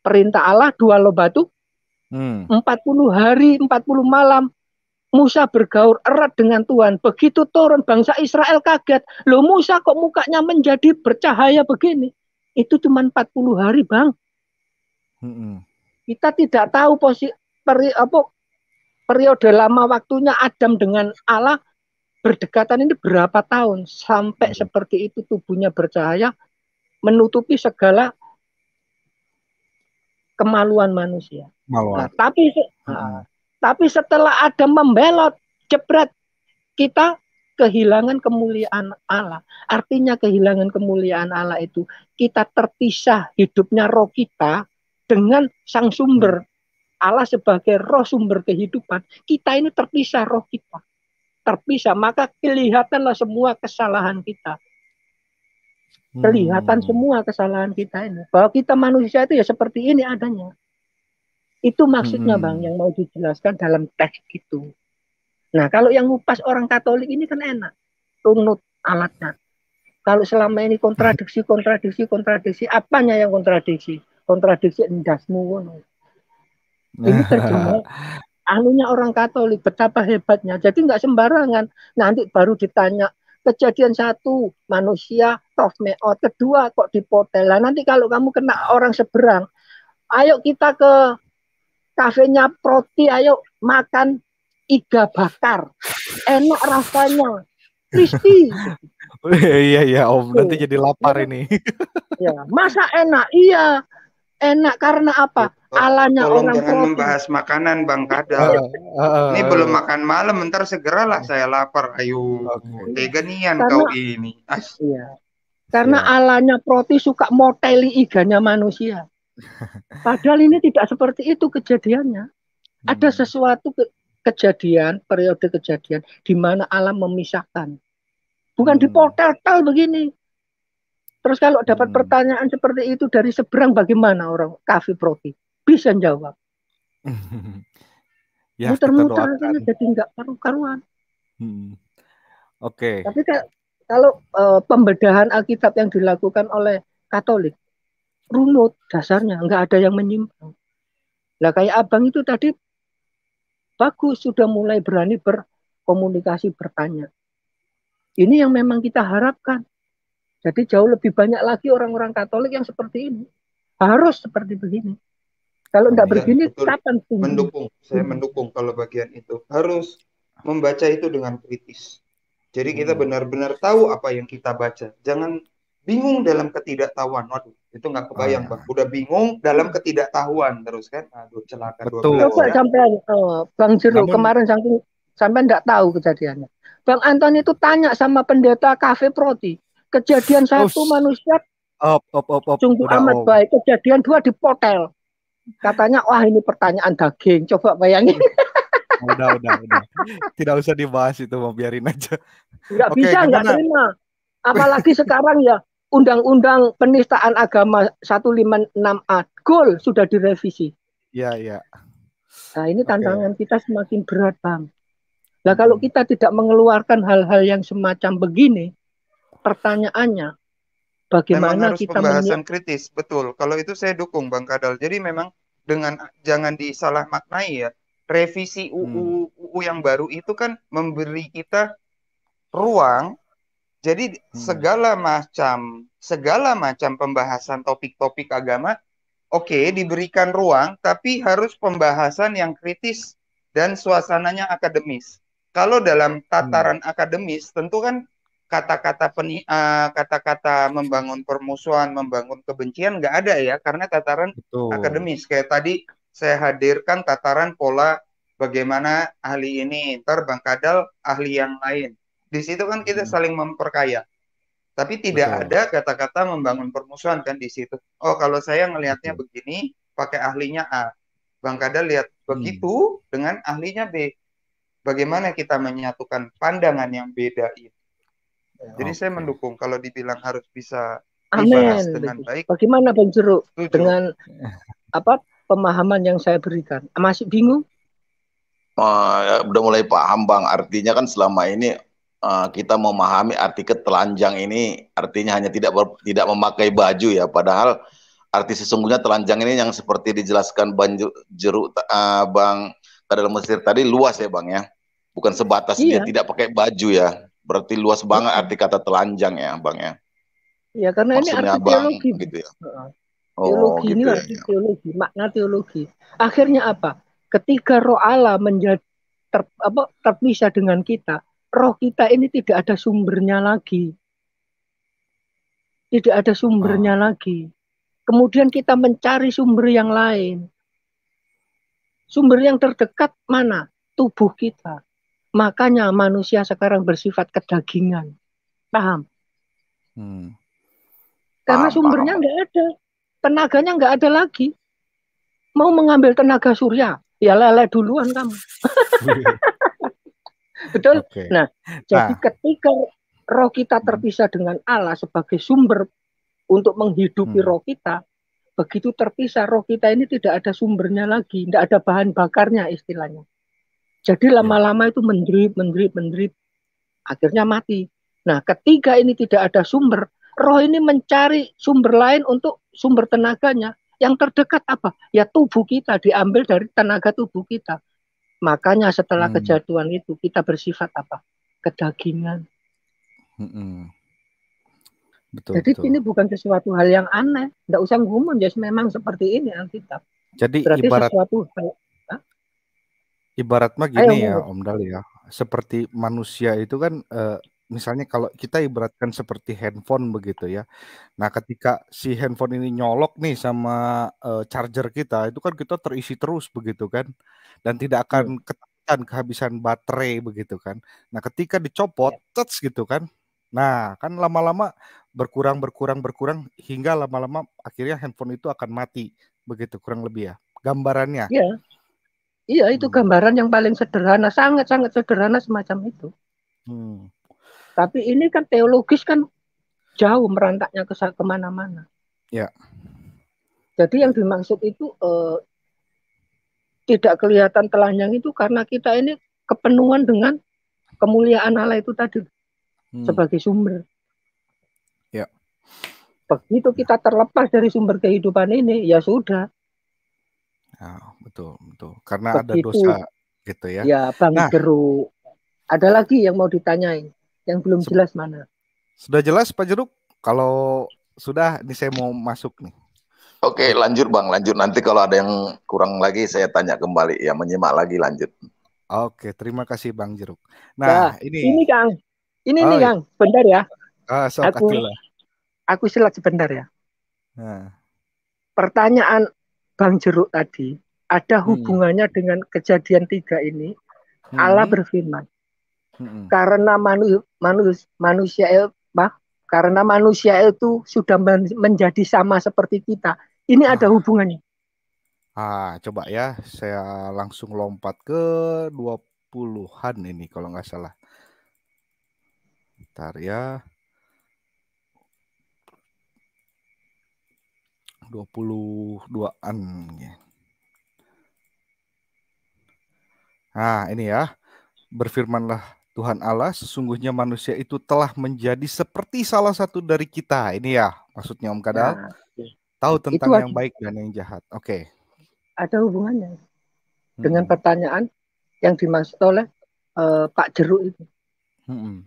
[SPEAKER 2] perintah Allah, dua lo batu? Hmm. 40 hari, 40 malam. Musa bergaul erat dengan Tuhan. Begitu turun bangsa Israel kaget. Loh Musa kok mukanya menjadi bercahaya begini? Itu cuma 40 hari bang. Hmm. Kita tidak tahu posisi peri, apa, periode lama waktunya Adam dengan Allah berdekatan ini berapa tahun sampai hmm. seperti itu tubuhnya bercahaya menutupi segala kemaluan manusia. Nah, tapi hmm. nah, tapi setelah ada membelot jebret kita kehilangan kemuliaan Allah. Artinya kehilangan kemuliaan Allah itu kita terpisah hidupnya roh kita dengan sang sumber. Hmm. Allah sebagai roh sumber kehidupan, kita ini terpisah roh kita terpisah, maka kelihatanlah semua kesalahan kita. Hmm. Kelihatan hmm. semua kesalahan kita ini. Bahwa kita manusia itu ya seperti ini adanya. Itu maksudnya hmm. Bang yang mau dijelaskan dalam teks itu. Nah kalau yang ngupas orang Katolik ini kan enak. Tunut alatnya. Kalau selama ini kontradiksi, kontradiksi, kontradiksi, apanya yang kontradiksi? Kontradiksi endasmu. Ini terjemah anunya orang Katolik, betapa hebatnya. Jadi nggak sembarangan. Nanti baru ditanya kejadian satu manusia toh meot, oh, kedua kok dipotel. Nah, nanti kalau kamu kena orang seberang, ayo kita ke kafenya Proti, ayo makan iga bakar, enak rasanya, crispy.
[SPEAKER 1] iya iya Om, nanti iya. jadi lapar ini.
[SPEAKER 2] ya, masa enak, iya enak karena apa? Oh, Alanya tolong orang jangan
[SPEAKER 1] membahas
[SPEAKER 5] makanan Bang Kadal. Uh,
[SPEAKER 2] uh, uh, ini belum makan
[SPEAKER 5] malam, ntar segeralah saya lapar. Ayo, okay. teganian kau ini. As. Iya.
[SPEAKER 2] Karena yeah. alanya proti suka moteli iganya manusia. Padahal ini tidak seperti itu kejadiannya. Hmm. Ada sesuatu ke kejadian, periode kejadian di mana alam memisahkan. Bukan hmm. dipotel-tel begini. Terus kalau dapat hmm. pertanyaan seperti itu dari seberang bagaimana orang kafir profi? Bisa jawab.
[SPEAKER 4] ya, Muter-muter
[SPEAKER 2] jadi nggak karu-karuan.
[SPEAKER 3] Hmm.
[SPEAKER 1] Oke. Okay.
[SPEAKER 2] Tapi kalau e, pembedahan Alkitab yang dilakukan oleh Katolik, runut dasarnya, nggak ada yang menyimpang. Lah kayak abang itu tadi bagus sudah mulai berani berkomunikasi bertanya. Ini yang memang kita harapkan jadi jauh lebih banyak lagi orang-orang Katolik yang seperti ini. Harus seperti begini. Kalau tidak iya, begini, betul. kapan tinggi? Mendukung, saya hmm. mendukung
[SPEAKER 5] kalau bagian itu. Harus membaca itu dengan kritis. Jadi kita hmm. benar-benar tahu apa yang kita baca. Jangan bingung dalam ketidaktahuan. Waduh, itu nggak kebayang, oh, ya. Bang. Udah bingung dalam ketidaktahuan terus kan. Aduh, celaka. Betul. Coba ya. sampai
[SPEAKER 2] uh, Bang Jero kemarin sampai, sampai nggak tahu kejadiannya. Bang Anton itu tanya sama pendeta Cafe Proti. Kejadian satu oh, manusia
[SPEAKER 4] op, op, op,
[SPEAKER 1] op, sungguh udah, amat op. baik.
[SPEAKER 2] Kejadian dua di dipotel. Katanya wah ini pertanyaan daging. Coba bayangin.
[SPEAKER 1] udah udah udah. Tidak usah dibahas itu, mau biarin aja. Enggak okay, bisa, enggak terima.
[SPEAKER 2] Apalagi sekarang ya Undang-Undang Penistaan Agama 156A Gol sudah direvisi. Iya, iya. Nah, ini tantangan okay. kita semakin berat, Bang. Nah, kalau hmm. kita tidak mengeluarkan hal-hal yang semacam begini, pertanyaannya bagaimana memang harus kita pembahasan
[SPEAKER 5] kritis betul kalau itu saya dukung bang Kadal jadi memang dengan jangan disalah maknai ya revisi UU hmm. UU yang baru itu kan memberi kita ruang jadi hmm. segala macam segala macam pembahasan topik-topik agama oke okay, diberikan ruang tapi harus pembahasan yang kritis dan suasananya akademis kalau dalam tataran hmm. akademis tentu kan kata-kata peni kata eh, kata-kata membangun permusuhan, membangun kebencian nggak ada ya karena tataran Betul. akademis kayak tadi saya hadirkan tataran pola bagaimana ahli ini kadal ahli yang lain. Di situ kan kita hmm. saling memperkaya. Tapi tidak Betul. ada kata-kata membangun permusuhan kan di situ. Oh, kalau saya ngelihatnya begini, pakai ahlinya A. Bang kadal lihat begitu hmm. dengan ahlinya B. Bagaimana kita menyatukan pandangan yang beda itu jadi saya mendukung kalau dibilang harus bisa dibahas dengan baik.
[SPEAKER 2] Bagaimana bang Tujuh. dengan apa pemahaman yang saya berikan? Masih bingung?
[SPEAKER 6] Uh, udah mulai paham bang. Artinya kan selama ini uh, kita memahami arti ketelanjang ini artinya hanya tidak ber, tidak memakai baju ya. Padahal arti sesungguhnya telanjang ini yang seperti dijelaskan bang jeruk uh, ah, bang kadal mesir tadi luas ya bang ya. Bukan sebatas iya. dia tidak pakai baju ya. Berarti luas banget iya. arti kata telanjang ya, Bang ya.
[SPEAKER 2] Iya, karena Maksudnya ini arti abang, teologi. Gitu ya. Oh, teologi gitu ini ya, arti teologi, makna teologi. Akhirnya apa? Ketika roh Allah menjadi ter, apa, terpisah dengan kita, roh kita ini tidak ada sumbernya lagi. Tidak ada sumbernya oh. lagi. Kemudian kita mencari sumber yang lain. Sumber yang terdekat mana? Tubuh kita. Makanya manusia sekarang bersifat kedagingan. Paham? Hmm. Karena paham, sumbernya nggak ada. Tenaganya nggak ada lagi. Mau mengambil tenaga surya, ya lele duluan kamu. Betul? Okay. Nah, jadi nah. ketika roh kita hmm. terpisah dengan Allah sebagai sumber untuk menghidupi hmm. roh kita, begitu terpisah roh kita ini tidak ada sumbernya lagi, tidak ada bahan bakarnya istilahnya. Jadi ya. lama-lama itu mendrip, mendrip, mendrip. Akhirnya mati. Nah, ketika ini tidak ada sumber, roh ini mencari sumber lain untuk sumber tenaganya. Yang terdekat apa? Ya tubuh kita diambil dari tenaga tubuh kita. Makanya setelah hmm. kejatuhan itu kita bersifat apa? Kedagingan. Hmm. Betul, Jadi betul. ini bukan sesuatu hal yang aneh. Tidak usah ngomong, ya memang seperti ini Alkitab.
[SPEAKER 1] Jadi Berarti ibarat
[SPEAKER 2] sesuatu hal
[SPEAKER 1] Ibarat mah gini Ayo, ya Om Dali ya, seperti manusia itu kan eh, misalnya kalau kita ibaratkan seperti handphone begitu ya. Nah, ketika si handphone ini nyolok nih sama uh, charger kita, itu kan kita terisi terus begitu kan dan tidak iya. akan ketakutan kehabisan baterai begitu kan. Nah, ketika dicopot, iya. touch gitu kan. Nah, kan lama-lama berkurang berkurang berkurang hingga lama-lama akhirnya handphone itu akan mati begitu kurang lebih ya gambarannya.
[SPEAKER 2] Iya. Iya, itu hmm. gambaran yang paling sederhana, sangat-sangat sederhana semacam itu. Hmm. Tapi ini kan teologis kan jauh merantaknya ke mana mana Ya. Jadi yang dimaksud itu eh, tidak kelihatan telanjang itu karena kita ini kepenuhan dengan kemuliaan Allah itu tadi hmm. sebagai sumber. Ya. Begitu kita terlepas dari sumber kehidupan ini, ya sudah
[SPEAKER 1] Ya, betul, betul. Karena Begitu, ada dosa gitu ya. Ya, bang nah, Jeru.
[SPEAKER 2] Ada lagi yang mau ditanyain, yang belum jelas mana?
[SPEAKER 1] Sudah jelas Pak Jeruk? Kalau sudah, ini saya mau masuk
[SPEAKER 6] nih. Oke, lanjut Bang, lanjut nanti kalau ada yang kurang lagi saya tanya kembali ya, menyimak lagi lanjut.
[SPEAKER 1] Oke, terima kasih Bang Jeruk. Nah, nah ini ini
[SPEAKER 2] Kang. Ini oh, nih iya. Kang, bentar ya. Ah, aku aku silat sebentar ya. Nah. Pertanyaan Bang Jeruk tadi ada hmm. hubungannya hmm. dengan kejadian tiga ini. Hmm. Allah berfirman, hmm. karena manu, manus, manusia el, bah, karena manusia itu sudah men, menjadi sama seperti kita. Ini ah. ada hubungannya.
[SPEAKER 1] Ah, coba ya, saya langsung lompat ke 20-an ini kalau nggak salah. Bentar ya. 22-an Nah, ini ya. Berfirmanlah Tuhan Allah, sesungguhnya manusia itu telah menjadi seperti salah satu dari kita. Ini ya, maksudnya Om Kadal. Nah,
[SPEAKER 2] Tahu tentang yang baik
[SPEAKER 1] dan yang jahat. Oke. Okay.
[SPEAKER 2] Ada hubungannya dengan hmm. pertanyaan yang dimaksud oleh uh, Pak Jeruk itu. Hmm.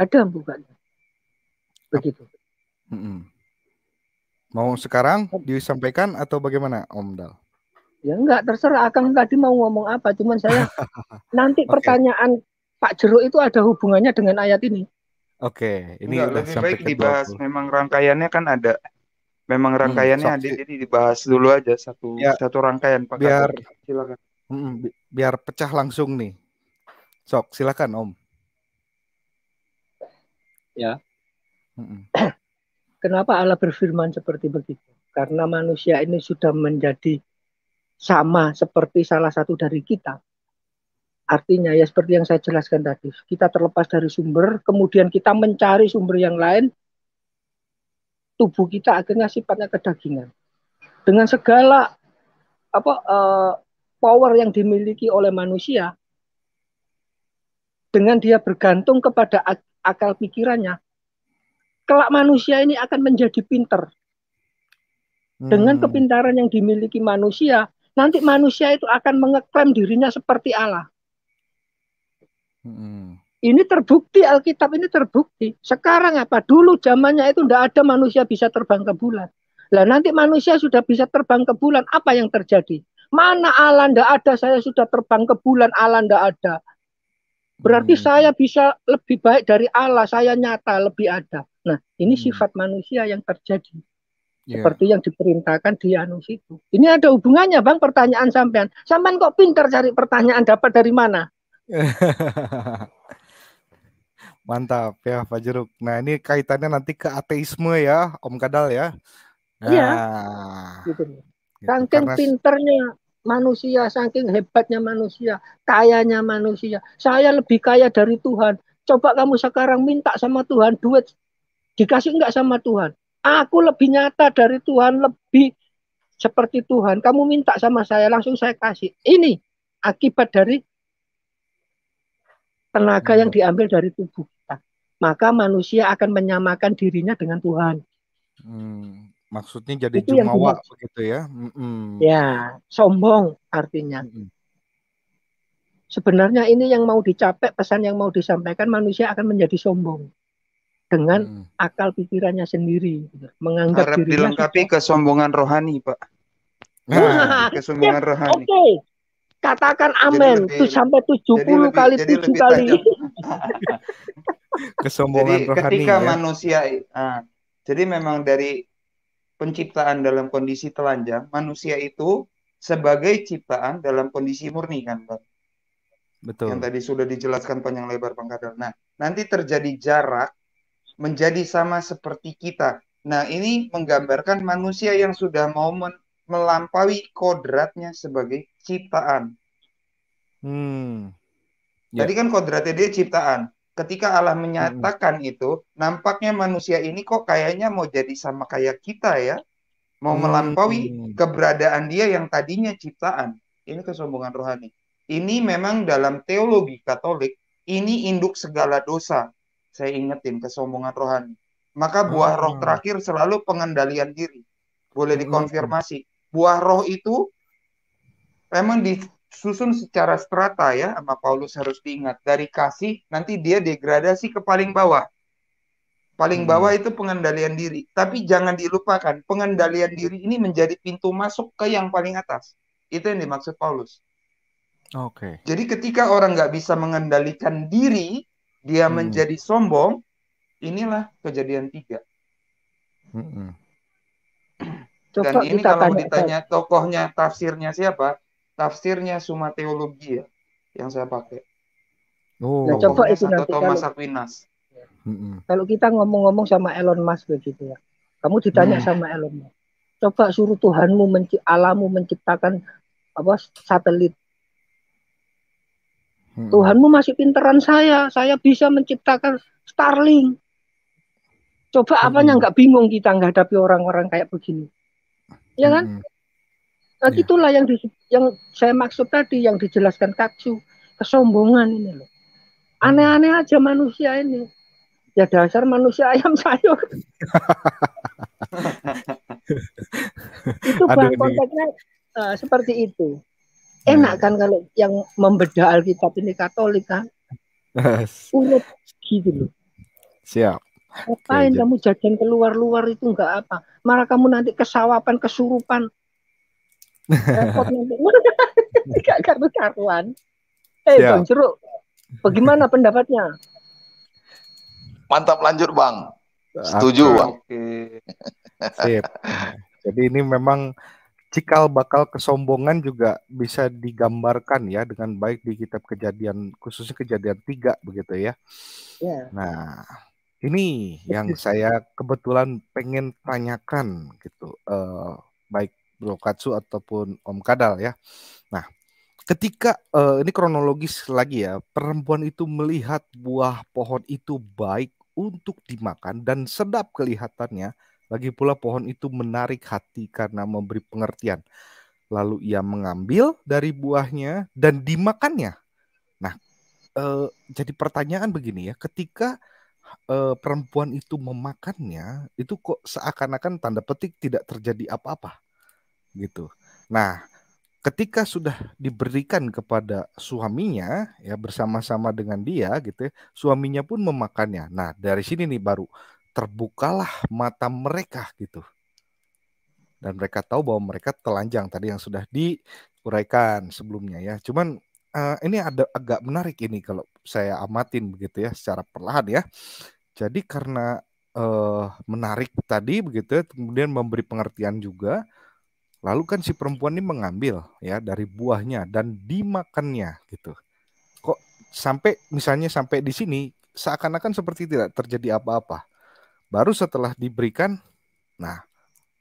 [SPEAKER 2] Ada bukan? Begitu.
[SPEAKER 1] Hmm. Mau sekarang disampaikan atau bagaimana, Om Dal?
[SPEAKER 2] Ya enggak, terserah Akang tadi mau ngomong apa. Cuman saya nanti okay. pertanyaan Pak Jeruk itu ada hubungannya dengan ayat ini.
[SPEAKER 5] Oke, okay, ini enggak, lebih baik dibahas. 20. Memang rangkaiannya kan ada. Memang hmm, rangkaiannya hmm, ada, jadi dibahas dulu aja satu ya, satu rangkaian Pak. Biar silakan.
[SPEAKER 1] Hmm, biar pecah langsung nih. Sok, silakan
[SPEAKER 2] Om.
[SPEAKER 5] Ya.
[SPEAKER 1] Hmm.
[SPEAKER 2] Kenapa Allah berfirman seperti begitu? Karena manusia ini sudah menjadi sama seperti salah satu dari kita. Artinya ya seperti yang saya jelaskan tadi, kita terlepas dari sumber, kemudian kita mencari sumber yang lain, tubuh kita akhirnya sifatnya kedagingan. Dengan segala apa uh, power yang dimiliki oleh manusia, dengan dia bergantung kepada akal pikirannya, kelak manusia ini akan menjadi pinter. Hmm. Dengan kepintaran yang dimiliki manusia, nanti manusia itu akan mengeklaim dirinya seperti Allah. Hmm. Ini terbukti Alkitab ini terbukti. Sekarang apa? Dulu zamannya itu tidak ada manusia bisa terbang ke bulan. Lah nanti manusia sudah bisa terbang ke bulan, apa yang terjadi? Mana Allah tidak ada, saya sudah terbang ke bulan, Allah tidak ada. Berarti hmm. saya bisa lebih baik dari Allah, saya nyata lebih ada. Nah, ini hmm. sifat manusia yang terjadi. Yeah. Seperti yang diperintahkan di anus itu. Ini ada hubungannya, Bang, pertanyaan sampean. Sampean kok pintar cari pertanyaan dapat dari mana?
[SPEAKER 1] Mantap ya, Pak Jeruk. Nah, ini kaitannya nanti ke ateisme ya, Om Kadal ya. Iya. Nah, gitu. gitu.
[SPEAKER 2] Saking karena... pinternya manusia, saking hebatnya manusia, kayanya manusia. Saya lebih kaya dari Tuhan. Coba kamu sekarang minta sama Tuhan duit, dikasih enggak sama Tuhan? Aku lebih nyata dari Tuhan, lebih seperti Tuhan. Kamu minta sama saya, langsung saya kasih. Ini akibat dari tenaga yang hmm. diambil dari tubuh kita. Maka manusia akan menyamakan dirinya dengan Tuhan.
[SPEAKER 1] Hmm. Maksudnya jadi itu jumawa begitu ya? Mm-mm. Ya,
[SPEAKER 2] sombong artinya. Mm-mm. Sebenarnya ini yang mau dicapai, pesan yang mau disampaikan manusia akan menjadi sombong dengan mm. akal pikirannya sendiri, gitu. menganggap Harap dirinya
[SPEAKER 5] dilengkapi kesombongan rohani, Pak. Nah, kesombongan ya, rohani. Oke.
[SPEAKER 2] Okay. Katakan amin tuh sampai 70 jadi lebih, kali jadi 7 kali.
[SPEAKER 1] kesombongan
[SPEAKER 5] jadi, rohani. Ketika ya. manusia ah, jadi memang dari penciptaan dalam kondisi telanjang, manusia itu sebagai ciptaan dalam kondisi murni kan, Bang? Betul. Yang tadi sudah dijelaskan panjang lebar Bang Kadal. Nah, nanti terjadi jarak menjadi sama seperti kita. Nah, ini menggambarkan manusia yang sudah mau melampaui kodratnya sebagai ciptaan. Hmm. Tadi yeah. kan kodratnya dia ciptaan ketika Allah hmm. menyatakan hmm. itu, nampaknya manusia ini kok kayaknya mau jadi sama kayak kita ya, mau hmm. melampaui keberadaan dia yang tadinya ciptaan. Ini kesombongan rohani. Ini memang dalam teologi Katolik, ini induk segala dosa. Saya ingetin kesombongan rohani. Maka buah hmm. roh terakhir selalu pengendalian diri. Boleh hmm. dikonfirmasi. Buah roh itu memang di, susun secara strata ya sama Paulus harus diingat dari kasih nanti dia degradasi ke paling bawah paling hmm. bawah itu pengendalian diri tapi jangan dilupakan pengendalian diri ini menjadi pintu masuk ke yang paling atas itu yang dimaksud Paulus oke okay. jadi ketika orang nggak bisa mengendalikan diri dia hmm. menjadi sombong inilah kejadian tiga
[SPEAKER 3] hmm.
[SPEAKER 2] Dan Coba ini kalau tanya, ditanya
[SPEAKER 5] tokohnya tafsirnya siapa tafsirnya Suma Teologi ya yang saya pakai.
[SPEAKER 3] Oh.
[SPEAKER 2] Nah,
[SPEAKER 5] coba itu nanti Thomas kalau, Aquinas.
[SPEAKER 2] Kalau kita ngomong-ngomong sama Elon Musk begitu ya. Kamu ditanya mm. sama Elon Musk. Coba suruh Tuhanmu menci alamu menciptakan apa satelit. Mm. Tuhanmu masih pinteran saya. Saya bisa menciptakan Starlink. Coba apanya nggak bingung kita menghadapi orang-orang kayak begini. Ya kan? Mm. Nah, ya. itulah yang di, yang saya maksud tadi yang dijelaskan kacu kesombongan ini loh. Hmm. Aneh-aneh aja manusia ini. Ya dasar manusia ayam sayur. itu bahan konteksnya uh, eh, seperti itu. Hmm. Enak kan kalau yang membeda Alkitab ini Katolik kan? Ulet gitu loh. Siap. Ngapain kamu jajan keluar-luar itu enggak apa. Malah kamu nanti kesawapan, kesurupan repot nanti. karuan Eh, yeah. Bang Jeruk, bagaimana pendapatnya?
[SPEAKER 6] Mantap lanjut, Bang. Setuju, Bang. Oke.
[SPEAKER 1] Sip. Jadi ini memang cikal bakal kesombongan juga bisa digambarkan ya dengan baik di kitab kejadian khususnya kejadian tiga begitu ya. Yeah. Nah, ini yang saya kebetulan pengen tanyakan gitu. Uh, baik Brokatsu ataupun Om Kadal ya. Nah, ketika uh, ini kronologis lagi ya, perempuan itu melihat buah pohon itu baik untuk dimakan dan sedap kelihatannya. Lagi pula pohon itu menarik hati karena memberi pengertian. Lalu ia mengambil dari buahnya dan dimakannya. Nah, uh, jadi pertanyaan begini ya, ketika E, perempuan itu memakannya, itu kok seakan-akan tanda petik tidak terjadi apa-apa gitu. Nah, ketika sudah diberikan kepada suaminya ya bersama-sama dengan dia gitu ya, suaminya pun memakannya. Nah, dari sini nih baru terbukalah mata mereka gitu. Dan mereka tahu bahwa mereka telanjang tadi yang sudah diuraikan sebelumnya ya. Cuman uh, ini ada agak menarik ini kalau saya amatin begitu ya secara perlahan ya. Jadi karena uh, menarik tadi begitu ya, kemudian memberi pengertian juga Lalu kan si perempuan ini mengambil ya dari buahnya dan dimakannya gitu. Kok sampai misalnya sampai di sini seakan-akan seperti tidak terjadi apa-apa. Baru setelah diberikan, nah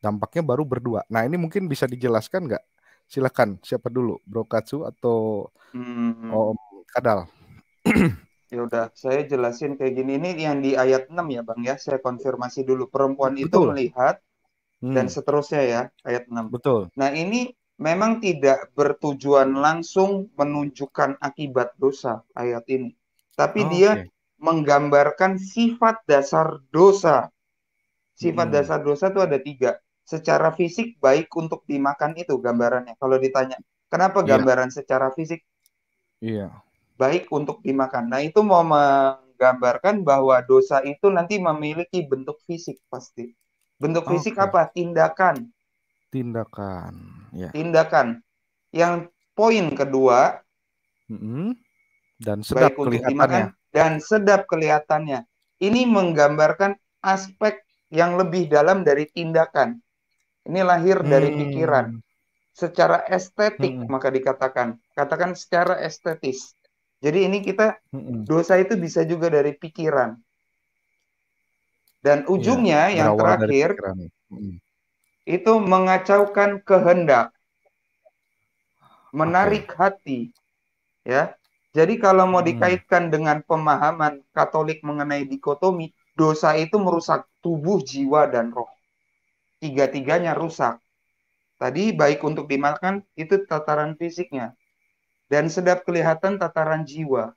[SPEAKER 1] dampaknya baru berdua. Nah ini mungkin bisa dijelaskan nggak? Silakan siapa dulu, Bro Katsu atau
[SPEAKER 5] hmm. Om Kadal? ya udah, saya jelasin kayak gini. Ini yang di ayat 6 ya Bang ya, saya konfirmasi dulu. Perempuan Betul. itu melihat hmm. dan seterusnya ya ayat 6. Betul. Nah, ini memang tidak bertujuan langsung menunjukkan akibat dosa ayat ini. Tapi oh, dia okay. menggambarkan sifat dasar dosa. Sifat hmm. dasar dosa itu ada tiga. Secara fisik baik untuk dimakan itu gambarannya. Kalau ditanya, kenapa iya. gambaran secara fisik? Yeah. Baik untuk dimakan. Nah itu mau menggambarkan bahwa dosa itu nanti memiliki bentuk fisik pasti. Bentuk fisik okay. apa? Tindakan.
[SPEAKER 1] Tindakan. Ya.
[SPEAKER 5] Tindakan. Yang poin kedua. Mm-hmm.
[SPEAKER 1] Dan sedap kelihatannya.
[SPEAKER 5] dan sedap kelihatannya. Ini menggambarkan aspek yang lebih dalam dari tindakan. Ini lahir dari hmm. pikiran. Secara estetik hmm. maka dikatakan. Katakan secara estetis. Jadi ini kita dosa itu bisa juga dari pikiran. Dan iya, ujungnya ya, yang terakhir itu mengacaukan kehendak, menarik okay. hati, ya. Jadi kalau mau dikaitkan dengan pemahaman Katolik mengenai dikotomi, dosa itu merusak tubuh, jiwa, dan roh. Tiga-tiganya rusak. Tadi baik untuk dimakan itu tataran fisiknya. Dan sedap kelihatan tataran jiwa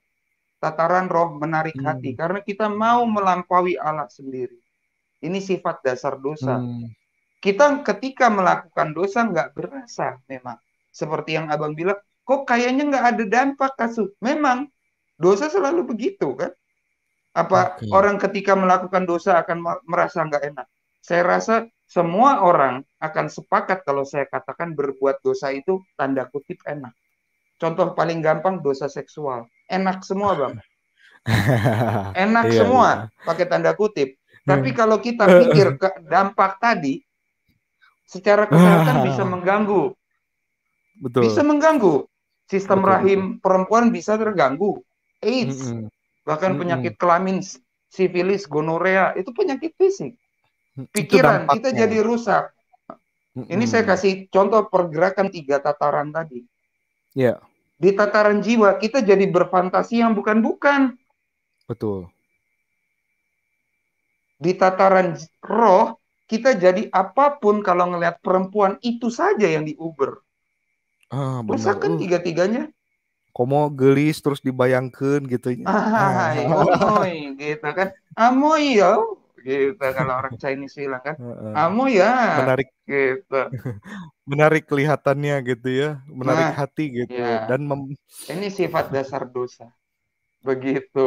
[SPEAKER 5] tataran roh menarik hmm. hati karena kita mau melampaui Allah sendiri. Ini sifat dasar dosa. Hmm. Kita ketika melakukan dosa nggak berasa memang. Seperti yang abang bilang, kok kayaknya nggak ada dampak kasus. Memang dosa selalu begitu kan? Apa okay. orang ketika melakukan dosa akan merasa nggak enak? Saya rasa semua orang akan sepakat kalau saya katakan berbuat dosa itu tanda kutip enak. Contoh paling gampang dosa seksual enak semua bang
[SPEAKER 1] enak iya, semua
[SPEAKER 5] iya. pakai tanda kutip
[SPEAKER 1] tapi hmm. kalau kita pikir
[SPEAKER 5] ke dampak tadi secara kesehatan bisa mengganggu Betul. bisa mengganggu sistem Betul. rahim perempuan bisa terganggu AIDS mm -mm. bahkan mm -mm. penyakit kelamin sifilis gonorea itu penyakit fisik mm, pikiran kita jadi rusak mm -mm. ini saya kasih contoh pergerakan tiga tataran tadi ya yeah di tataran jiwa kita jadi berfantasi yang bukan-bukan. Betul. Di tataran roh kita jadi apapun kalau ngelihat perempuan itu saja yang diuber.
[SPEAKER 1] Ah, benar. kan tiga-tiganya? Komo gelis terus dibayangkan gitu ya. amoy
[SPEAKER 5] gitu kan. Amoy ya gitu kalau orang Chinese bilang kan.
[SPEAKER 1] Amoy ya. Menarik. Gitu. menarik kelihatannya gitu ya, menarik nah, hati gitu ya. dan mem
[SPEAKER 5] ini sifat dasar dosa.
[SPEAKER 1] Begitu.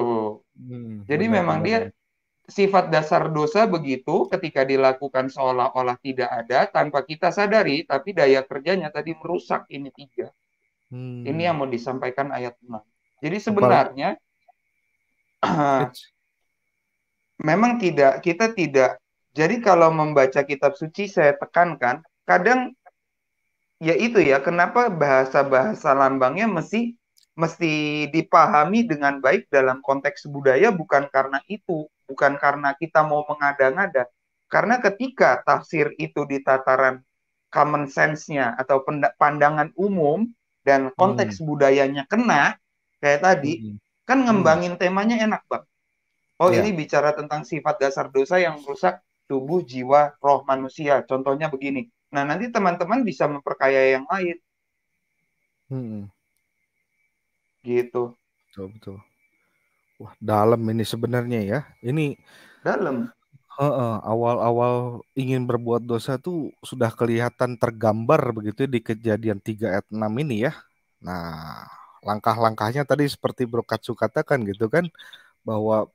[SPEAKER 1] Hmm, Jadi benar, memang benar.
[SPEAKER 5] dia sifat dasar dosa begitu ketika dilakukan seolah-olah tidak ada tanpa kita sadari, tapi daya kerjanya tadi merusak ini tiga. Hmm. Ini yang mau disampaikan ayat 6. Jadi sebenarnya memang tidak kita tidak jadi kalau membaca kitab suci saya tekankan kadang ya itu ya kenapa bahasa-bahasa lambangnya mesti mesti dipahami dengan baik dalam konteks budaya bukan karena itu, bukan karena kita mau mengada-ngada. Karena ketika tafsir itu di tataran common sense-nya atau pandangan umum dan hmm. konteks hmm. budayanya kena kayak tadi, hmm. kan ngembangin hmm. temanya enak, Bang. Oh, yeah. ini bicara tentang sifat dasar dosa yang rusak tubuh, jiwa, roh manusia. Contohnya begini. Nah, nanti teman-teman bisa memperkaya yang lain. Hmm. Gitu. Betul, betul. Wah,
[SPEAKER 1] dalam ini sebenarnya ya. Ini dalam. Uh, uh, awal-awal ingin berbuat dosa tuh sudah kelihatan tergambar begitu di kejadian 3 ayat 6 ini ya. Nah, langkah-langkahnya tadi seperti Bro Katsu katakan gitu kan bahwa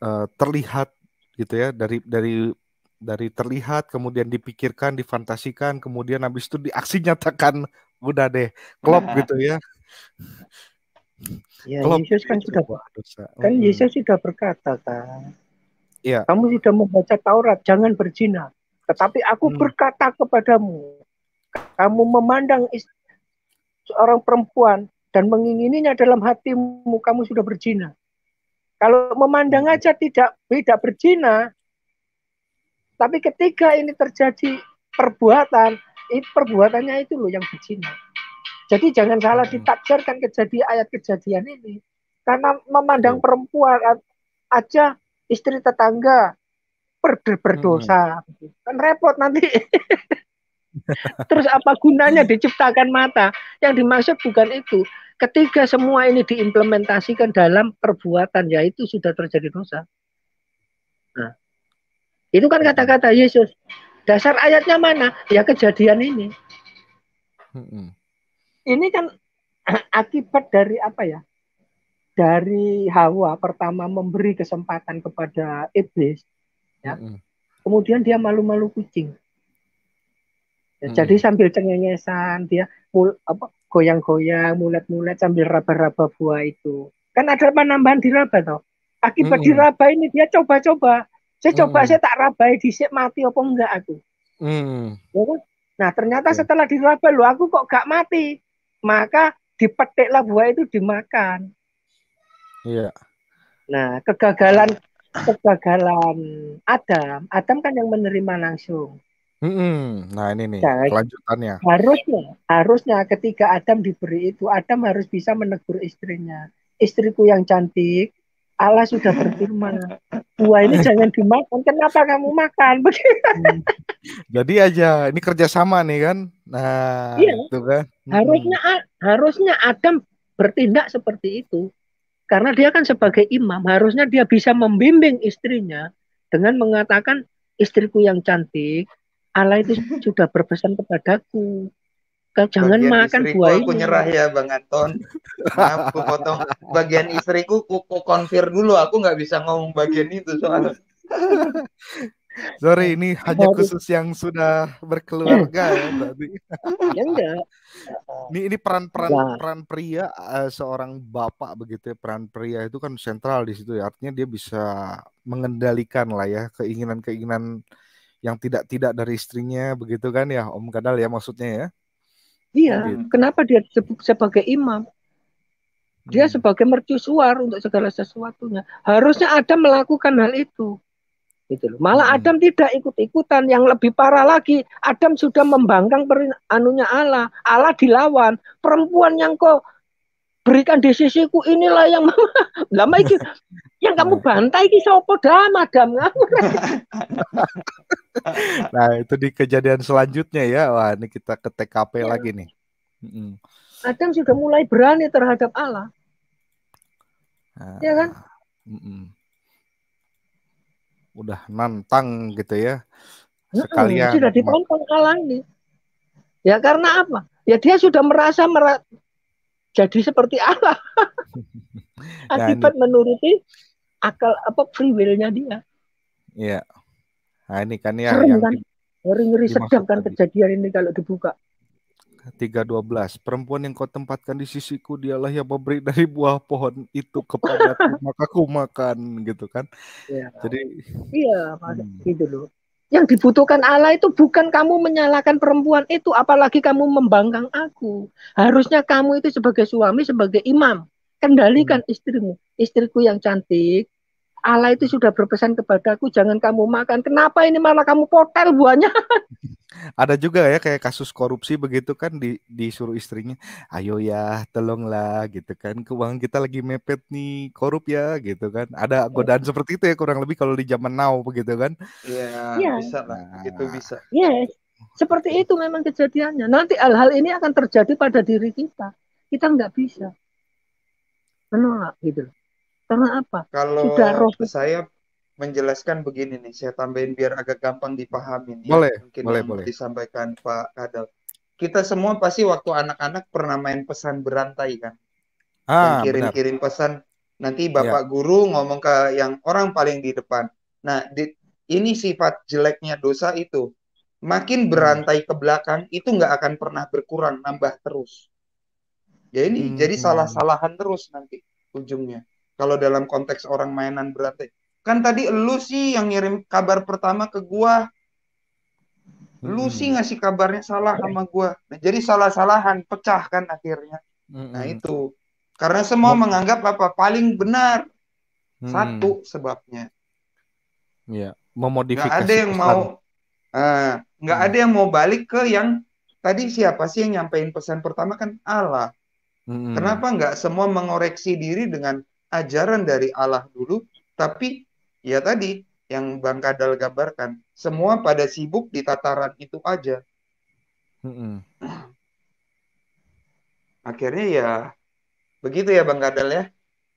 [SPEAKER 1] uh, terlihat gitu ya dari dari dari terlihat kemudian dipikirkan difantasikan kemudian habis itu diaksi nyatakan udah deh
[SPEAKER 3] klop nah. gitu ya
[SPEAKER 2] ya klop Yesus kan gitu. sudah kan Yesus sudah berkata kan ya. kamu sudah membaca Taurat jangan berzina tetapi aku hmm. berkata kepadamu kamu memandang seorang perempuan dan mengingininya dalam hatimu kamu sudah berzina kalau memandang aja tidak beda berzina tapi ketika ini terjadi perbuatan, itu perbuatannya itu loh yang bercinta. Jadi jangan salah hmm. ditafsirkan kejadian ayat kejadian ini karena memandang hmm. perempuan aja istri tetangga ber berdosa hmm. kan repot nanti terus apa gunanya hmm. diciptakan mata yang dimaksud bukan itu Ketiga semua ini diimplementasikan dalam perbuatan yaitu sudah terjadi dosa nah, itu kan kata-kata Yesus. Dasar ayatnya mana? Ya kejadian ini. Ini kan akibat dari apa ya? Dari Hawa pertama memberi kesempatan kepada iblis, ya. Kemudian dia malu-malu kucing. Ya, hmm. Jadi sambil cengengesan dia mul, apa goyang-goyang, mulet-mulet sambil raba-raba buah itu. Kan ada penambahan diraba toh. Akibat hmm. diraba ini dia coba-coba saya hmm. coba saya tak rabai dhisik mati apa enggak aku. Hmm. Ya kan? Nah, ternyata hmm. setelah dirabai lo aku kok gak mati. Maka dipetiklah buah itu dimakan. Iya. Yeah. Nah, kegagalan kegagalan Adam, Adam kan yang menerima langsung.
[SPEAKER 1] Mm-hmm. Nah ini nih nah, kelanjutannya.
[SPEAKER 2] Harusnya, harusnya ketika Adam diberi itu, Adam harus bisa menegur istrinya. Istriku yang cantik, Allah sudah berfirman, buah ini jangan dimakan. Kenapa kamu makan?
[SPEAKER 1] Jadi aja, ini kerjasama nih kan? Nah, iya. itu kan. Hmm. Harusnya
[SPEAKER 2] harusnya Adam bertindak seperti itu, karena dia kan sebagai imam, harusnya dia bisa membimbing istrinya dengan mengatakan istriku yang cantik, Allah itu sudah berpesan kepadaku Kau jangan bagian makan buah ini. Aku nyerah ya
[SPEAKER 5] Bang Anton. aku potong. Bagian istriku ku, ku konfir dulu. Aku nggak bisa ngomong bagian
[SPEAKER 1] itu soalnya. Sorry, ini hanya khusus yang sudah berkeluarga ya tadi. Ya enggak. Ini ini peran-peran ya. peran pria eh, seorang bapak begitu ya. Peran pria itu kan sentral di situ ya. Artinya dia bisa mengendalikan lah ya keinginan-keinginan yang tidak-tidak dari istrinya begitu kan ya Om Kadal ya maksudnya ya.
[SPEAKER 2] Iya, gitu. kenapa dia disebut sebagai imam? Dia hmm. sebagai mercusuar untuk segala sesuatunya. Harusnya Adam melakukan hal itu. Gitu loh. Malah hmm. Adam tidak ikut-ikutan. Yang lebih parah lagi, Adam sudah membangkang perin anunya Allah. Allah dilawan. Perempuan yang kok berikan di sisiku inilah yang lama iki yang kamu nah. bantai ki sopo dam adam
[SPEAKER 1] nah itu di kejadian selanjutnya ya wah ini kita ke TKP ya. lagi nih
[SPEAKER 2] Adam sudah mulai berani terhadap Allah
[SPEAKER 1] ya kan mm -mm. udah nantang gitu ya
[SPEAKER 2] sekalian sudah ditontong Allah ini ya karena apa ya dia sudah merasa jadi seperti Allah akibat menuruti akal apa free willnya dia
[SPEAKER 1] Iya. Nah, ini kan ya Sering, yang kan?
[SPEAKER 2] ngeri sedang kan kejadian ini kalau dibuka.
[SPEAKER 1] 3.12 Perempuan yang kau tempatkan di sisiku dialah yang memberi dari buah pohon itu kepada maka aku makan gitu kan. Iya. Jadi
[SPEAKER 2] iya, hmm. gitu loh. Yang dibutuhkan Allah itu bukan kamu menyalahkan perempuan itu, apalagi kamu membangkang aku. Harusnya kamu itu sebagai suami, sebagai imam, kendalikan hmm. istrimu. Istriku yang cantik, Allah itu sudah berpesan kepadaku jangan kamu makan. Kenapa ini malah kamu potel buahnya?
[SPEAKER 1] Ada juga ya kayak kasus korupsi begitu kan di disuruh istrinya, ayo ya tolonglah gitu kan keuangan kita lagi mepet nih korup ya gitu kan. Ada iya. godaan yeah. seperti itu ya kurang lebih kalau di zaman now begitu kan. Iya, yeah, bisa lah. Gitu nah, itu bisa.
[SPEAKER 2] Yes. Seperti itu memang kejadiannya. Nanti hal-hal ini akan terjadi pada diri kita. Kita nggak bisa menolak gitu loh. Karena apa?
[SPEAKER 5] Kalau Sudah roh. saya menjelaskan begini nih, saya tambahin biar agak gampang dipahami. Boleh, Mungkin boleh, boleh. Disampaikan Pak Kadal. Kita semua pasti waktu anak-anak pernah main pesan berantai kan?
[SPEAKER 4] Ah, kirim-kirim
[SPEAKER 5] pesan. Nanti iya. bapak ya. guru ngomong ke yang orang paling di depan. Nah, di, ini sifat jeleknya dosa itu. Makin hmm. berantai ke belakang itu nggak akan pernah berkurang, nambah terus. Ya hmm. jadi salah-salahan terus nanti ujungnya kalau dalam konteks orang mainan berarti. Kan tadi lu sih yang ngirim kabar pertama ke gua. Lu hmm. sih ngasih kabarnya salah sama gua. Nah, jadi salah-salahan pecah kan akhirnya. Nah, hmm. Nah, itu. Karena semua hmm. menganggap apa paling benar. Hmm. Satu sebabnya.
[SPEAKER 1] Iya, memodifikasi. Gak ada yang pesan. mau
[SPEAKER 5] uh, hmm. ada yang mau balik ke yang tadi siapa sih yang nyampein pesan pertama kan Allah. Hmm. Kenapa nggak semua mengoreksi diri dengan ajaran dari Allah dulu, tapi ya tadi yang Bang Kadal gambarkan, semua pada sibuk di tataran itu aja.
[SPEAKER 3] Mm -hmm.
[SPEAKER 5] Akhirnya ya begitu ya Bang Kadal ya.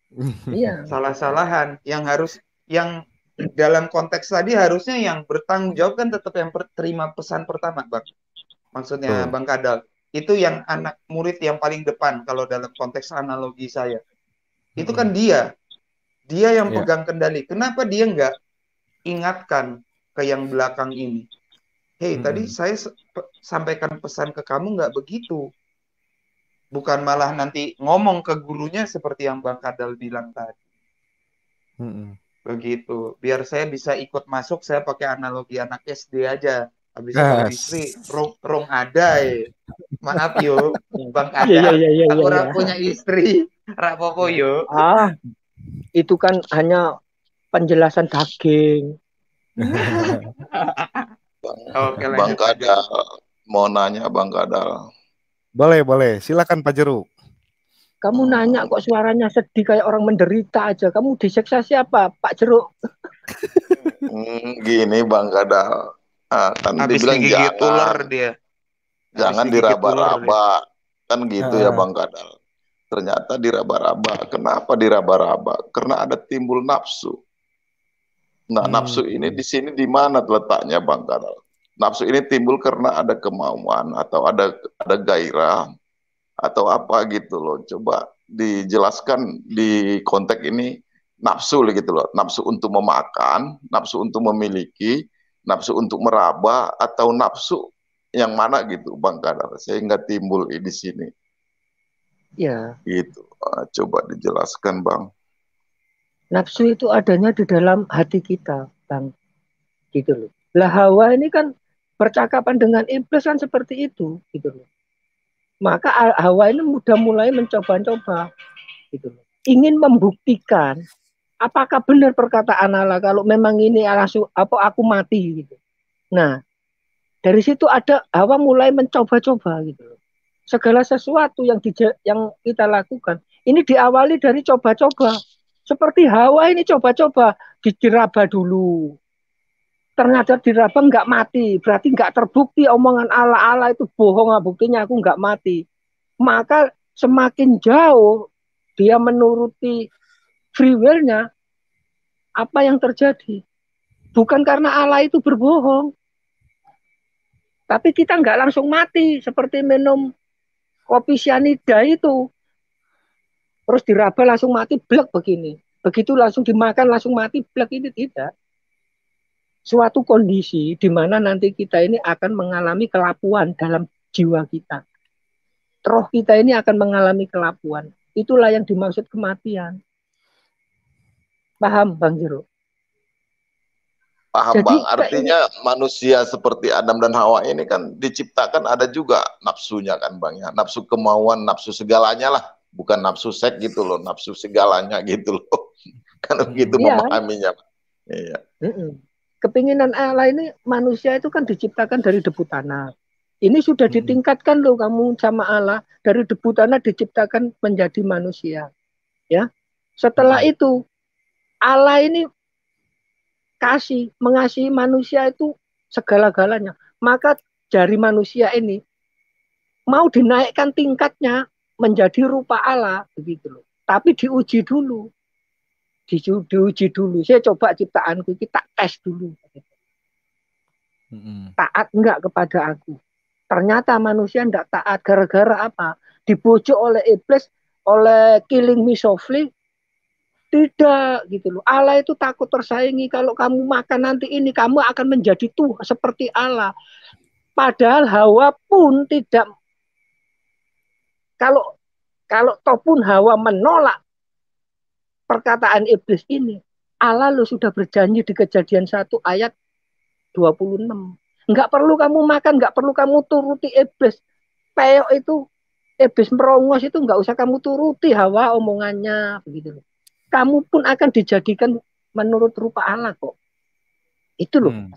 [SPEAKER 3] Iya.
[SPEAKER 5] Salah-salahan yang harus yang dalam konteks tadi harusnya yang bertanggung jawab kan tetap yang terima pesan pertama Bang. Maksudnya oh. Bang Kadal itu yang anak murid yang paling depan kalau dalam konteks analogi saya. Itu kan dia. Dia yang yeah. pegang kendali. Kenapa dia nggak ingatkan ke yang belakang ini? Hei, hmm. tadi saya sampaikan pesan ke kamu nggak begitu. Bukan malah nanti ngomong ke gurunya seperti yang Bang Kadal bilang tadi. Hmm. Begitu. Biar saya bisa ikut masuk, saya pakai analogi anak SD aja habis nah. istri rong rong ada ya. maaf yo bang iya, iya, ada yeah, yeah, yeah, yeah, yeah. punya
[SPEAKER 2] istri
[SPEAKER 5] rapopo yo
[SPEAKER 2] ah itu kan hanya penjelasan daging
[SPEAKER 6] Oke, okay, Bang Kadal mau nanya Bang Kadal
[SPEAKER 2] boleh boleh silakan
[SPEAKER 1] Pak
[SPEAKER 6] Jeruk
[SPEAKER 2] kamu oh. nanya kok suaranya sedih kayak orang menderita aja. Kamu diseksa siapa, Pak Jeruk?
[SPEAKER 6] Hmm, gini Bang Kadal, ah kan Habis dibilang digigit jangan, ular dia. jangan diraba-raba. Kan gitu uh. ya ah. Bang Kadal. Ternyata diraba-raba. Kenapa diraba-raba? Karena ada timbul nafsu. Nah, hmm. nafsu ini di sini di mana letaknya Bang Kadal? Nafsu ini timbul karena ada kemauan atau ada ada gairah atau apa gitu loh. Coba dijelaskan di konteks ini nafsu gitu loh. Nafsu untuk memakan, nafsu untuk memiliki, nafsu untuk meraba atau nafsu yang mana gitu Bang Kadar sehingga timbul di sini. Ya. Gitu. Ah, coba dijelaskan Bang.
[SPEAKER 2] Nafsu itu adanya di dalam hati kita, Bang. Gitu loh. Lah hawa ini kan percakapan dengan iblis kan seperti itu, gitu loh. Maka hawa ini mudah mulai mencoba-coba, gitu loh. Ingin membuktikan apakah benar perkataan Allah kalau memang ini Allah apa aku mati gitu. Nah, dari situ ada Hawa mulai mencoba-coba gitu Segala sesuatu yang di, yang kita lakukan ini diawali dari coba-coba. Seperti Hawa ini coba-coba diraba dulu. Ternyata diraba nggak mati, berarti nggak terbukti omongan Allah Allah itu bohong, ah, buktinya aku nggak mati. Maka semakin jauh dia menuruti free will-nya apa yang terjadi. Bukan karena Allah itu berbohong. Tapi kita nggak langsung mati seperti minum kopi sianida itu. Terus diraba langsung mati blek begini. Begitu langsung dimakan langsung mati blek ini tidak. Suatu kondisi di mana nanti kita ini akan mengalami kelapuan dalam jiwa kita. Roh kita ini akan mengalami kelapuan. Itulah yang dimaksud kematian. Paham Bang Jero?
[SPEAKER 6] Paham Jadi, Bang, artinya ini, manusia seperti Adam dan Hawa ini kan diciptakan ada juga nafsunya kan Bang ya. Nafsu kemauan, nafsu segalanya lah. Bukan nafsu seks gitu loh, nafsu segalanya gitu loh. kan begitu iya. memahaminya. Iya.
[SPEAKER 2] Kepinginan Allah ini manusia itu kan diciptakan dari debu tanah. Ini sudah ditingkatkan loh kamu sama Allah dari debu tanah diciptakan menjadi manusia. Ya. Setelah itu Allah ini kasih, mengasihi manusia itu segala-galanya. Maka dari manusia ini mau dinaikkan tingkatnya menjadi rupa Allah begitu loh. Tapi diuji dulu. Di, diuji dulu. Saya coba ciptaanku kita tes dulu. Taat enggak kepada aku. Ternyata manusia enggak taat gara-gara apa? Dibujuk oleh iblis, oleh killing me softly, tidak gitu loh. Allah itu takut tersaingi. Kalau kamu makan nanti ini kamu akan menjadi tuh seperti Allah. Padahal Hawa pun tidak kalau kalau toh pun Hawa menolak perkataan iblis ini, Allah lo sudah berjanji di kejadian 1 ayat 26. Enggak perlu kamu makan, enggak perlu kamu turuti iblis. Peok itu iblis merongos itu enggak usah kamu turuti hawa omongannya begitu loh kamu pun akan dijadikan menurut rupa Allah kok. Itu loh. Hmm.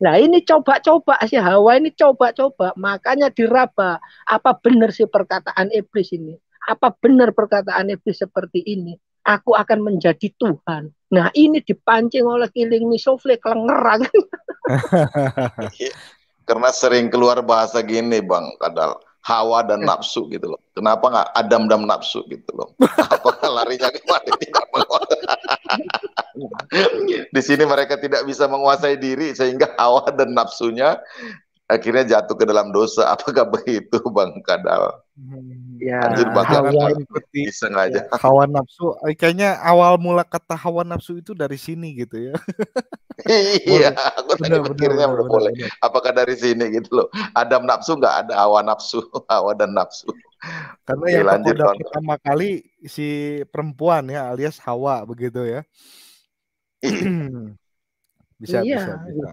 [SPEAKER 2] Nah ini coba-coba si Hawa ini coba-coba. Makanya diraba. Apa benar sih perkataan iblis ini? Apa benar perkataan iblis seperti ini? Aku akan menjadi Tuhan. Nah ini dipancing oleh kiling misofle kelengeran.
[SPEAKER 6] Karena sering keluar bahasa gini Bang Kadal. Hawa dan eh. nafsu gitu loh. Kenapa nggak Adam dan nafsu gitu loh? Apakah larinya kemana? Tidak Di sini mereka tidak bisa menguasai diri sehingga Hawa dan nafsunya akhirnya jatuh ke dalam dosa. Apakah begitu Bang Kadal?
[SPEAKER 1] Ya, Anjir bakal
[SPEAKER 6] ikuti sengaja. Ya, hawa
[SPEAKER 1] nafsu eh, kayaknya awal mula kata hawa nafsu itu dari sini gitu ya.
[SPEAKER 6] iya, aku tadi benar, udah boleh. Apakah dari sini gitu loh? Ada nafsu nggak ada hawa nafsu, hawa dan nafsu.
[SPEAKER 1] Karena Oke, yang lanjut, pertama kali si perempuan ya alias Hawa begitu ya. bisa, iya. bisa bisa.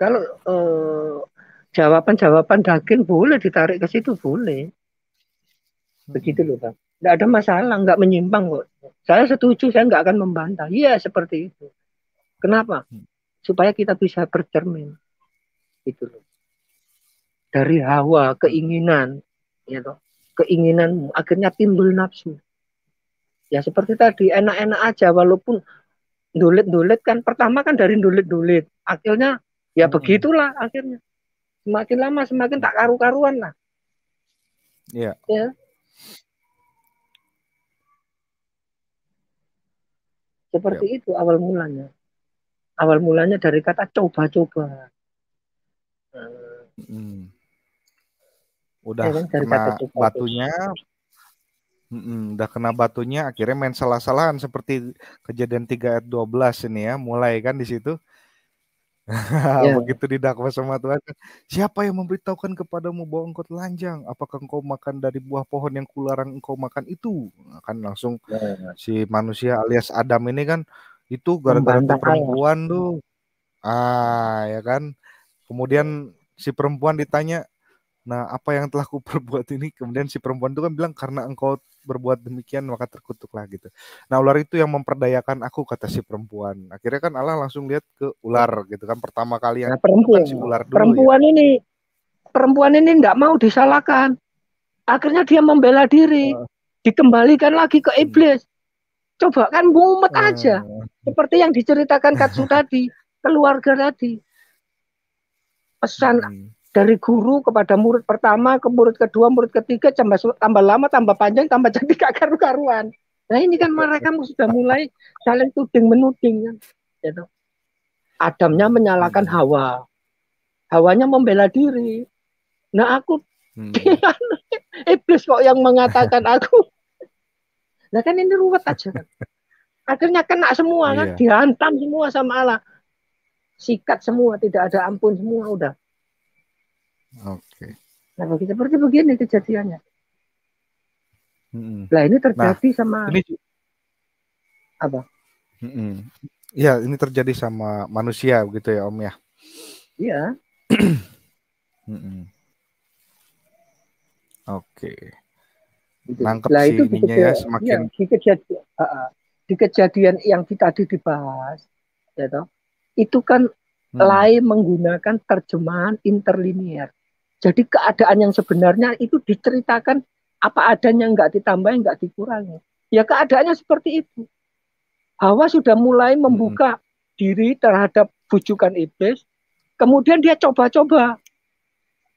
[SPEAKER 2] Kalau jawaban eh, jawaban-jawaban daging boleh ditarik ke situ boleh. Begitu hmm. loh bang. Tidak ada masalah, nggak menyimpang kok. Saya setuju, saya nggak akan membantah. Iya seperti itu. Kenapa? Hmm. Supaya kita bisa bercermin. Itu loh. Dari hawa, keinginan, ya toh, keinginanmu akhirnya timbul nafsu. Ya seperti tadi enak-enak aja walaupun dulit-dulit kan pertama kan dari dulit-dulit. Akhirnya ya hmm. begitulah akhirnya. Semakin lama semakin tak karu-karuan lah. Iya. Ya. Seperti ya. itu awal mulanya awal mulanya dari kata coba-coba.
[SPEAKER 1] Hmm. Udah
[SPEAKER 2] ya, kan, dari kena kata coba, batunya,
[SPEAKER 1] Mm-mm, udah kena batunya, akhirnya main salah-salahan seperti kejadian 3 ayat 12 ini ya, mulai kan di situ. ya. Begitu didakwa sama Tuhan, siapa yang memberitahukan kepadamu bahwa engkau telanjang? Apakah engkau makan dari buah pohon yang kularang engkau makan itu? Nah, kan langsung ya. si manusia alias Adam ini kan itu gara-gara perempuan tuh ah ya kan kemudian si perempuan ditanya nah apa yang telah ku perbuat ini kemudian si perempuan itu kan bilang karena engkau berbuat demikian maka terkutuklah gitu nah ular itu yang memperdayakan aku kata si perempuan akhirnya kan Allah langsung lihat ke ular gitu kan pertama kali nah, yang nah, perempuan, kan si ular dulu, ya. perempuan
[SPEAKER 2] ya. ini perempuan ini nggak mau disalahkan akhirnya dia membela diri uh, dikembalikan lagi ke iblis hmm. coba kan mumet uh, aja seperti yang diceritakan Katsu tadi, keluarga tadi. Pesan hmm. dari guru kepada murid pertama, ke murid kedua, murid ketiga, tambah, tambah lama, tambah panjang, tambah jadi gak karu-karuan. Nah ini kan mereka sudah mulai saling tuding menuding. Ya. Gitu. Adamnya menyalahkan hmm. Hawa. Hawanya membela diri. Nah aku hmm. iblis kok yang mengatakan aku. Nah kan ini ruwet aja kan akhirnya kena semua kan iya. dihantam semua sama Allah sikat semua tidak ada ampun semua udah oke okay. nah seperti begini kejadiannya
[SPEAKER 1] hmm.
[SPEAKER 3] nah ini terjadi nah, sama ini apa
[SPEAKER 1] hmm. ya ini terjadi sama manusia begitu ya om ya
[SPEAKER 3] iya oke okay. Gitu. nah, itu ya semakin ya,
[SPEAKER 2] kejadian, di kejadian yang kita tadi dibahas, ya toh, itu kan hmm. lain menggunakan terjemahan interlinear. Jadi keadaan yang sebenarnya itu diceritakan apa adanya, nggak ditambah, nggak dikurangi. Ya keadaannya seperti itu. Hawa sudah mulai membuka hmm. diri terhadap bujukan iblis, kemudian dia coba-coba.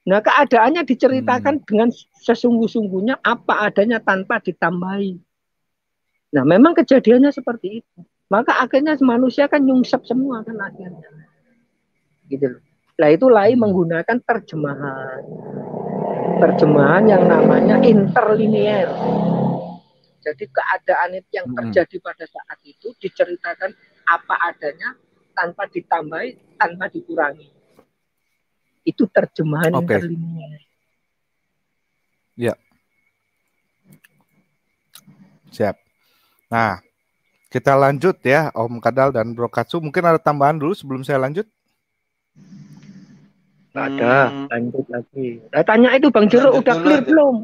[SPEAKER 2] Nah keadaannya diceritakan hmm. dengan sesungguh-sungguhnya apa adanya tanpa ditambahi Nah, memang kejadiannya seperti itu. Maka akhirnya manusia kan nyungsep semua kan akhirnya. Gitu loh. Nah, itu lain menggunakan terjemahan. Terjemahan yang namanya interlinear. Jadi keadaan itu yang terjadi pada saat itu diceritakan apa adanya tanpa ditambahi, tanpa dikurangi. Itu terjemahan okay. interlinear. Ya.
[SPEAKER 1] Siap. Nah, kita lanjut ya Om Kadal dan Bro Katsu. Mungkin ada tambahan dulu sebelum saya lanjut.
[SPEAKER 2] Hmm. Ada, hmm. lanjut lagi. Nah, tanya itu Bang Jero udah dulu, clear belum?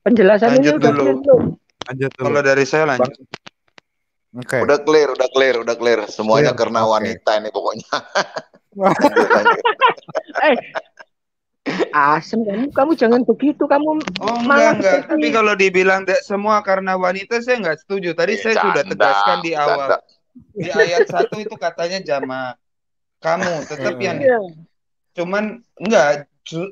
[SPEAKER 2] Penjelasannya udah clear
[SPEAKER 6] belum? Lanjut Kalau
[SPEAKER 5] dari saya lanjut. Bang. Okay.
[SPEAKER 6] Udah clear, udah clear, udah clear. Semuanya clear. karena okay. wanita ini pokoknya.
[SPEAKER 2] eh, Asem kamu, kamu jangan begitu. Kamu Oh enggak, enggak.
[SPEAKER 5] Tapi kalau dibilang tidak semua karena wanita saya enggak setuju. Tadi eh, saya canda, sudah tegaskan di awal. Di ayat satu itu katanya jama kamu tetap iya. yang cuman enggak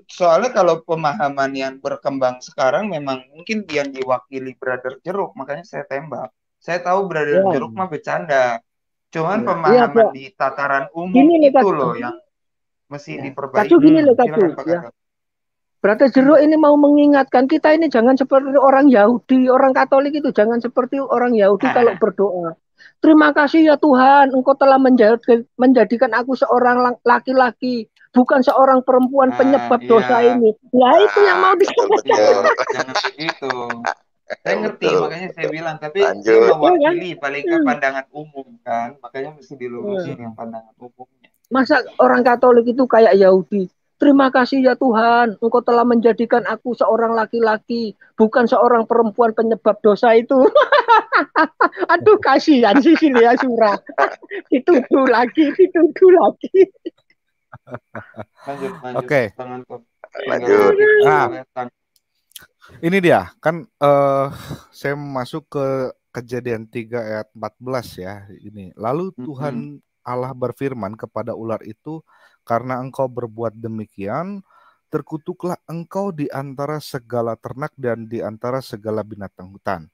[SPEAKER 5] soalnya kalau pemahaman yang berkembang sekarang memang mungkin yang diwakili brother jeruk makanya saya tembak saya tahu brother ya. jeruk mah bercanda cuman ya. pemahaman ya, di tataran umum gini, itu loh yang masih ya. diperbaiki. Kacu gini loh kacu. Ya.
[SPEAKER 2] Berarti jeruk ini mau mengingatkan kita ini jangan seperti orang Yahudi, orang Katolik itu jangan seperti orang Yahudi ah. kalau berdoa. Terima kasih ya Tuhan, Engkau telah menjadikan aku seorang laki-laki, bukan seorang perempuan ah, penyebab ah, iya. dosa ini. Ya itu yang mau ah,
[SPEAKER 5] disampaikan. Iya. Itu. Saya ngerti, makanya saya bilang, tapi Lanjut. saya mewakili paling iya, iya. ke hmm. pandangan umum kan, makanya mesti dilurusin hmm. yang pandangan umumnya.
[SPEAKER 2] Masa orang Katolik itu kayak Yahudi? Terima kasih ya Tuhan, Engkau telah menjadikan aku seorang laki-laki, bukan seorang perempuan penyebab dosa itu. Aduh kasihan Silia ya, Surah. dituduh lagi, dituduh lagi.
[SPEAKER 1] Oke. Lanjut. Nah, ini dia, kan uh, saya masuk ke kejadian 3 ayat 14 ya ini. Lalu Tuhan mm -hmm. Allah berfirman kepada ular itu, karena engkau berbuat demikian, terkutuklah engkau di antara segala ternak dan di antara segala binatang hutan.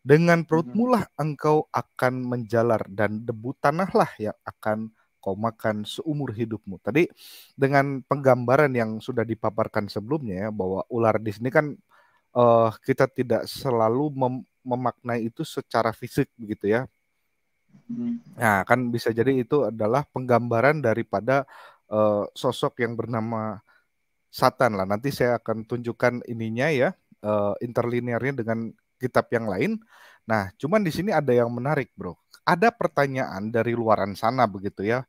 [SPEAKER 1] Dengan mhm. perutmulah engkau akan menjalar dan debu tanahlah yang akan kau makan seumur hidupmu. Tadi dengan penggambaran yang sudah dipaparkan sebelumnya ya bahwa ular di sini kan uh, kita tidak selalu mem memaknai itu secara fisik begitu ya. Mhm. Nah, kan bisa jadi itu adalah penggambaran daripada uh, sosok yang bernama Satan lah. Nanti saya akan tunjukkan ininya ya, uh, interlinearnya dengan kitab yang lain. Nah, cuman di sini ada yang menarik, Bro. Ada pertanyaan dari luaran sana begitu ya.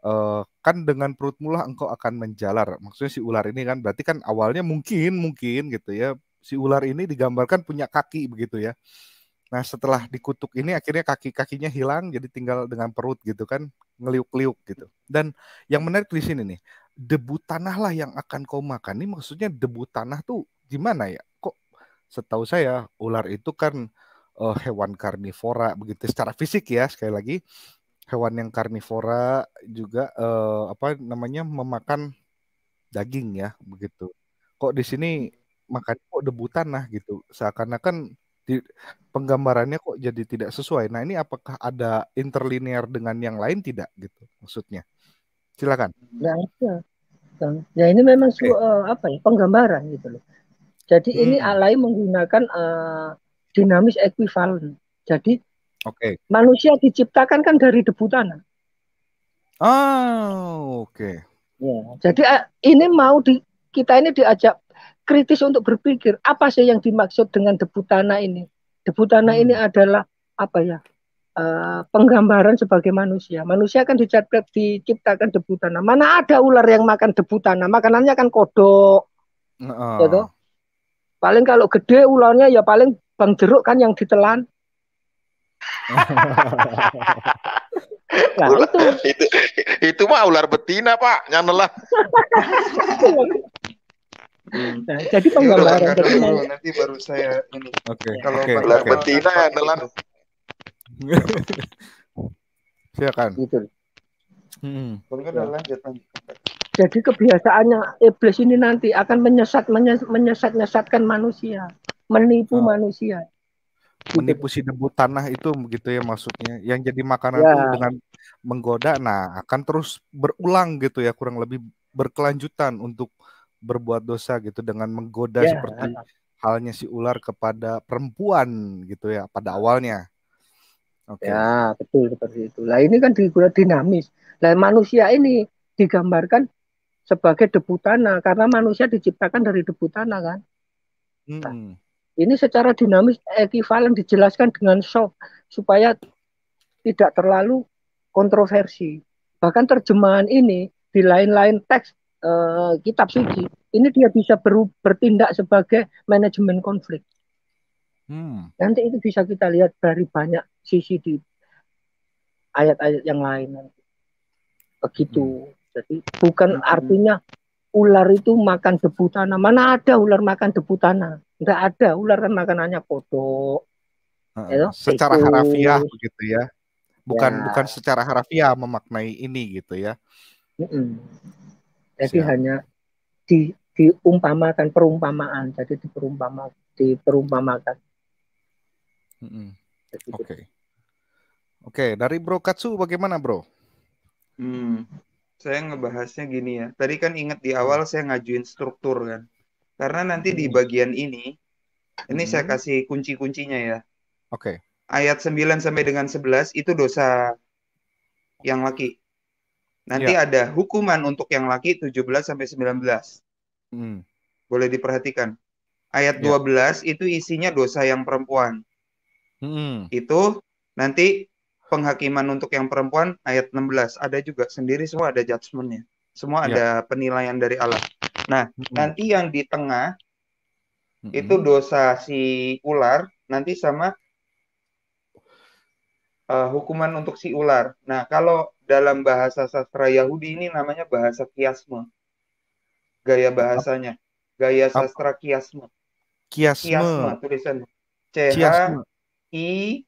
[SPEAKER 1] Uh, kan dengan perut mula engkau akan menjalar. Maksudnya si ular ini kan berarti kan awalnya mungkin mungkin gitu ya. Si ular ini digambarkan punya kaki begitu ya. Nah setelah dikutuk ini akhirnya kaki-kakinya hilang jadi tinggal dengan perut gitu kan ngeliuk-liuk gitu. Dan yang menarik di sini nih debu tanah lah yang akan kau makan. Ini maksudnya debu tanah tuh gimana ya? Kok setahu saya ular itu kan uh, hewan karnivora begitu secara fisik ya sekali lagi hewan yang karnivora juga uh, apa namanya memakan daging ya begitu. Kok di sini makan kok debu tanah gitu seakan-akan di, penggambarannya kok jadi tidak sesuai. Nah ini apakah ada interlinear dengan yang lain tidak gitu maksudnya? Silakan. ya. ya ini
[SPEAKER 2] memang okay. uh, eh, apa ya penggambaran gitu loh. Jadi hmm. ini alai menggunakan uh, dinamis ekuivalen. Jadi okay. manusia diciptakan kan dari debu tanah.
[SPEAKER 1] Oh, oke. Okay. Ya,
[SPEAKER 2] jadi uh, ini mau di kita ini diajak kritis untuk berpikir apa sih yang dimaksud dengan debu tanah ini. Debu tanah ini hmm. adalah apa ya? Uh, penggambaran sebagai manusia. Manusia kan dicatat diciptakan debu tanah. Mana ada ular yang makan debu tanah? Makanannya kan kodok.
[SPEAKER 3] Uh. Gitu.
[SPEAKER 2] Paling kalau gede ularnya ya paling bang jeruk kan yang ditelan.
[SPEAKER 6] nah, itu. itu itu mah ular betina pak nyanelah
[SPEAKER 5] Hmm. Nah, jadi penggambaran Nanti baru saya ini. Oke. Okay. Kalau okay. betina ya telan.
[SPEAKER 1] Silakan. Gitu. Hmm.
[SPEAKER 2] Jadi kebiasaannya iblis ini nanti akan menyesat menyesat menyesat nyesatkan manusia, menipu oh. manusia.
[SPEAKER 1] Menipu si debu tanah itu begitu ya maksudnya. Yang jadi makanan ya. itu dengan menggoda, nah akan terus berulang gitu ya kurang lebih berkelanjutan untuk berbuat dosa gitu dengan menggoda yeah. seperti halnya si ular kepada
[SPEAKER 2] perempuan gitu ya pada awalnya. Okay. Ya betul seperti itu. Lah ini kan digunakan dinamis. Nah manusia ini digambarkan sebagai debu tanah karena manusia diciptakan dari debu tanah kan. Hmm. Nah, ini secara dinamis ekivalen dijelaskan dengan soft supaya tidak terlalu kontroversi. Bahkan terjemahan ini di lain-lain teks Eh, kitab suci ini dia bisa ber, bertindak sebagai manajemen konflik hmm. nanti itu bisa kita lihat dari banyak sisi di ayat-ayat yang lain nanti begitu hmm. jadi bukan hmm. artinya ular itu makan debu tanah mana ada ular makan debu tanah Tidak ada ular kan makanannya kodok
[SPEAKER 1] ya, secara itu. harafiah begitu ya bukan ya. bukan secara harafiah memaknai ini gitu ya. Mm
[SPEAKER 2] jadi Siap. hanya di diumpamakan perumpamaan, jadi diperumpama diperumpamakan.
[SPEAKER 1] Gitu. Oke. Mm -hmm. Oke, okay. okay. dari Bro Katsu bagaimana, Bro?
[SPEAKER 5] Hmm. Saya ngebahasnya gini ya. Tadi kan ingat di awal saya ngajuin struktur kan. Karena nanti di bagian ini ini hmm. saya kasih kunci-kuncinya ya. Oke. Okay. Ayat 9 sampai dengan 11 itu dosa yang laki. Nanti ya. ada hukuman untuk yang laki 17 sampai 19. Hmm. Boleh diperhatikan. Ayat ya. 12 itu isinya dosa yang perempuan. Hmm. Itu nanti penghakiman untuk yang perempuan ayat 16 ada juga sendiri semua ada judgementnya. Semua ya. ada penilaian dari Allah. Nah, hmm. nanti yang di tengah hmm. itu dosa si ular nanti sama uh, hukuman untuk si ular. Nah, kalau dalam bahasa sastra Yahudi ini namanya bahasa kiasme. Gaya bahasanya, gaya sastra kiasme. Kiasme, kiasme tulisan C I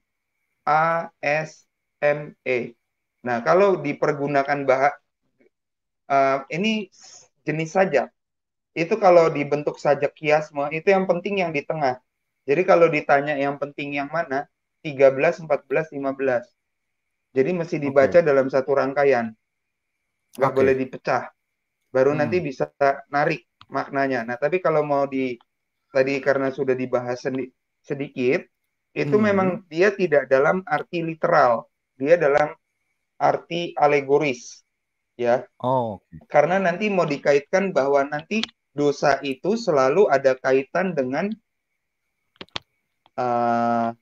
[SPEAKER 5] A S M E. Nah, kalau dipergunakan bahasa uh, eh, ini jenis sajak. Itu kalau dibentuk sajak kiasma itu yang penting yang di tengah. Jadi kalau ditanya yang penting yang mana, 13, 14, 15. Jadi mesti dibaca okay. dalam satu rangkaian. Gak okay. boleh dipecah. Baru hmm. nanti bisa narik maknanya. Nah, tapi kalau mau di tadi karena sudah dibahas sedi sedikit, itu hmm. memang dia tidak dalam arti literal. Dia dalam arti alegoris. Ya. Oh. Karena nanti mau dikaitkan bahwa nanti dosa itu selalu ada kaitan dengan uh,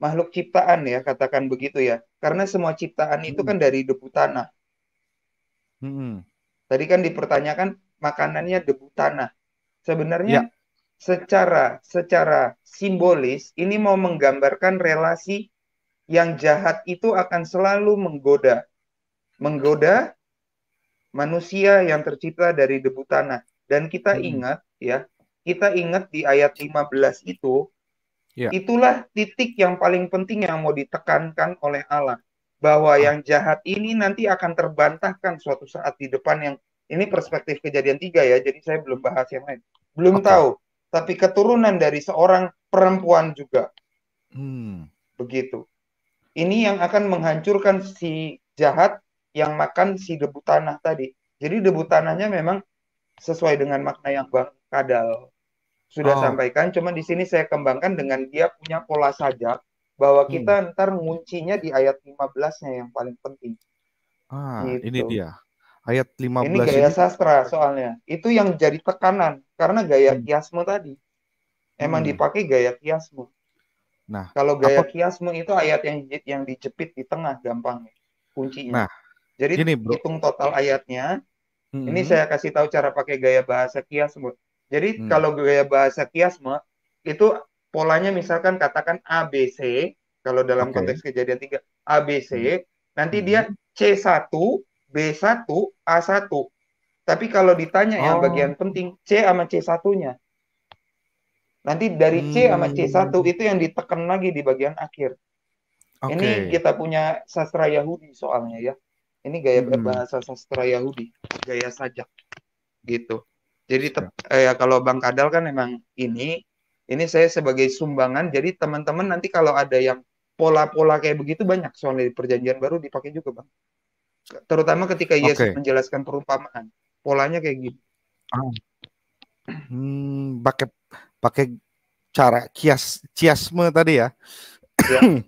[SPEAKER 5] makhluk ciptaan ya katakan begitu ya karena semua ciptaan itu kan hmm. dari debu tanah hmm. tadi kan dipertanyakan makanannya debu tanah sebenarnya ya. secara secara simbolis ini mau menggambarkan relasi yang jahat itu akan selalu menggoda menggoda manusia yang tercipta dari debu tanah dan kita hmm. ingat ya kita ingat di ayat 15 itu Yeah. Itulah titik yang paling penting yang mau ditekankan oleh Allah bahwa ah. yang jahat ini nanti akan terbantahkan suatu saat di depan yang ini perspektif kejadian tiga ya. Jadi saya belum bahas yang lain. Belum okay. tahu, tapi keturunan dari seorang perempuan juga. Hmm. Begitu. Ini yang akan menghancurkan si jahat yang makan si debu tanah tadi. Jadi debu tanahnya memang sesuai dengan makna yang bang kadal
[SPEAKER 2] sudah oh. sampaikan.
[SPEAKER 5] Cuman di sini saya kembangkan dengan dia punya pola saja bahwa hmm. kita hmm. ntar nguncinya di ayat 15-nya yang paling penting. Ah,
[SPEAKER 1] gitu. ini dia. Ayat 15 ini gaya ini...
[SPEAKER 5] sastra soalnya. Itu yang jadi tekanan karena gaya hmm. tadi. Emang hmm. dipakai gaya kiasmu. Nah, kalau gaya apa... kiasmu itu ayat yang yang dijepit di tengah gampang kuncinya. Nah,
[SPEAKER 2] jadi gini, bro. hitung
[SPEAKER 5] total ayatnya. Hmm. Ini saya kasih tahu cara pakai gaya bahasa kiasmu. Jadi hmm. kalau gaya bahasa kiasma itu polanya misalkan katakan ABC kalau dalam okay. konteks kejadian tiga ABC hmm. nanti hmm. dia C1, B1, A1. Tapi kalau ditanya oh. yang bagian penting C sama C1-nya. Nanti dari hmm. C sama C1 itu yang ditekan lagi di bagian akhir. Okay. Ini kita punya sastra Yahudi soalnya ya. Ini gaya hmm. bahasa sastra Yahudi, gaya sajak gitu. Jadi iya. eh, ya eh, kalau Bang Kadal kan emang ini ini saya sebagai sumbangan. Jadi teman-teman nanti kalau ada yang pola-pola kayak begitu banyak soalnya di perjanjian baru dipakai juga Bang. Terutama ketika Yesus okay. menjelaskan perumpamaan. Polanya kayak gitu.
[SPEAKER 1] Hmm, pakai pakai cara kias kiasme tadi ya. ya.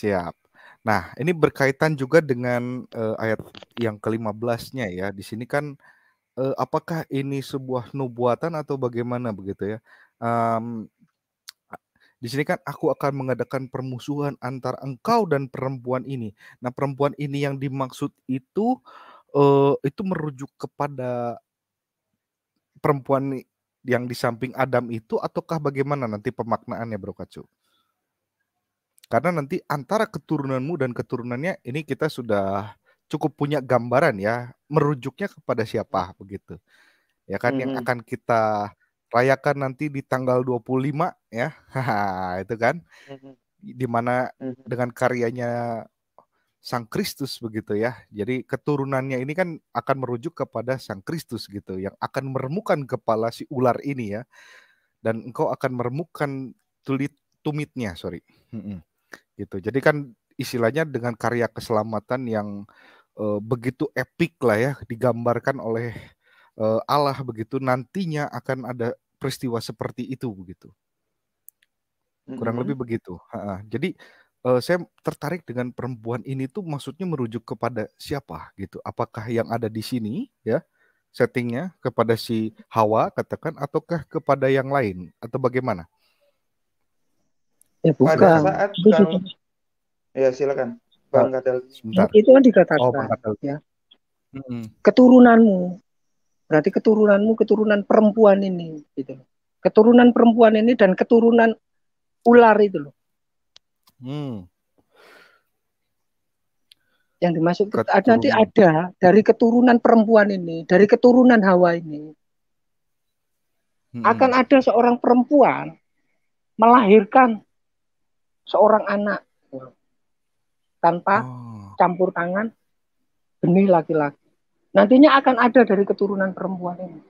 [SPEAKER 1] Siap. Nah, ini berkaitan juga dengan uh, ayat yang ke-15-nya ya. Di sini kan uh, apakah ini sebuah nubuatan atau bagaimana begitu ya? Um, di sini kan aku akan mengadakan permusuhan antara engkau dan perempuan ini. Nah, perempuan ini yang dimaksud itu uh, itu merujuk kepada perempuan yang di samping Adam itu ataukah bagaimana nanti pemaknaannya Bro Kacu? Karena nanti antara keturunanmu dan keturunannya ini kita sudah cukup punya gambaran ya merujuknya kepada siapa begitu. Ya kan hmm. yang akan kita rayakan nanti di tanggal 25 ya. itu kan. Hmm. Dimana hmm. dengan karyanya Sang Kristus begitu ya. Jadi keturunannya ini kan akan merujuk kepada Sang Kristus gitu yang akan meremukan kepala si ular ini ya. Dan engkau akan meremukkan tulit tumitnya, sorry. Hmm. Gitu. Jadi kan istilahnya dengan karya keselamatan yang uh, begitu epik lah ya digambarkan oleh uh, Allah begitu nantinya akan ada peristiwa seperti itu begitu kurang mm -hmm. lebih begitu ha -ha. jadi uh, saya tertarik dengan perempuan ini tuh maksudnya merujuk kepada siapa gitu apakah yang ada di sini ya settingnya kepada si Hawa katakan ataukah kepada yang lain atau bagaimana? Ya,
[SPEAKER 5] Pada saat kalau... ya silakan. Bang
[SPEAKER 2] Itu kan dikatakan. Oh, Ya. Keturunanmu. Berarti keturunanmu keturunan perempuan ini gitu. Keturunan perempuan ini dan keturunan ular itu loh. Hmm. Yang dimaksud keturunan. nanti ada dari keturunan perempuan ini, dari keturunan Hawa ini. Hmm. Akan ada seorang perempuan melahirkan seorang anak tanpa oh. campur tangan benih laki-laki. Nantinya akan ada dari keturunan perempuan ini.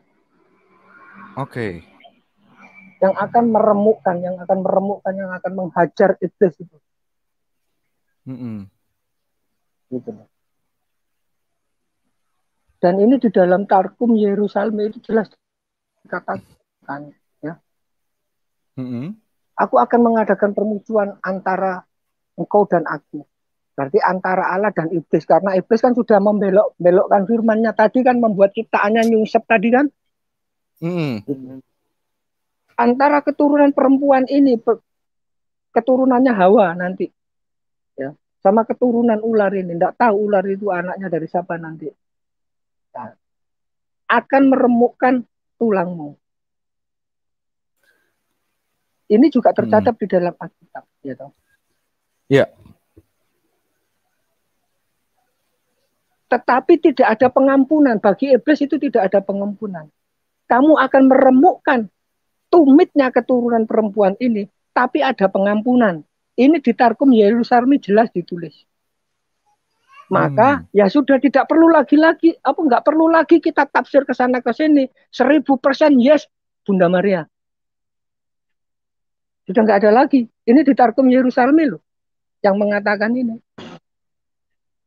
[SPEAKER 2] Oke. Okay. Yang akan meremukkan, yang akan meremukkan, yang akan menghajar itu.
[SPEAKER 1] Mm -mm.
[SPEAKER 3] Gitu.
[SPEAKER 2] Dan ini di dalam Tarkum Yerusalem itu jelas dikatakan, ya. Mm -hmm. Aku akan mengadakan permusuhan antara engkau dan aku. Berarti antara Allah dan iblis karena iblis kan sudah membelok belokkan firman-Nya tadi kan membuat ciptaannya nyungsep tadi kan. Mm. Antara keturunan perempuan ini keturunannya Hawa nanti. Ya, sama keturunan ular ini tidak tahu ular itu anaknya dari siapa nanti. Nah, akan meremukkan tulangmu. Ini juga tercatat mm. di dalam Alkitab, ya toh. Ya. Yeah. Tetapi tidak ada pengampunan. Bagi iblis itu tidak ada pengampunan. Kamu akan meremukkan tumitnya keturunan perempuan ini, tapi ada pengampunan. Ini di Tarkum Yerusalem jelas ditulis. Maka hmm. ya sudah tidak perlu lagi lagi apa nggak perlu lagi kita tafsir ke sana ke sini seribu persen yes Bunda Maria sudah nggak ada lagi. Ini di Tarkum Yerusalem loh yang mengatakan ini.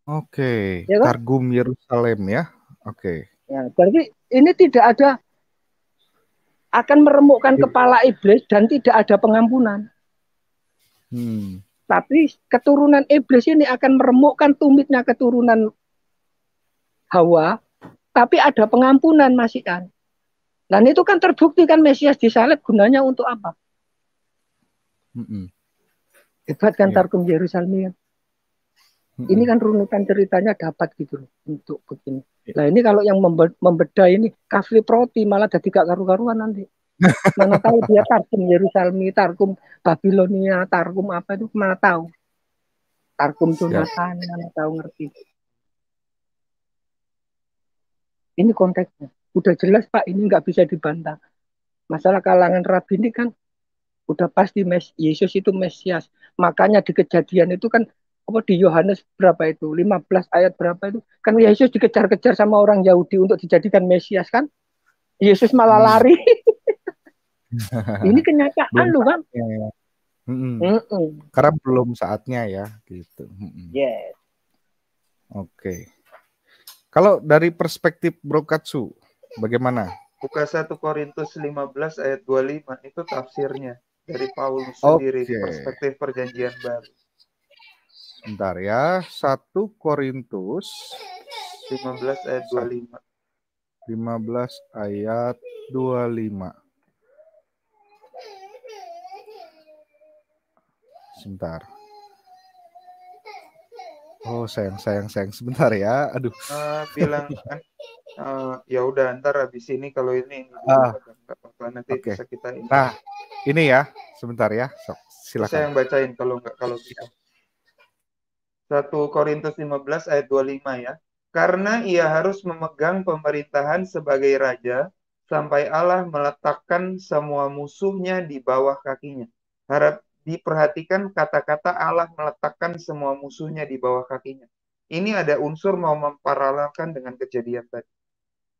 [SPEAKER 1] Oke, okay. ya kan? Targum Yerusalem ya. Oke.
[SPEAKER 2] Okay. Ya, jadi ini tidak ada akan meremukkan ya. kepala iblis dan tidak ada pengampunan. Hmm. Tapi keturunan iblis ini akan meremukkan tumitnya keturunan Hawa, tapi ada pengampunan masih kan. Dan itu kan terbukti kan Mesias disalib gunanya untuk apa? Mm -mm. Hebat kan ya. Targum Yerusalem. Ini kan runutan ceritanya dapat gitu loh untuk begini. Nah ini kalau yang membe membedah ini kafir proti malah jadi gak karu-karuan nanti. mana tahu dia tarkum Yerusalem, tarkum Babilonia, tarkum apa itu mana tahu. Tarkum iya. Jonathan, mana tahu ngerti. Ini konteksnya. Udah jelas Pak, ini nggak bisa dibantah. Masalah kalangan rabi ini kan udah pasti Mes Yesus itu Mesias. Makanya di kejadian itu kan apa di Yohanes berapa itu 15 ayat berapa itu kan Yesus dikejar-kejar sama orang Yahudi untuk dijadikan Mesias kan Yesus malah hmm. lari ini kenyataan loh kan
[SPEAKER 1] ya, ya. Mm -mm. Mm karena belum saatnya ya gitu mm yes oke okay. kalau dari perspektif Brokatsu bagaimana
[SPEAKER 5] buka 1 Korintus 15 ayat 25 itu tafsirnya dari Paulus okay. sendiri perspektif perjanjian baru
[SPEAKER 1] Bentar ya. 1 Korintus
[SPEAKER 5] 15 ayat 25.
[SPEAKER 1] 15 ayat 25. Sebentar. Oh, sayang, sayang, sayang. Sebentar ya. Aduh. Uh,
[SPEAKER 5] bilang kan. Uh, ya udah ntar habis ini kalau ini, ah. nanti okay. bisa kita ini. Nah,
[SPEAKER 1] ini ya. Sebentar ya. So, silakan. Saya yang
[SPEAKER 5] bacain kalau nggak kalau bisa. 1 Korintus 15 ayat 25 ya. Karena ia harus memegang pemerintahan sebagai raja sampai Allah meletakkan semua musuhnya di bawah kakinya. Harap diperhatikan kata-kata Allah meletakkan semua musuhnya di bawah kakinya. Ini ada unsur mau memparalelkan dengan kejadian tadi.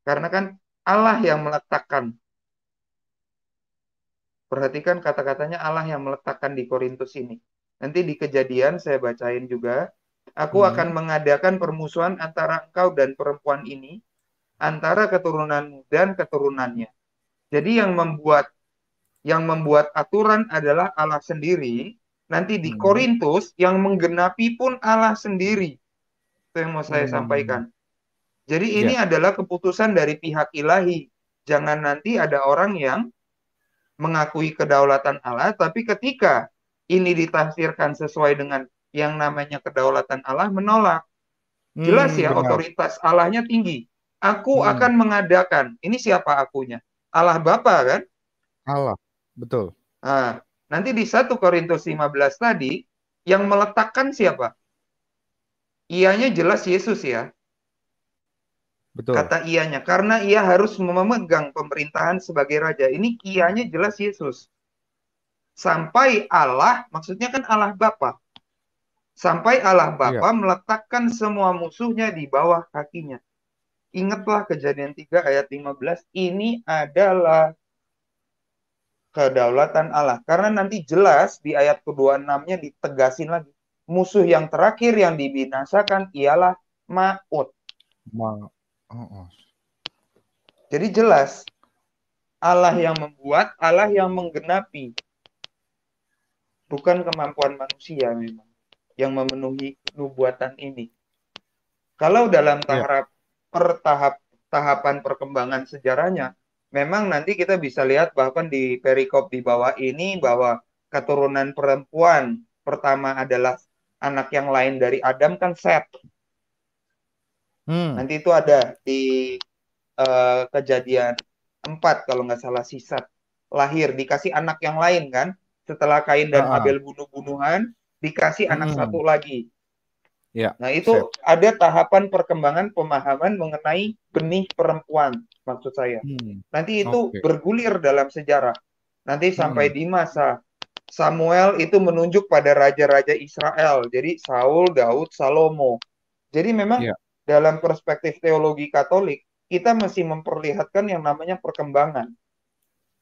[SPEAKER 5] Karena kan Allah yang meletakkan. Perhatikan kata-katanya Allah yang meletakkan di Korintus ini. Nanti di kejadian saya bacain juga. Aku hmm. akan mengadakan permusuhan antara engkau dan perempuan ini, antara keturunanmu dan keturunannya. Jadi yang hmm. membuat yang membuat aturan adalah Allah sendiri. Nanti di hmm. Korintus yang menggenapi pun Allah sendiri. Itu yang mau saya hmm. sampaikan. Jadi ini ya. adalah keputusan dari pihak ilahi. Jangan nanti ada orang yang mengakui kedaulatan Allah, tapi ketika ini ditafsirkan sesuai dengan yang namanya kedaulatan Allah menolak. Jelas hmm, ya benar. otoritas Allahnya tinggi. Aku hmm. akan mengadakan. Ini siapa akunya? Allah Bapa kan? Allah. Betul. Nah, nanti di 1 Korintus 15 tadi yang meletakkan siapa? Ianya jelas Yesus ya. Betul. Kata ianya karena ia harus memegang pemerintahan sebagai raja. Ini ianya jelas Yesus sampai Allah, maksudnya kan Allah Bapa, sampai Allah iya. Bapa ya. meletakkan semua musuhnya di bawah kakinya. Ingatlah kejadian 3 ayat 15, ini adalah kedaulatan Allah. Karena nanti jelas di ayat ke-26-nya ditegasin lagi. Musuh yang terakhir yang dibinasakan ialah Ma'ut. Ma -uh. Jadi jelas Allah yang membuat, Allah yang menggenapi bukan kemampuan manusia memang yang memenuhi nubuatan ini. Kalau dalam ya. tahap ya. per tahap tahapan perkembangan sejarahnya, memang nanti kita bisa lihat bahkan di perikop di bawah ini bahwa keturunan perempuan pertama adalah anak yang lain dari Adam kan Seth. Hmm. Nanti itu ada di uh, kejadian empat kalau nggak salah sisat lahir dikasih anak yang lain kan setelah Kain dan uh Abel bunuh-bunuhan dikasih hmm. anak satu lagi.
[SPEAKER 1] Ya,
[SPEAKER 4] nah itu
[SPEAKER 5] ada tahapan perkembangan pemahaman mengenai benih perempuan maksud saya. Hmm. Nanti itu okay. bergulir dalam sejarah. Nanti sampai hmm. di masa Samuel itu menunjuk pada raja-raja Israel. Jadi Saul, Daud, Salomo. Jadi memang ya. dalam perspektif teologi Katolik kita masih memperlihatkan yang namanya perkembangan,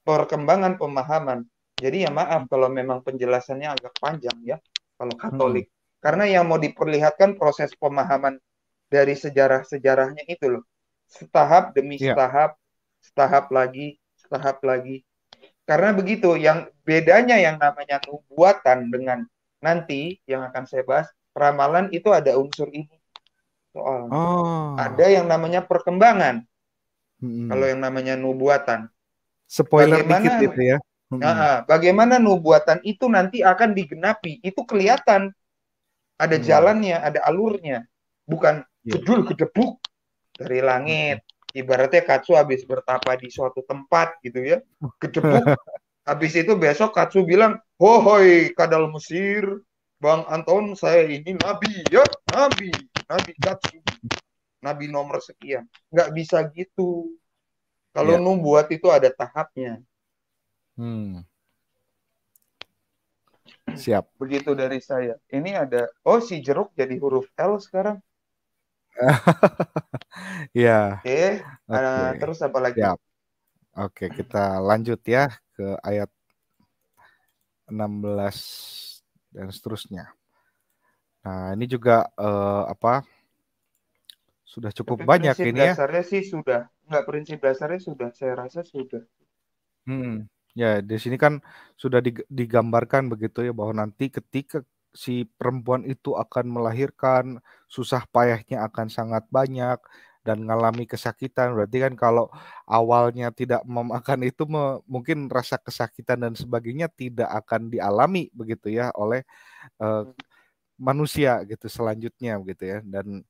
[SPEAKER 5] perkembangan pemahaman. Jadi ya maaf kalau memang penjelasannya agak panjang ya kalau Katolik. Hmm. Karena yang mau diperlihatkan proses pemahaman dari sejarah-sejarahnya itu loh. Setahap demi iya. setahap, setahap lagi, setahap lagi. Karena begitu yang bedanya yang namanya nubuatan dengan nanti yang akan saya bahas ramalan itu ada unsur ini. Soal oh. ada yang namanya perkembangan.
[SPEAKER 1] Hmm. Kalau yang
[SPEAKER 5] namanya nubuatan.
[SPEAKER 1] Spoiler Bagaimana, dikit gitu ya.
[SPEAKER 5] Nah, ah, bagaimana nubuatan itu nanti akan digenapi? Itu kelihatan ada hmm. jalannya, ada alurnya, bukan iya. jedul kedebuk dari langit. Ibaratnya Katsu habis bertapa di suatu tempat gitu ya, kedebuk. habis itu besok Katsu bilang, "Hohoi, kadal Mesir, Bang Anton, saya ini nabi ya, nabi, nabi Katsu, nabi nomor sekian." Gak bisa gitu. Kalau ya. nubuat itu ada tahapnya
[SPEAKER 1] Hmm. Siap.
[SPEAKER 5] Begitu dari saya. Ini ada oh si jeruk jadi huruf L sekarang.
[SPEAKER 1] ya. Oke. Okay.
[SPEAKER 5] Ah, okay. terus apa
[SPEAKER 1] lagi? Siap. Oke, okay, kita lanjut ya ke ayat 16 dan seterusnya. Nah, ini juga uh, apa? Sudah cukup Tapi banyak ini ya. Prinsip
[SPEAKER 5] Dasarnya sih sudah. Enggak prinsip dasarnya sudah. Saya
[SPEAKER 1] rasa sudah. Hmm. Ya, di sini kan sudah digambarkan begitu ya bahwa nanti ketika si perempuan itu akan melahirkan, susah payahnya akan sangat banyak dan mengalami kesakitan. Berarti kan kalau awalnya tidak memakan itu mungkin rasa kesakitan dan sebagainya tidak akan dialami begitu ya oleh uh, manusia gitu selanjutnya begitu ya. Dan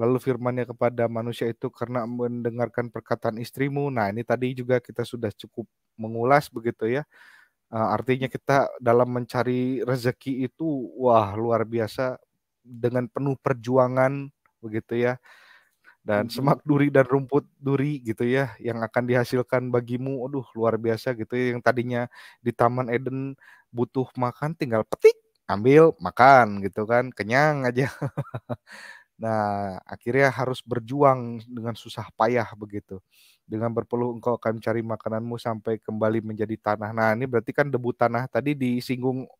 [SPEAKER 1] Lalu firmannya kepada manusia itu karena mendengarkan perkataan istrimu. Nah ini tadi juga kita sudah cukup mengulas begitu ya. Eh, artinya kita dalam mencari rezeki itu wah luar biasa dengan penuh perjuangan begitu ya. Dan hmm. semak duri dan rumput duri gitu ya yang akan dihasilkan bagimu. Aduh luar biasa gitu ya. yang tadinya di Taman Eden butuh makan tinggal petik, ambil, makan gitu kan, kenyang aja. nah, akhirnya harus berjuang dengan susah payah begitu dengan berpeluh engkau akan mencari makananmu sampai kembali menjadi tanah. Nah, ini berarti kan debu tanah tadi disinggung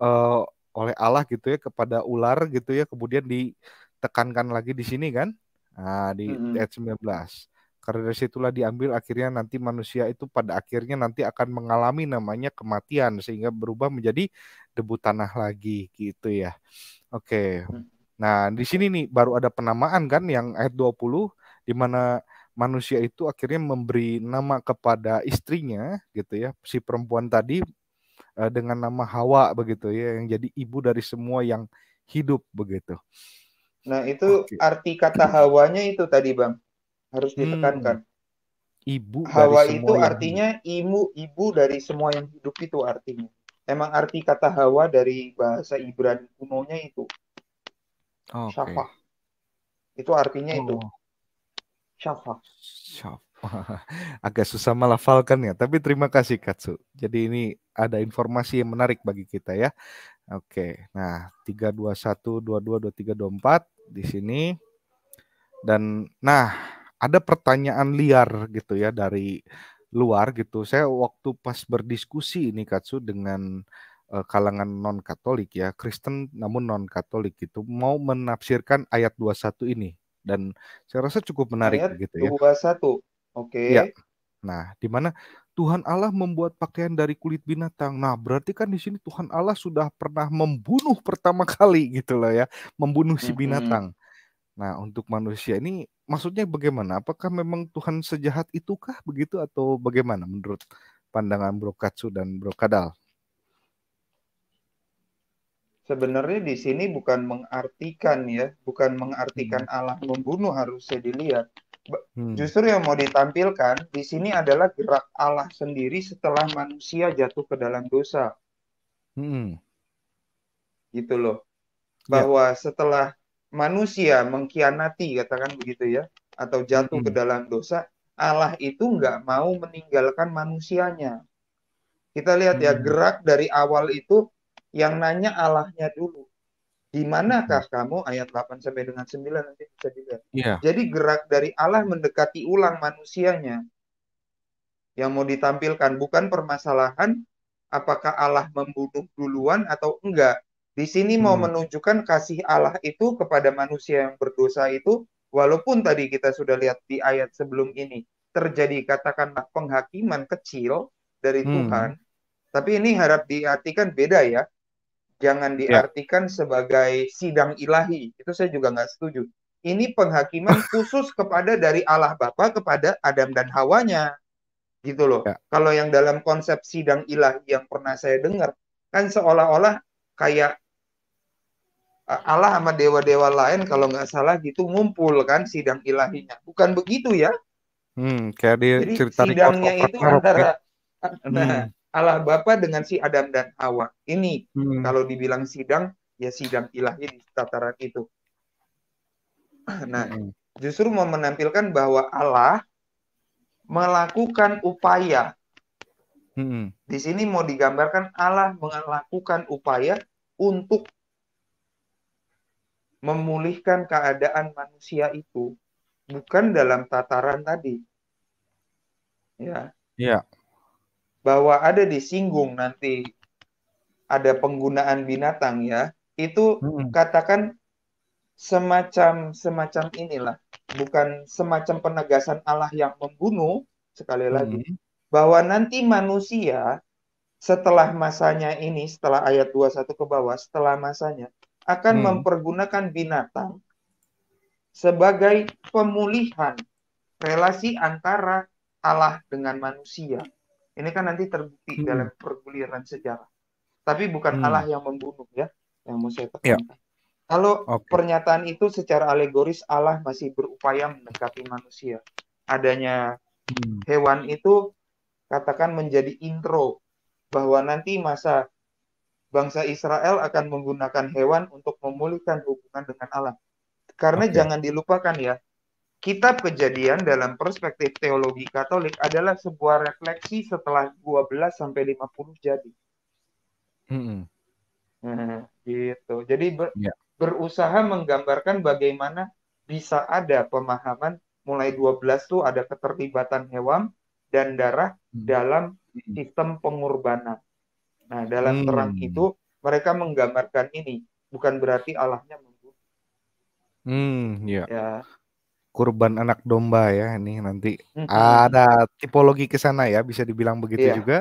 [SPEAKER 1] uh, oleh Allah gitu ya kepada ular gitu ya, kemudian ditekankan lagi di sini kan. Nah, di mm -hmm. ayat 19. Karena dari situlah diambil akhirnya nanti manusia itu pada akhirnya nanti akan mengalami namanya kematian sehingga berubah menjadi debu tanah lagi gitu ya. Oke. Okay. Mm. Nah, di sini nih baru ada penamaan kan yang ayat 20 di mana manusia itu akhirnya memberi nama kepada istrinya gitu ya si perempuan tadi uh, dengan nama Hawa begitu ya yang jadi ibu dari semua yang hidup begitu.
[SPEAKER 5] Nah, itu okay. arti kata hawanya itu tadi, Bang. Harus hmm. ditekankan. Hmm.
[SPEAKER 1] Ibu Hawa dari itu
[SPEAKER 5] artinya ibu ibu dari semua yang hidup itu artinya. Emang arti kata hawa dari bahasa Ibrani kuno nya itu.
[SPEAKER 1] Okay. Syafah.
[SPEAKER 5] Itu artinya oh. itu
[SPEAKER 2] Shafa.
[SPEAKER 1] Shafa. Agak susah melafalkan ya, tapi terima kasih Katsu. Jadi ini ada informasi yang menarik bagi kita ya. Oke, nah 321, 22, 23, 24 di sini. Dan nah ada pertanyaan liar gitu ya dari luar gitu. Saya waktu pas berdiskusi ini Katsu dengan eh, kalangan non Katolik ya, Kristen namun non Katolik itu mau menafsirkan ayat 21 ini dan saya rasa cukup menarik Ayat gitu ya. 21.
[SPEAKER 5] Oke. Okay. Ya.
[SPEAKER 1] Nah, di mana Tuhan Allah membuat pakaian dari kulit binatang. Nah, berarti kan di sini Tuhan Allah sudah pernah membunuh pertama kali gitu loh ya, membunuh si binatang. Mm -hmm. Nah, untuk manusia ini maksudnya bagaimana? Apakah memang Tuhan sejahat itukah begitu atau bagaimana menurut pandangan Bro Katsu dan Bro Kadal?
[SPEAKER 5] sebenarnya di sini bukan mengartikan ya, bukan mengartikan hmm. Allah membunuh harusnya dilihat. Hmm. Justru yang mau ditampilkan di sini adalah gerak Allah sendiri setelah manusia jatuh ke dalam dosa. Hmm. Gitu loh. Ya. Bahwa ya. setelah manusia mengkhianati katakan begitu ya atau jatuh hmm. ke dalam dosa, Allah itu nggak mau meninggalkan manusianya. Kita lihat ya, hmm. ya gerak dari awal itu yang nanya Allahnya dulu. Iya. Di manakah kamu ayat 8 sampai dengan 9 nanti bisa dilihat. Yeah. Jadi gerak dari Allah mendekati ulang manusianya. Yang mau ditampilkan bukan permasalahan apakah Allah membunuh duluan atau enggak. Di sini mau hmm. menunjukkan kasih Allah itu kepada manusia yang berdosa itu walaupun tadi kita sudah lihat di ayat sebelum ini terjadi katakanlah penghakiman kecil dari hmm. Tuhan, tapi ini harap diartikan beda ya. Jangan ya. diartikan ya. sebagai sidang ilahi. Itu saya juga nggak setuju. Ini penghakiman khusus kepada dari Allah Bapa kepada Adam dan Hawanya. Gitu loh. Ya. Kalau yang dalam konsep sidang ilahi yang pernah saya dengar, kan seolah-olah kayak eh, Allah sama dewa-dewa lain kalau nggak salah gitu ngumpul kan sidang ilahinya. Bukan begitu ya?
[SPEAKER 1] Hmm, kayak dia Jadi, sidangnya itu antara
[SPEAKER 5] Ya? nah, hmm. Allah Bapa dengan si Adam dan Hawa. Ini hmm. kalau dibilang sidang, ya sidang ilahi di tataran itu. Nah, hmm. justru mau menampilkan bahwa Allah melakukan upaya. Hmm. Di sini mau digambarkan Allah melakukan upaya untuk memulihkan keadaan manusia itu bukan dalam tataran tadi. Ya. Yeah bahwa ada disinggung nanti ada penggunaan binatang ya itu hmm. katakan semacam semacam inilah bukan semacam penegasan Allah yang membunuh sekali lagi hmm. bahwa nanti manusia setelah masanya ini setelah ayat 21 ke bawah setelah masanya akan hmm. mempergunakan binatang sebagai pemulihan relasi antara Allah dengan manusia. Ini kan nanti terbukti hmm. dalam perguliran sejarah. Tapi bukan hmm. Allah yang membunuh ya, yang mau saya ya. tekankan. Ya. Kalau okay. pernyataan itu secara alegoris Allah masih berupaya mendekati manusia. Adanya hmm. hewan itu katakan menjadi intro bahwa nanti masa bangsa Israel akan menggunakan hewan untuk memulihkan hubungan dengan Allah. Karena okay. jangan dilupakan ya, Kitab Kejadian dalam perspektif teologi Katolik adalah sebuah refleksi setelah 12 sampai 50 jadi. Mm -hmm. nah, gitu. Jadi ber, yeah. berusaha menggambarkan bagaimana bisa ada pemahaman mulai 12 tuh ada keterlibatan hewan dan darah mm. dalam sistem pengorbanan. Nah, dalam hmm. terang itu mereka menggambarkan ini bukan berarti Allahnya membunuh.
[SPEAKER 1] Hmm, yeah. ya. ya kurban anak domba ya ini nanti mm -hmm. ada tipologi ke sana ya bisa dibilang begitu yeah. juga.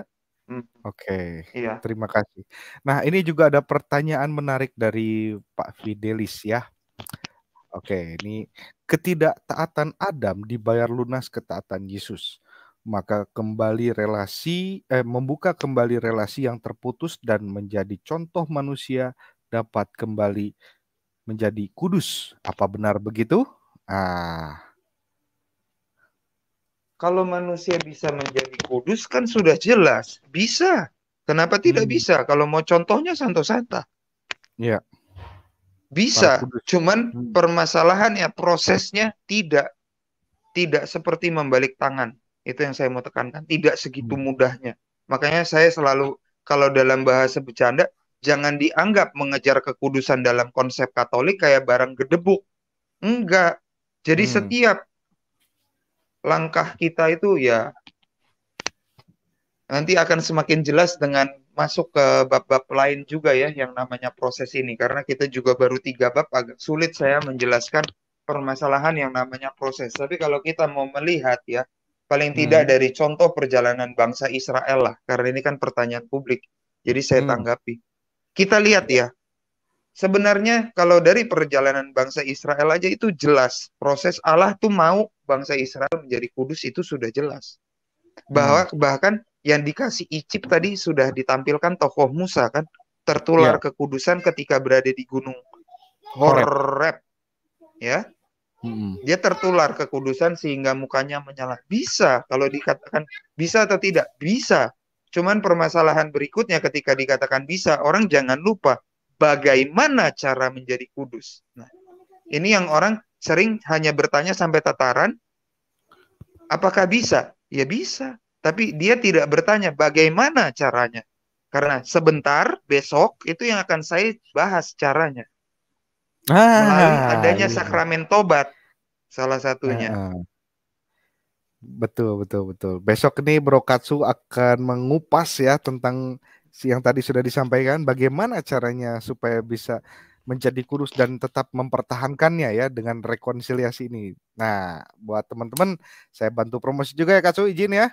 [SPEAKER 1] Mm. Oke. Okay. Iya. Yeah. Terima kasih. Nah, ini juga ada pertanyaan menarik dari Pak Fidelis ya. Oke, okay, ini ketidaktaatan Adam dibayar lunas ketaatan Yesus. Maka kembali relasi eh membuka kembali relasi yang terputus dan menjadi contoh manusia dapat kembali menjadi kudus. Apa benar begitu? Ah.
[SPEAKER 5] Kalau manusia bisa menjadi kudus kan sudah jelas, bisa. Kenapa tidak hmm. bisa? Kalau mau contohnya Santo Santa. Ya. Bisa, cuman hmm. permasalahannya prosesnya tidak tidak seperti membalik tangan. Itu yang saya mau tekankan, tidak segitu hmm. mudahnya. Makanya saya selalu kalau dalam bahasa bercanda, jangan dianggap mengejar kekudusan dalam konsep Katolik kayak barang gedebuk. Enggak, jadi hmm. setiap langkah kita itu ya nanti akan semakin jelas dengan masuk ke bab-bab lain juga ya yang namanya proses ini karena kita juga baru tiga bab agak sulit saya menjelaskan permasalahan yang namanya proses. Tapi kalau kita mau melihat ya paling tidak hmm. dari contoh perjalanan bangsa Israel lah karena ini kan pertanyaan publik. Jadi saya hmm. tanggapi. Kita lihat ya Sebenarnya kalau dari perjalanan bangsa Israel aja itu jelas proses Allah tuh mau bangsa Israel menjadi kudus itu sudah jelas. Bahwa hmm. bahkan yang dikasih icip tadi sudah ditampilkan tokoh Musa kan tertular ya. kekudusan ketika berada di gunung Horeb. Ya. Hmm. Dia tertular kekudusan sehingga mukanya menyala. Bisa kalau dikatakan bisa atau tidak? Bisa. Cuman permasalahan berikutnya ketika dikatakan bisa, orang jangan lupa bagaimana cara menjadi kudus. Nah, ini yang orang sering hanya bertanya sampai tataran, apakah bisa? Ya bisa, tapi dia tidak bertanya bagaimana caranya. Karena sebentar besok itu yang akan saya bahas caranya.
[SPEAKER 1] Ah, Melalui adanya iya. sakramen
[SPEAKER 5] tobat salah satunya.
[SPEAKER 1] Ah, ah. betul betul betul. Besok ini Katsu akan mengupas ya tentang yang tadi sudah disampaikan bagaimana caranya supaya bisa menjadi kurus dan tetap mempertahankannya ya dengan rekonsiliasi ini. Nah, buat teman-teman saya bantu promosi juga ya Kak Su, izin ya.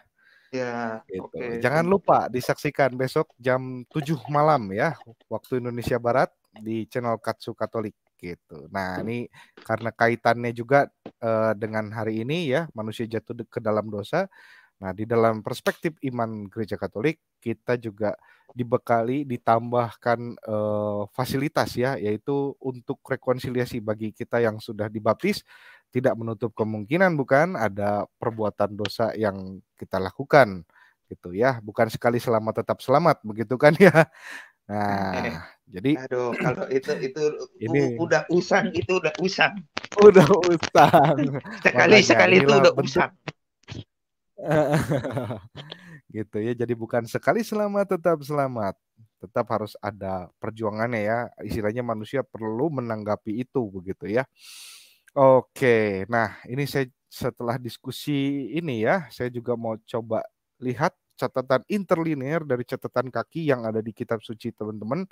[SPEAKER 1] Ya, gitu. okay. Jangan lupa disaksikan besok jam 7 malam ya waktu Indonesia Barat di channel Katsu Katolik gitu. Nah, ini karena kaitannya juga uh, dengan hari ini ya manusia jatuh ke dalam dosa Nah, di dalam perspektif iman gereja Katolik, kita juga dibekali ditambahkan eh, fasilitas ya, yaitu untuk rekonsiliasi bagi kita yang sudah dibaptis, tidak menutup kemungkinan bukan ada perbuatan dosa yang kita lakukan gitu ya, bukan sekali selamat tetap selamat begitu kan ya. Nah, iya.
[SPEAKER 5] jadi aduh kalau itu itu ini, udah usang itu udah usang.
[SPEAKER 1] Udah usang. sekali Makanya, sekali itu udah bentuk, usang gitu ya. Jadi bukan sekali selamat tetap selamat. Tetap harus ada perjuangannya ya. Istilahnya manusia perlu menanggapi itu begitu ya. Oke. Nah, ini saya setelah diskusi ini ya, saya juga mau coba lihat catatan interlinear dari catatan kaki yang ada di kitab suci teman-teman.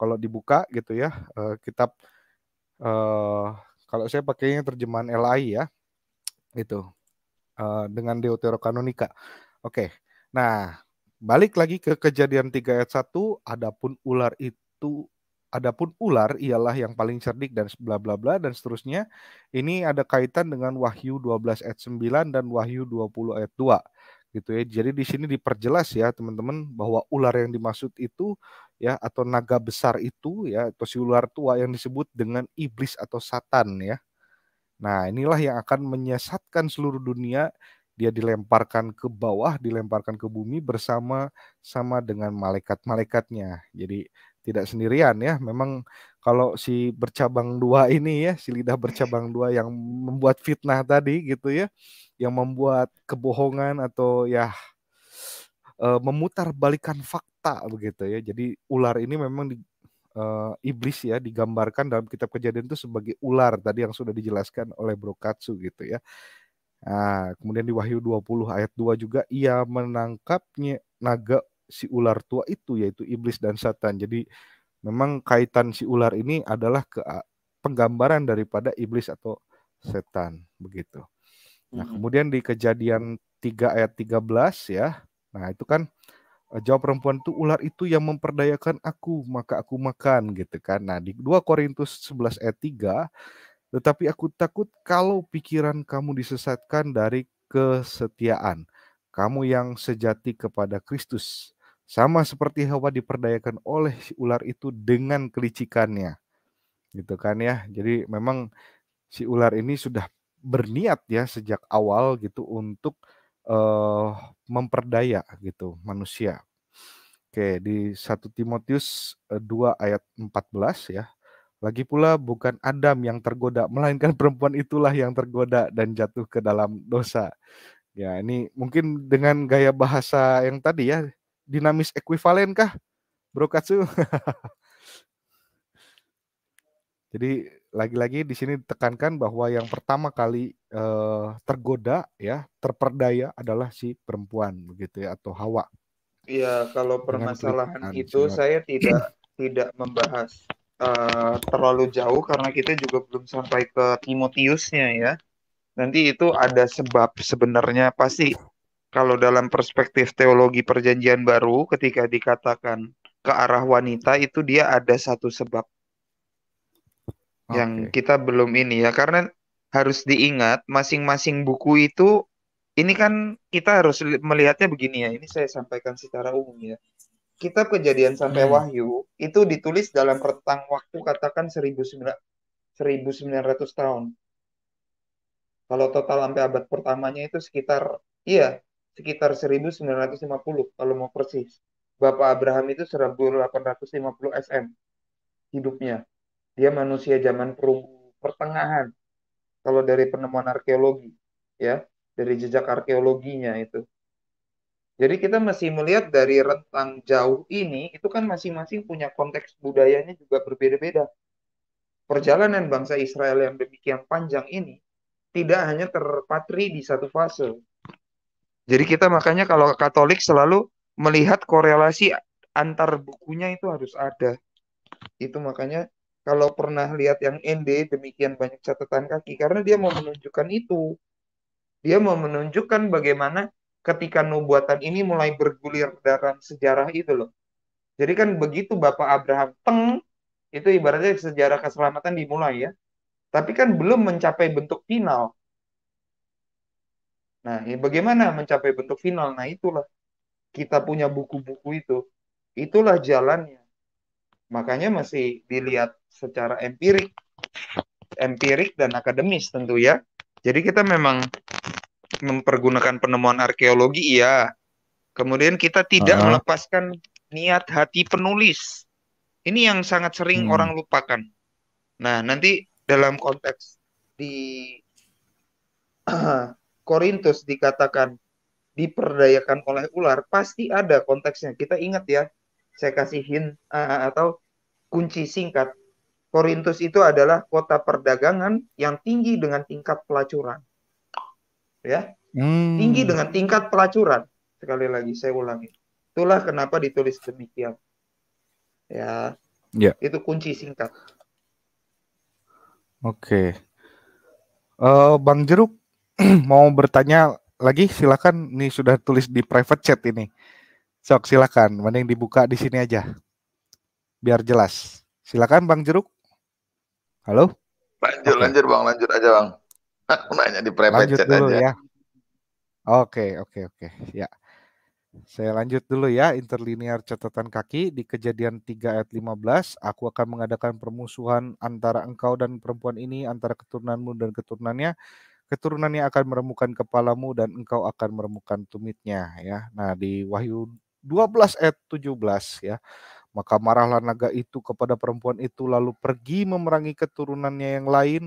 [SPEAKER 1] Kalau dibuka gitu ya, eh, kitab eh, kalau saya pakainya terjemahan LAI ya. Itu Eh, dengan Deuterokanonika. Oke. Okay. Nah, balik lagi ke kejadian 3 ayat 1, adapun ular itu adapun ular ialah yang paling cerdik dan bla bla bla dan seterusnya. Ini ada kaitan dengan Wahyu 12 ayat 9 dan Wahyu 20 ayat 2 gitu ya. Jadi di sini diperjelas ya teman-teman bahwa ular yang dimaksud itu ya atau naga besar itu ya atau si ular tua yang disebut dengan iblis atau satan ya Nah, inilah yang akan menyesatkan seluruh dunia. Dia dilemparkan ke bawah, dilemparkan ke bumi bersama sama dengan malaikat-malaikatnya. Jadi tidak sendirian ya. Memang kalau si bercabang dua ini ya, si lidah bercabang dua yang membuat fitnah tadi gitu ya, yang membuat kebohongan atau ya eh, memutar balikan fakta begitu ya. Jadi ular ini memang uh, iblis ya digambarkan dalam kitab kejadian itu sebagai ular tadi yang sudah dijelaskan oleh Bro Katsu gitu ya. Nah, kemudian di Wahyu 20 ayat 2 juga ia menangkapnya naga si ular tua itu yaitu iblis dan setan. Jadi memang kaitan si ular ini adalah ke ah, penggambaran daripada iblis atau setan begitu. Nah, kemudian di kejadian 3 ayat 13 ya. Nah, itu kan Eh, jawab perempuan itu ular itu yang memperdayakan aku maka aku makan gitu kan. Nah di 2 Korintus 11 ayat 3 tetapi aku takut kalau pikiran kamu disesatkan dari kesetiaan kamu yang sejati kepada Kristus sama seperti Hawa diperdayakan oleh ular itu dengan kelicikannya. Gitu kan ya. Jadi memang si ular ini sudah berniat ya sejak awal gitu untuk uh, memperdaya gitu manusia. Oke, di 1 Timotius 2 eh, ayat 14 ya. Lagi pula bukan Adam yang tergoda, melainkan perempuan itulah yang tergoda dan jatuh ke dalam dosa. Ya, ini mungkin dengan gaya bahasa yang tadi ya, dinamis ekuivalen kah? Bro Katsu. Jadi lagi-lagi di sini ditekankan bahwa yang pertama kali uh, tergoda ya terperdaya adalah si perempuan begitu ya atau Hawa.
[SPEAKER 5] Iya kalau permasalahan itu saya tidak tidak membahas uh, terlalu jauh karena kita juga belum sampai ke Timotiusnya ya. Nanti itu ada sebab sebenarnya pasti kalau dalam perspektif teologi perjanjian baru ketika dikatakan ke arah wanita itu dia ada satu sebab okay. yang kita belum ini ya karena harus diingat masing-masing buku itu ini kan kita harus melihatnya begini ya ini saya sampaikan secara umum ya kitab kejadian sampai hmm. wahyu itu ditulis dalam rentang waktu katakan 1900 1900 tahun kalau total sampai abad pertamanya itu sekitar iya sekitar 1950 kalau mau persis Bapak Abraham itu 1850 SM hidupnya dia manusia zaman perunggu pertengahan. Kalau dari penemuan arkeologi, ya, dari jejak arkeologinya itu. Jadi kita masih melihat dari rentang jauh ini, itu kan masing-masing punya konteks budayanya juga berbeda-beda. Perjalanan bangsa Israel yang demikian panjang ini tidak hanya terpatri di satu fase. Jadi kita makanya kalau Katolik selalu melihat korelasi antar bukunya itu harus ada. Itu makanya kalau pernah lihat yang ND demikian banyak catatan kaki karena dia mau menunjukkan itu. Dia mau menunjukkan bagaimana ketika nubuatan ini mulai bergulir dalam sejarah itu loh. Jadi kan begitu Bapak Abraham teng itu ibaratnya sejarah keselamatan dimulai ya. Tapi kan belum mencapai bentuk final. Nah, ya bagaimana mencapai bentuk final? Nah, itulah kita punya buku-buku itu. Itulah jalannya. Makanya masih dilihat secara empirik empirik dan akademis tentu ya jadi kita memang mempergunakan penemuan arkeologi ya. kemudian kita tidak uh -huh. melepaskan niat hati penulis ini yang sangat sering hmm. orang lupakan nah nanti dalam konteks di Korintus dikatakan diperdayakan oleh ular pasti ada konteksnya kita ingat ya saya kasih hint uh, atau kunci singkat Korintus itu adalah kota perdagangan yang tinggi dengan tingkat pelacuran. Ya.
[SPEAKER 3] Hmm. Tinggi dengan
[SPEAKER 5] tingkat pelacuran. Sekali lagi saya ulangi. Itulah kenapa ditulis demikian. Ya. Ya. Itu kunci singkat.
[SPEAKER 1] Oke. Uh, Bang Jeruk mau bertanya lagi silakan ini sudah tulis di private chat ini. Sok silakan, mending dibuka di sini aja. Biar jelas. Silakan Bang Jeruk. Halo?
[SPEAKER 6] Lanjut, okay. lanjut bang, lanjut aja bang. Aku nanya di private lanjut chat dulu aja. Ya.
[SPEAKER 1] Oke, oke, oke. Ya. Saya lanjut dulu ya, interlinear catatan kaki di kejadian 3 ayat 15, aku akan mengadakan permusuhan antara engkau dan perempuan ini, antara keturunanmu dan keturunannya. Keturunannya akan meremukan kepalamu dan engkau akan meremukan tumitnya ya. Nah, di Wahyu 12 ayat 17 ya. Maka marahlah naga itu kepada perempuan itu lalu pergi memerangi keturunannya yang lain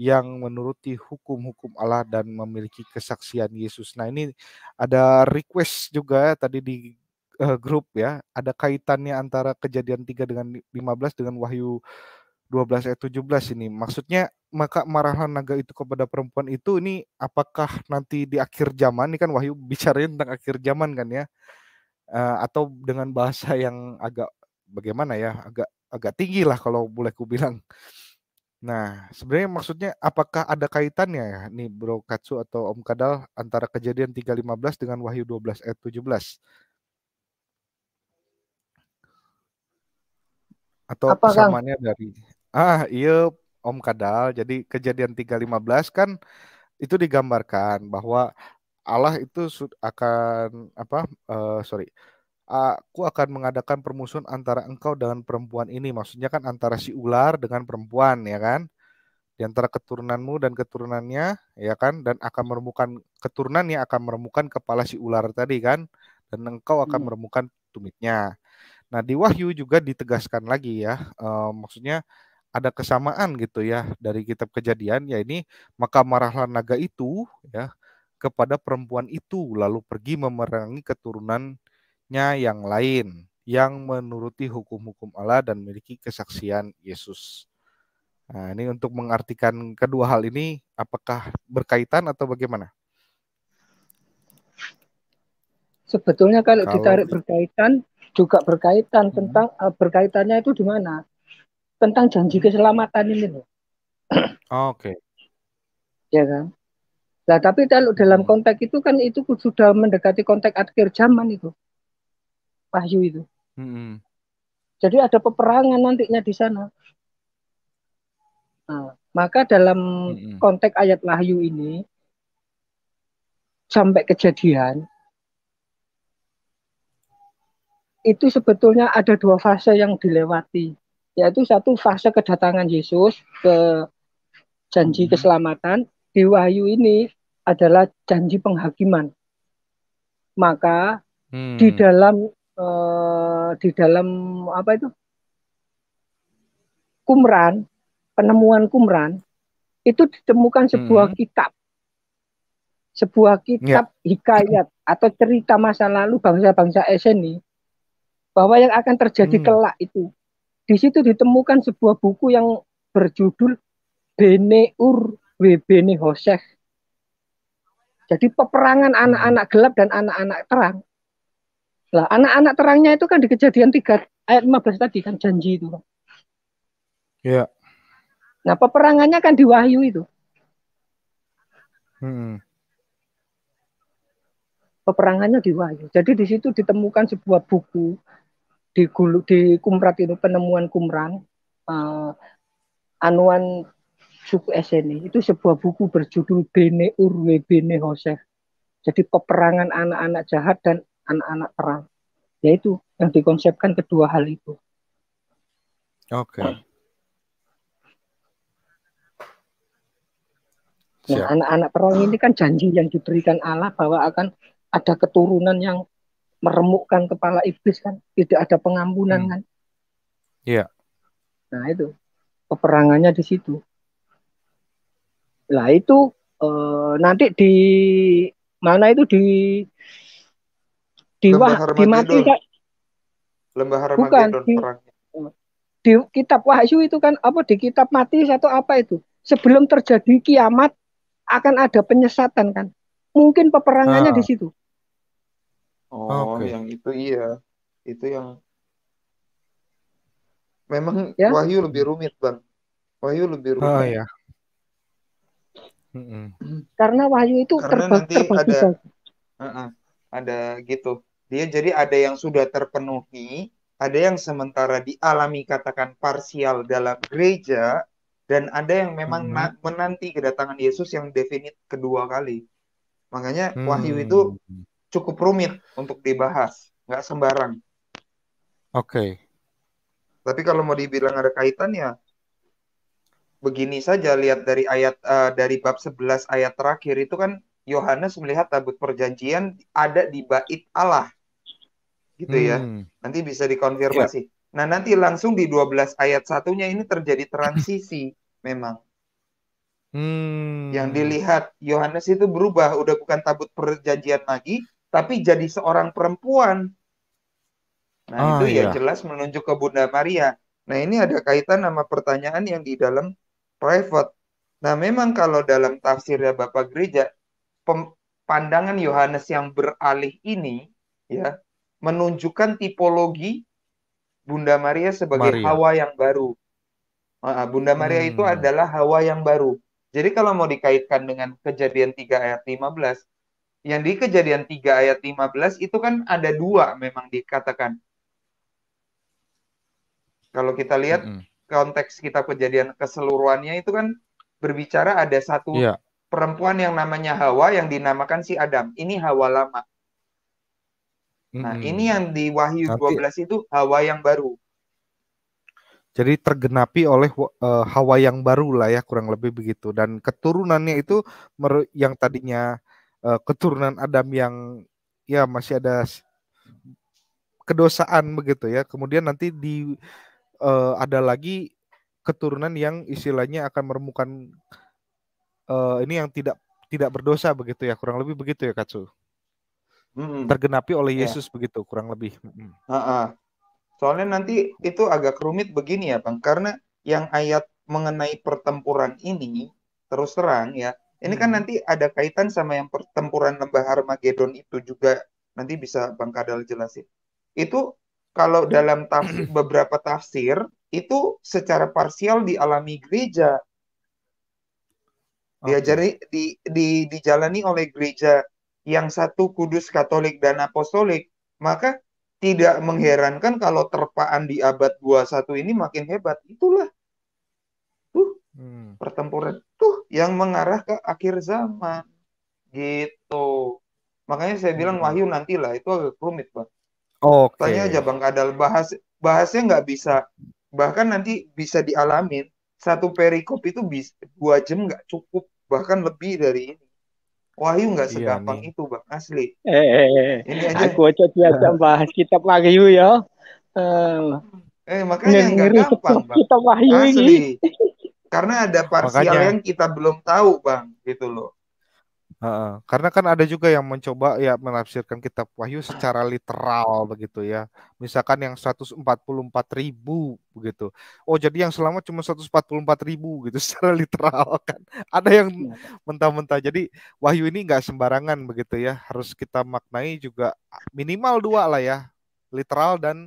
[SPEAKER 1] yang menuruti hukum-hukum Allah dan memiliki kesaksian Yesus. Nah ini ada request juga ya, tadi di uh, grup ya, ada kaitannya antara kejadian 3 dengan 15 dengan Wahyu 12 ayat 17 ini. Maksudnya maka marahlah naga itu kepada perempuan itu ini apakah nanti di akhir zaman ini kan Wahyu bicara tentang akhir zaman kan ya. Uh, atau dengan bahasa yang agak bagaimana ya agak agak tinggi lah kalau boleh ku bilang. Nah, sebenarnya maksudnya apakah ada kaitannya ya nih Bro Katsu atau Om Kadal antara kejadian 315 dengan Wahyu 12 ayat 17? Atau Apa kesamaannya kan? dari Ah, iya Om Kadal. Jadi kejadian 315 kan itu digambarkan bahwa Allah itu akan apa uh, sorry aku akan mengadakan permusuhan antara engkau dengan perempuan ini. Maksudnya kan antara si ular dengan perempuan ya kan. Di antara keturunanmu dan keturunannya ya kan dan akan meremukan keturunannya akan meremukan kepala si ular tadi kan dan engkau akan hmm. meremukan tumitnya. Nah, di Wahyu juga ditegaskan lagi ya. E, maksudnya ada kesamaan gitu ya dari kitab Kejadian ya ini maka marahlah naga itu ya kepada perempuan itu lalu pergi memerangi keturunan muridnya yang lain yang menuruti hukum-hukum Allah dan memiliki kesaksian Yesus. Nah, ini untuk mengartikan kedua hal ini apakah berkaitan atau bagaimana?
[SPEAKER 2] Sebetulnya kalau, kalau ditarik berkaitan juga berkaitan hmm. tentang eh, berkaitannya itu di mana? Tentang janji keselamatan ini loh.
[SPEAKER 1] Oh, Oke. Okay. Ya
[SPEAKER 2] kan? Nah, tapi kalau dalam hmm. konteks itu kan itu sudah mendekati konteks akhir zaman itu. Wahyu itu. Hmm. Jadi ada peperangan nantinya di sana. Nah, maka dalam hmm. konteks ayat Wahyu ini sampai kejadian itu sebetulnya ada dua fase yang dilewati, yaitu satu fase kedatangan Yesus ke janji hmm. keselamatan di Wahyu ini adalah janji penghakiman. Maka hmm. di mm. dalam uh, di dalam apa itu Kumran, penemuan Kumran itu ditemukan sebuah hmm. kitab, sebuah kitab yeah. hikayat atau cerita masa lalu bangsa-bangsa Eseni bahwa yang akan terjadi hmm. kelak itu di situ ditemukan sebuah buku yang berjudul Bene Ur Bene Hoseh. Jadi peperangan hmm. anak-anak gelap dan anak-anak terang lah anak-anak terangnya itu kan di kejadian 3 ayat 15 tadi kan janji itu. Iya. Yeah. Nah, peperangannya kan di Wahyu itu. Hmm. Peperangannya di Wahyu. Jadi di situ ditemukan sebuah buku di Gulu, di Kumrat itu penemuan Kumran uh, anuan suku Eseni itu sebuah buku berjudul Bene Urwe Bene Hosef. Jadi peperangan anak-anak jahat dan anak-anak perang yaitu yang dikonsepkan kedua hal itu oke okay. nah anak-anak perang ini kan janji yang diberikan Allah bahwa akan ada keturunan yang meremukkan kepala iblis kan tidak ada pengampunan hmm. kan iya yeah. nah itu peperangannya di situ lah itu eh, nanti di mana itu di Diwah, dimatikan.
[SPEAKER 5] Lembah Bukan, di,
[SPEAKER 2] di kitab Wahyu itu kan apa di kitab mati atau apa itu? Sebelum terjadi kiamat akan ada penyesatan kan. Mungkin peperangannya nah. di situ.
[SPEAKER 5] Oh, okay. yang itu iya. Itu yang Memang ya? Wahyu lebih rumit, Bang. Wahyu lebih rumit. Oh ya.
[SPEAKER 3] Mm -mm.
[SPEAKER 2] Karena Wahyu itu Karena terbang, nanti ada uh
[SPEAKER 5] -uh, ada gitu dia jadi ada yang sudah terpenuhi, ada yang sementara dialami katakan parsial dalam gereja, dan ada yang memang hmm. menanti kedatangan Yesus yang definit kedua kali. Makanya hmm. wahyu itu cukup rumit untuk dibahas, nggak sembarang. Oke. Okay. Tapi kalau mau dibilang ada kaitannya, begini saja lihat dari ayat uh, dari bab 11 ayat terakhir itu kan Yohanes melihat tabut perjanjian ada di bait Allah gitu ya. Hmm. Nanti bisa dikonfirmasi. Ya. Nah, nanti langsung di 12 ayat satunya ini terjadi transisi memang. Hmm. Yang dilihat Yohanes itu berubah, udah bukan tabut perjanjian lagi, tapi jadi seorang perempuan. Nah, ah, itu ya iya. jelas menunjuk ke Bunda Maria. Nah, ini ada kaitan sama pertanyaan yang di dalam private. Nah, memang kalau dalam tafsirnya Bapak Gereja, pandangan Yohanes yang beralih ini ya menunjukkan tipologi Bunda Maria sebagai Maria. Hawa yang baru. Ah, ah, Bunda Maria hmm. itu adalah Hawa yang baru. Jadi kalau mau dikaitkan dengan kejadian 3 ayat 15, yang di kejadian 3 ayat 15 itu kan ada dua memang dikatakan. Kalau kita lihat -hmm. hmm. konteks kita kejadian keseluruhannya itu kan berbicara ada satu yeah. perempuan yang namanya Hawa yang dinamakan si Adam. Ini Hawa lama. Nah, ini yang di Wahyu Nanti, 12 itu hawa yang baru.
[SPEAKER 1] Jadi tergenapi oleh uh, hawa yang baru lah ya kurang lebih begitu dan keturunannya itu yang tadinya uh, keturunan Adam yang ya masih ada kedosaan begitu ya. Kemudian nanti di uh, ada lagi keturunan yang istilahnya akan meremukan uh, ini yang tidak tidak berdosa begitu ya kurang lebih begitu ya Katsu. Mm-mm. tergenapi oleh iya. Yesus yeah. begitu kurang lebih. Mm.
[SPEAKER 5] Uh-uh. Soalnya nanti itu agak rumit begini ya bang, karena yang ayat mengenai pertempuran ini terus terang ya, ini kan nanti ada kaitan sama yang pertempuran lembah Armageddon itu juga nanti bisa bang Kadal jelasin. Itu kalau dalam tafsir, beberapa tafsir itu secara parsial dialami gereja, diajari di, di dijalani oleh gereja yang satu kudus Katolik dan Apostolik, maka tidak mengherankan kalau terpaan di abad 21 ini makin hebat. Itulah tuh hmm. pertempuran tuh yang mengarah ke akhir zaman. Gitu. Makanya saya bilang hmm. Wahyu nantilah itu agak rumit, pak
[SPEAKER 1] Oke. Okay. Tanya aja
[SPEAKER 5] Bang Kadal bahas bahasnya nggak bisa bahkan nanti bisa dialamin satu perikop itu bisa dua jam nggak cukup bahkan lebih dari ini Wahyu nggak iya, segampang iya, itu bang asli.
[SPEAKER 2] Eh, eh, eh. Ini aja. Aku aja biasa bahas kitab Wahyu ya. Uh, eh makanya nggak gampang bang. Kitab Wahyu asli. Ini. Karena ada parsial makanya.
[SPEAKER 5] yang
[SPEAKER 1] kita belum tahu bang gitu loh. Karena kan ada juga yang mencoba ya menafsirkan kitab Wahyu secara literal begitu ya. Misalkan yang 144 ribu begitu. Oh jadi yang selamat cuma 144 ribu gitu secara literal kan. Ada yang iya. mentah-mentah. Jadi Wahyu ini nggak sembarangan begitu ya. Harus kita maknai juga ah, minimal dua lah ya. Literal dan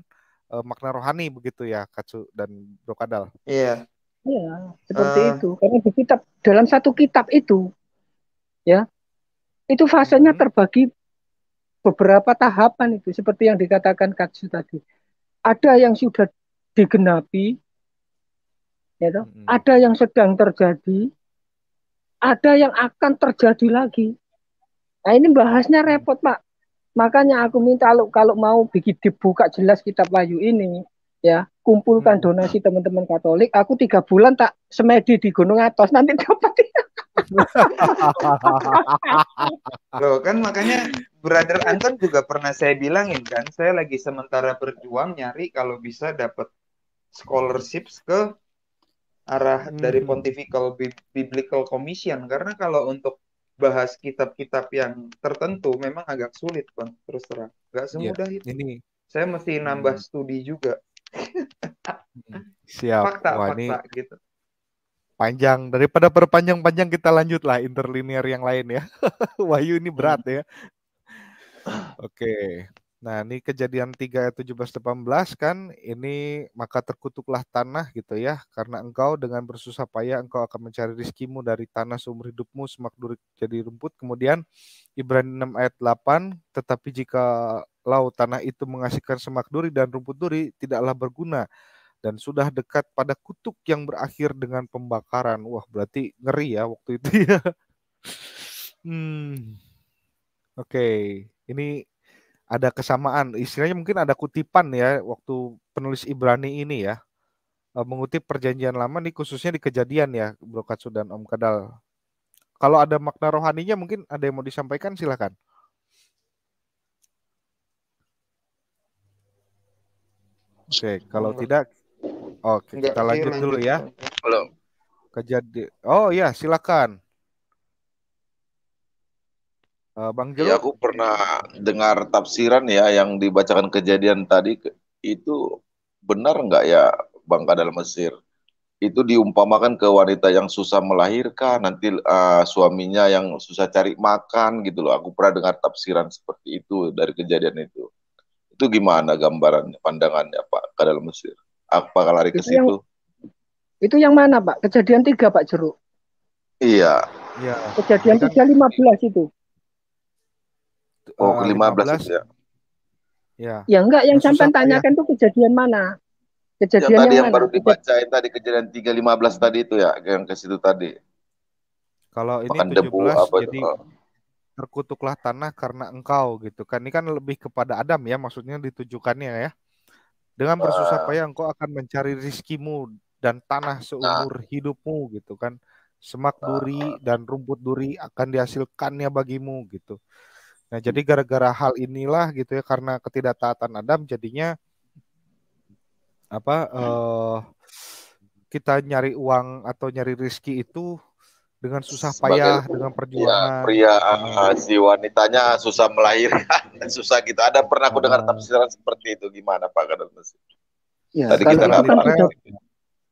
[SPEAKER 1] uh, makna rohani begitu ya Katsu dan Brokadal. Iya.
[SPEAKER 2] Iya, seperti uh, itu. Karena di kitab dalam satu kitab itu ya itu fasenya hmm. terbagi beberapa tahapan itu seperti yang dikatakan Katsu tadi. Ada yang sudah digenapi, ya toh? Hmm. ada yang sedang terjadi, ada yang akan terjadi lagi. Nah ini bahasnya hmm. repot Pak. Makanya aku minta kalau kalau mau bikin dibuka jelas kitab Wahyu ini, ya kumpulkan donasi teman-teman Katolik. Aku tiga bulan tak semedi di Gunung Atos nanti dapat
[SPEAKER 5] Loh, kan makanya brother Anton juga pernah saya bilangin kan, saya lagi sementara berjuang nyari kalau bisa dapat scholarship ke arah hmm. dari Pontifical Biblical Commission karena kalau untuk bahas kitab-kitab yang tertentu memang agak sulit, Bang. Terus terang, nggak iya, semudah yeah, itu. Ini saya mesti nambah hmm. studi juga.
[SPEAKER 1] Siap. Fakta, Wah, fakta ini... gitu panjang daripada perpanjang-panjang kita lanjut lah interlinear yang lain ya. Wahyu ini hmm. berat ya. Oke. Okay. Nah, ini kejadian 3 ayat 17 18 kan ini maka terkutuklah tanah gitu ya karena engkau dengan bersusah payah engkau akan mencari rizkimu dari tanah seumur hidupmu semak duri jadi rumput. Kemudian Ibrani 6 ayat 8 tetapi jika laut tanah itu menghasilkan semak duri dan rumput duri tidaklah berguna dan sudah dekat pada kutuk yang berakhir dengan pembakaran. Wah, berarti ngeri ya waktu itu ya. hmm. Oke, okay. ini ada kesamaan. Istilahnya mungkin ada kutipan ya waktu penulis Ibrani ini ya. Eh, mengutip perjanjian lama nih khususnya di kejadian ya Bro Katsu dan Om Kadal. Kalau ada makna rohaninya mungkin ada yang mau disampaikan silakan. Oke, okay, kalau tidak Oke, kita lanjut dulu ya. Belum. Ya? Kejadian. Oh iya, silakan.
[SPEAKER 6] Uh, Bang Jelo. Ya, aku pernah dengar tafsiran ya yang dibacakan kejadian tadi itu benar nggak ya Bang Kadal Mesir? Itu diumpamakan ke wanita yang susah melahirkan, nanti uh, suaminya yang susah cari makan gitu loh. Aku pernah dengar tafsiran seperti itu dari kejadian itu. Itu gimana gambaran, pandangannya Pak Kadal Mesir? apa lari ke situ?
[SPEAKER 2] itu yang mana Pak? Kejadian tiga Pak Jeruk.
[SPEAKER 6] Iya. Iya.
[SPEAKER 2] Kejadian kan tiga lima belas itu.
[SPEAKER 6] Oh, ke eh, lima belas ya. Ya.
[SPEAKER 2] Ya enggak yang sampai ya? tanyakan ya. tuh kejadian mana? Kejadian yang, tadi yang, yang mana?
[SPEAKER 6] baru dibacain tadi kejadian 315 tadi itu ya yang ke situ tadi. Kalau ini Makan 17 apa jadi itu?
[SPEAKER 1] terkutuklah tanah karena engkau gitu kan. Ini kan lebih kepada Adam ya maksudnya ditujukannya ya. Dengan bersusah payah engkau akan mencari rizkimu dan tanah nah. seumur hidupmu gitu kan. Semak nah. duri dan rumput duri akan dihasilkannya bagimu gitu. Nah, jadi hmm. gara-gara hal inilah gitu ya karena ketidaktaatan Adam jadinya apa uh, kita nyari uang atau nyari rizki itu dengan susah payah dengan iya, perjuangan ya, pria
[SPEAKER 6] uh, si wanitanya susah melahirkan susah gitu ada pernah aku dengar ah. tafsiran seperti itu gimana Pak Kadar ya, tadi kalau kita itu kan sudah,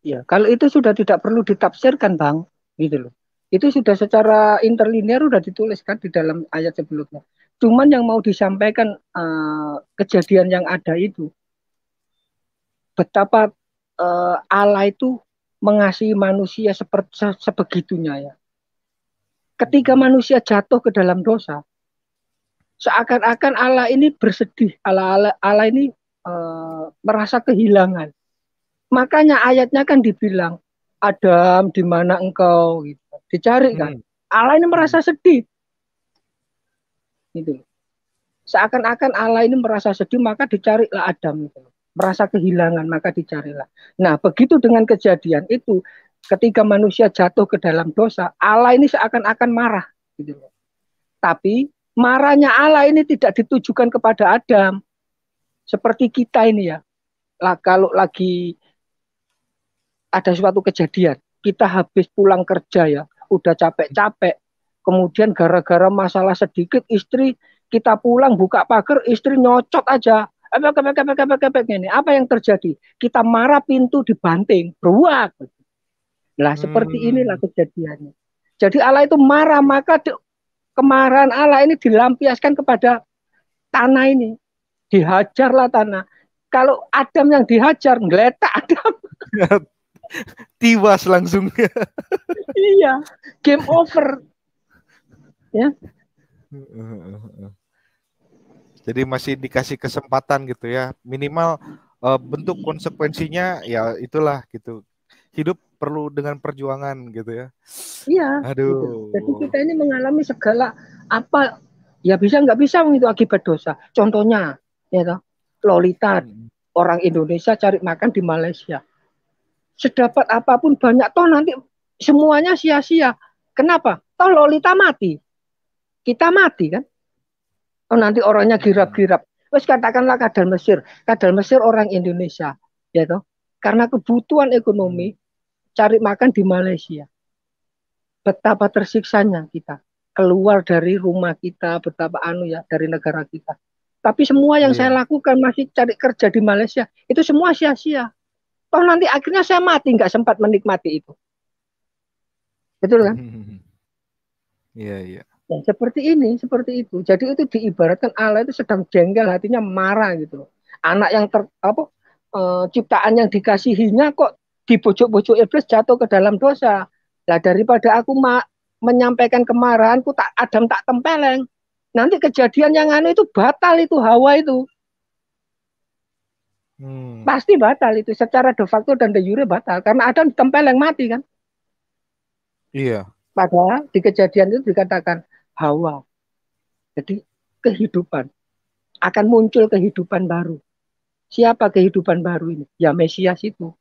[SPEAKER 2] ya kalau itu sudah tidak perlu ditafsirkan Bang gitu loh itu sudah secara interlinear sudah dituliskan di dalam ayat sebelumnya cuman yang mau disampaikan uh, kejadian yang ada itu betapa uh, Allah itu mengasihi manusia seperti sebegitunya ya. Ketika manusia jatuh ke dalam dosa, seakan-akan Allah ini bersedih, Allah Allah, Allah ini e, merasa kehilangan. Makanya ayatnya kan dibilang Adam di mana engkau gitu. Dicari kan. Hmm. Allah ini merasa sedih. Gitu. Seakan-akan Allah ini merasa sedih maka dicarilah Adam gitu merasa kehilangan maka dicarilah. Nah, begitu dengan kejadian itu, ketika manusia jatuh ke dalam dosa, Allah ini seakan-akan marah gitu Tapi marahnya Allah ini tidak ditujukan kepada Adam. Seperti kita ini ya. Lah kalau lagi ada suatu kejadian, kita habis pulang kerja ya, udah capek-capek. Kemudian gara-gara masalah sedikit istri kita pulang buka pagar istri nyocot aja apa kepek kepek kepek kepek ini apa yang terjadi kita marah pintu dibanting beruak lah seperti hmm. inilah kejadiannya jadi Allah itu marah maka di, kemarahan Allah ini dilampiaskan kepada tanah ini dihajarlah tanah kalau Adam yang dihajar ngeletak Adam tiwas langsung iya game over
[SPEAKER 3] ya
[SPEAKER 1] jadi masih dikasih kesempatan gitu ya. Minimal uh, bentuk konsekuensinya ya itulah gitu. Hidup perlu dengan perjuangan gitu ya.
[SPEAKER 2] Iya. Aduh. Gitu. Jadi kita ini mengalami segala apa ya bisa nggak bisa itu akibat dosa. Contohnya ya toh, Lolita hmm. orang Indonesia cari makan di Malaysia. Sedapat apapun banyak toh nanti semuanya sia-sia. Kenapa? Toh Lolita mati. Kita mati kan? oh, nanti orangnya girap-girap. Terus katakanlah kadal Mesir, kadal Mesir orang Indonesia, ya toh. Karena kebutuhan ekonomi cari makan di Malaysia. Betapa tersiksanya kita keluar dari rumah kita, betapa anu ya dari negara kita. Tapi semua yang yeah. saya lakukan masih cari kerja di Malaysia, itu semua sia-sia. Toh nanti akhirnya saya mati nggak sempat menikmati itu. Betul kan?
[SPEAKER 3] Iya, yeah,
[SPEAKER 2] iya. Ya, seperti ini, seperti itu. Jadi itu diibaratkan Allah itu sedang jengkel, hatinya marah gitu. Anak yang ter, apa e, ciptaan yang dikasihinya kok di pojok bojok iblis jatuh ke dalam dosa. Lah daripada aku ma menyampaikan kemarahanku tak adam tak tempeleng. Nanti kejadian yang anu itu batal itu hawa itu. Hmm. Pasti batal itu secara de facto dan de jure batal karena Adam tempeleng mati kan. Iya, Padahal di kejadian itu dikatakan hawa. Jadi kehidupan akan muncul kehidupan baru. Siapa kehidupan baru ini? Ya Mesias itu.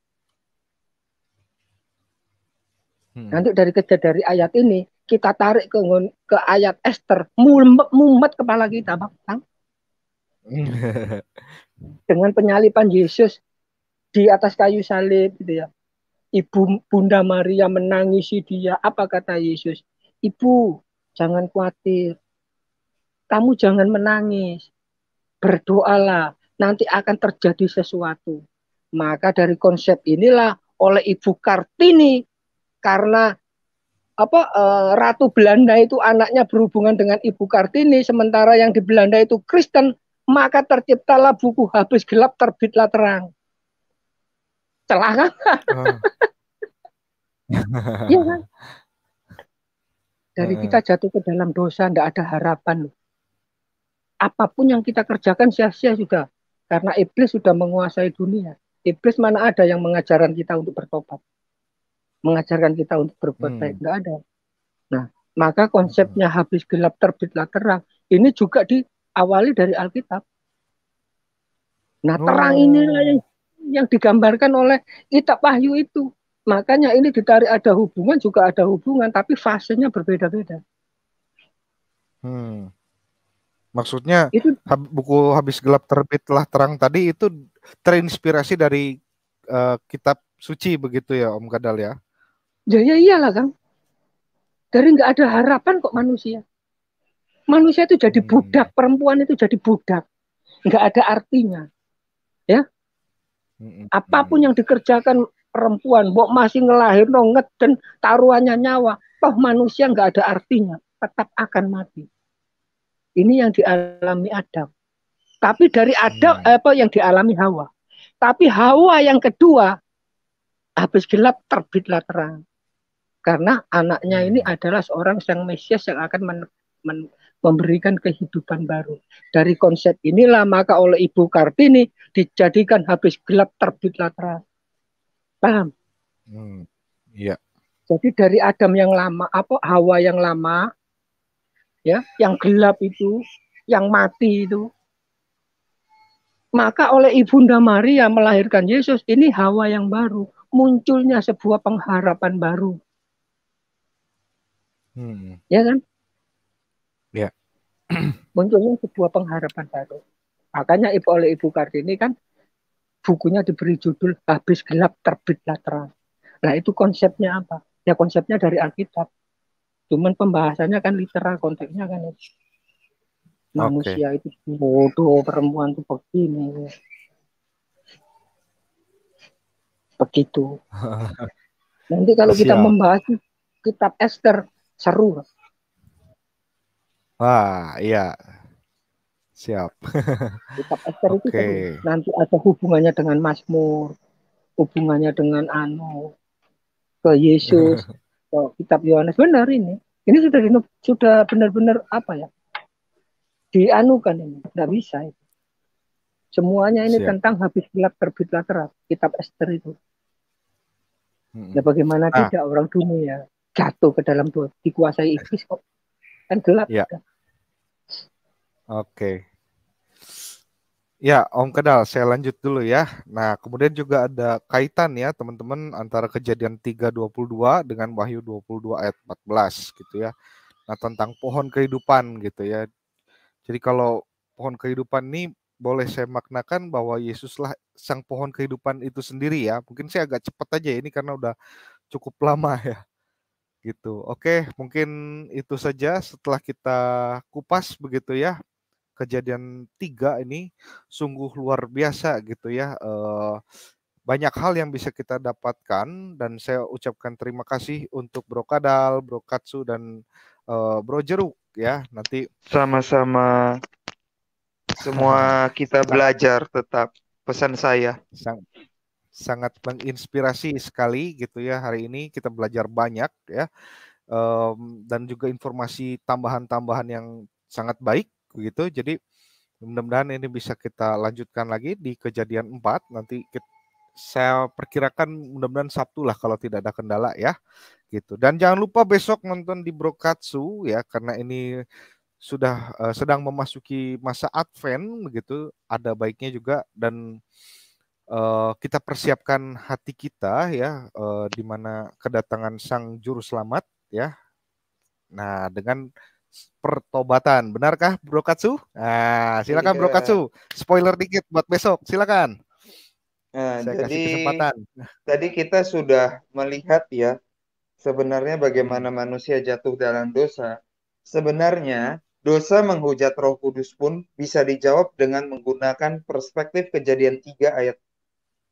[SPEAKER 2] Hmm. Nanti dari kejadian dari ayat ini kita tarik ke ke ayat Esther, mumet, mumet kepala kita, Bang. Dengan penyalipan Yesus di atas kayu salib gitu ya. Ibu Bunda Maria menangisi dia. Apa kata Yesus? Ibu, jangan khawatir. Kamu jangan menangis. Berdoalah, nanti akan terjadi sesuatu. Maka dari konsep inilah oleh Ibu Kartini karena apa eh, Ratu Belanda itu anaknya berhubungan dengan Ibu Kartini sementara yang di Belanda itu Kristen, maka terciptalah buku Habis Gelap Terbitlah Terang. Celaka. Oh. ya kan? dari hmm. kita jatuh ke dalam dosa tidak ada harapan apapun yang kita kerjakan sia-sia juga karena iblis sudah menguasai dunia iblis mana ada yang mengajarkan kita untuk bertobat mengajarkan kita untuk berbuat hmm. baik tidak ada nah maka konsepnya hmm. habis gelap terbitlah terang ini juga diawali dari Alkitab nah terang oh. inilah yang yang digambarkan oleh Kitab Wahyu itu Makanya ini ditarik ada hubungan juga ada hubungan, tapi fasenya berbeda-beda.
[SPEAKER 1] Hmm. Maksudnya itu, buku habis gelap terbit telah terang tadi itu terinspirasi dari uh, kitab suci begitu ya Om Kadal ya?
[SPEAKER 2] Ya, ya iyalah Kang. Dari nggak ada harapan kok manusia. Manusia itu jadi hmm. budak, perempuan itu jadi budak, nggak ada artinya, ya. Hmm, hmm, Apapun yang dikerjakan perempuan, bok masih ngelahir no dan taruhannya nyawa, toh manusia nggak ada artinya, tetap akan mati. Ini yang dialami Adam. Tapi dari hmm. Adam hmm. apa yang dialami Hawa. Tapi Hawa yang kedua habis gelap terbitlah terang. Karena anaknya ini hmm. adalah seorang sang Mesias yang akan men men memberikan kehidupan baru. Dari konsep inilah maka oleh Ibu Kartini dijadikan habis gelap terbitlah terang paham
[SPEAKER 3] hmm, iya.
[SPEAKER 2] jadi dari Adam yang lama apa Hawa yang lama ya yang gelap itu yang mati itu maka oleh ibunda Maria melahirkan Yesus ini Hawa yang baru munculnya sebuah pengharapan baru hmm. ya kan ya munculnya sebuah pengharapan baru makanya ibu oleh ibu Kartini kan bukunya diberi judul Habis Gelap Terbit terang. Nah itu konsepnya apa? Ya konsepnya dari Alkitab. Cuman pembahasannya kan literal konteksnya kan nah, manusia okay. itu bodoh, perempuan itu begini. Begitu. Nanti kalau Siap. kita membahas kitab Esther seru.
[SPEAKER 1] Wah, iya, Siap.
[SPEAKER 2] Kitab Esther okay. itu kan nanti ada hubungannya dengan Mazmur, hubungannya dengan Anu, ke Yesus, ke Kitab Yohanes. Benar ini. Ini sudah di, sudah benar-benar apa ya? Dianukan ini, Tidak bisa itu. Semuanya ini Siap. tentang habis gelap terbitlah terang. Kitab Esther itu. Hmm. Ya bagaimana ah. tidak orang dunia jatuh ke dalam dua, dikuasai iblis kok kan gelap.
[SPEAKER 1] Ya. Kan? Oke. Ya, Om Kedal, saya lanjut dulu ya. Nah, kemudian juga ada kaitan ya teman-teman antara kejadian 3.22 dengan Wahyu 22 ayat 14 gitu ya. Nah, tentang pohon kehidupan gitu ya. Jadi kalau pohon kehidupan ini boleh saya maknakan bahwa Yesuslah sang pohon kehidupan itu sendiri ya. Mungkin saya agak cepat aja ya, ini karena udah cukup lama ya gitu. Oke, mungkin itu saja setelah kita kupas begitu ya kejadian tiga ini sungguh luar biasa gitu ya. Eh, banyak hal yang bisa kita dapatkan dan saya ucapkan terima kasih untuk Bro Kadal, Bro Katsu dan eh, Bro Jeruk ya. Nanti sama-sama semua kita belajar tetap pesan saya. Sang, sangat menginspirasi sekali gitu ya hari ini kita belajar banyak ya. Um, dan juga informasi tambahan-tambahan yang sangat baik begitu. Jadi mudah-mudahan ini bisa kita lanjutkan lagi di kejadian 4 nanti kita, saya perkirakan mudah-mudahan Sabtu lah kalau tidak ada kendala ya gitu. Dan jangan lupa besok nonton di Brokatsu ya karena ini sudah uh, sedang memasuki masa Advent begitu ada baiknya juga dan uh, kita persiapkan hati kita ya uh, di mana kedatangan Sang Juru Selamat ya nah dengan pertobatan. Benarkah Bro Katsu? Nah, silakan yeah. Bro iya. Katsu. Spoiler dikit buat besok. Silakan. Nah, Saya jadi kesempatan.
[SPEAKER 5] tadi kita sudah melihat ya sebenarnya bagaimana manusia jatuh dalam dosa. Sebenarnya dosa menghujat Roh Kudus pun bisa dijawab dengan menggunakan perspektif kejadian 3 ayat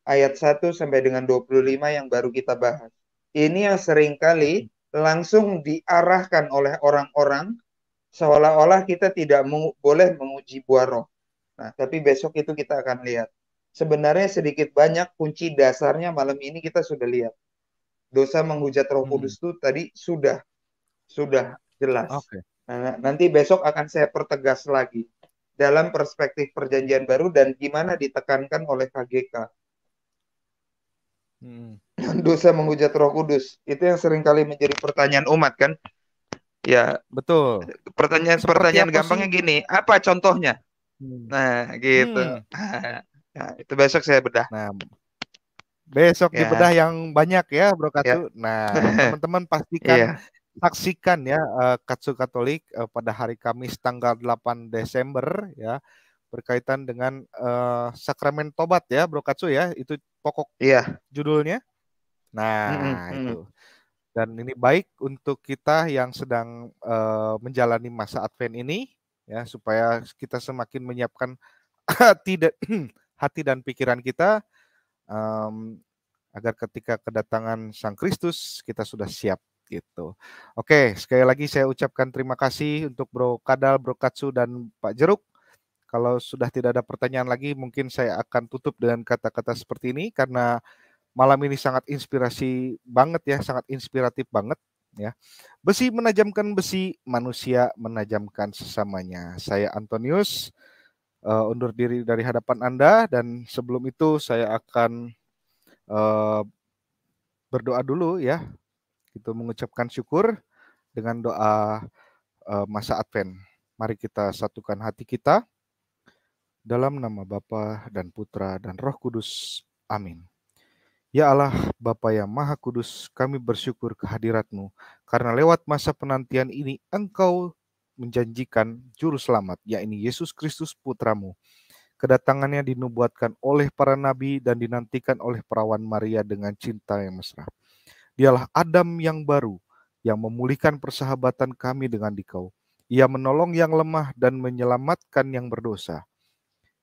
[SPEAKER 5] ayat 1 sampai dengan 25 yang baru kita bahas. Ini yang seringkali langsung diarahkan oleh orang-orang seolah-olah kita tidak mengu boleh menguji buah roh. Nah, tapi besok itu kita akan lihat. Sebenarnya sedikit banyak kunci dasarnya malam ini kita sudah lihat. Dosa menghujat Roh hmm. Kudus itu tadi sudah sudah jelas. Okay. Nah, nanti besok akan saya pertegas lagi dalam perspektif perjanjian baru dan gimana ditekankan oleh KGK. Hmm. Dosa menghujat Roh Kudus itu yang seringkali menjadi pertanyaan umat kan Ya, betul. Pertanyaan pertanyaan gampangnya sih? gini, apa contohnya? Hmm. Nah, gitu. Hmm. Nah, nah itu besok saya bedah. Nah,
[SPEAKER 1] besok ya. bedah yang banyak ya, Bro ya. Katsu. Ya. Nah, teman-teman pastikan ya. saksikan ya eh, Katsu Katolik eh, pada hari Kamis tanggal 8 Desember ya berkaitan dengan uh, sakramen tobat ya Bro Katsu ya itu pokok iya. judulnya nah -hmm. itu dan ini baik untuk kita yang sedang uh, menjalani masa Advent ini ya supaya kita semakin menyiapkan hati dan hati dan pikiran kita um, agar ketika kedatangan Sang Kristus kita sudah siap gitu. Oke, sekali lagi saya ucapkan terima kasih untuk Bro Kadal, Bro Katsu dan Pak Jeruk. Kalau sudah tidak ada pertanyaan lagi mungkin saya akan tutup dengan kata-kata seperti ini karena malam ini sangat inspirasi banget ya, sangat inspiratif banget ya. Besi menajamkan besi, manusia menajamkan sesamanya. Saya Antonius uh, undur diri dari hadapan Anda dan sebelum itu saya akan uh, berdoa dulu ya. Itu mengucapkan syukur dengan doa uh, masa Advent. Mari kita satukan hati kita dalam nama Bapa dan Putra dan Roh Kudus. Amin. Ya Allah, Bapa yang Maha Kudus, kami bersyukur kehadiratMu karena lewat masa penantian ini Engkau menjanjikan juru selamat, yakni Yesus Kristus Putramu. Kedatangannya dinubuatkan oleh para nabi dan dinantikan oleh perawan Maria dengan cinta yang mesra. Dialah Adam yang baru, yang memulihkan persahabatan kami dengan dikau. Ia menolong yang lemah dan menyelamatkan yang berdosa.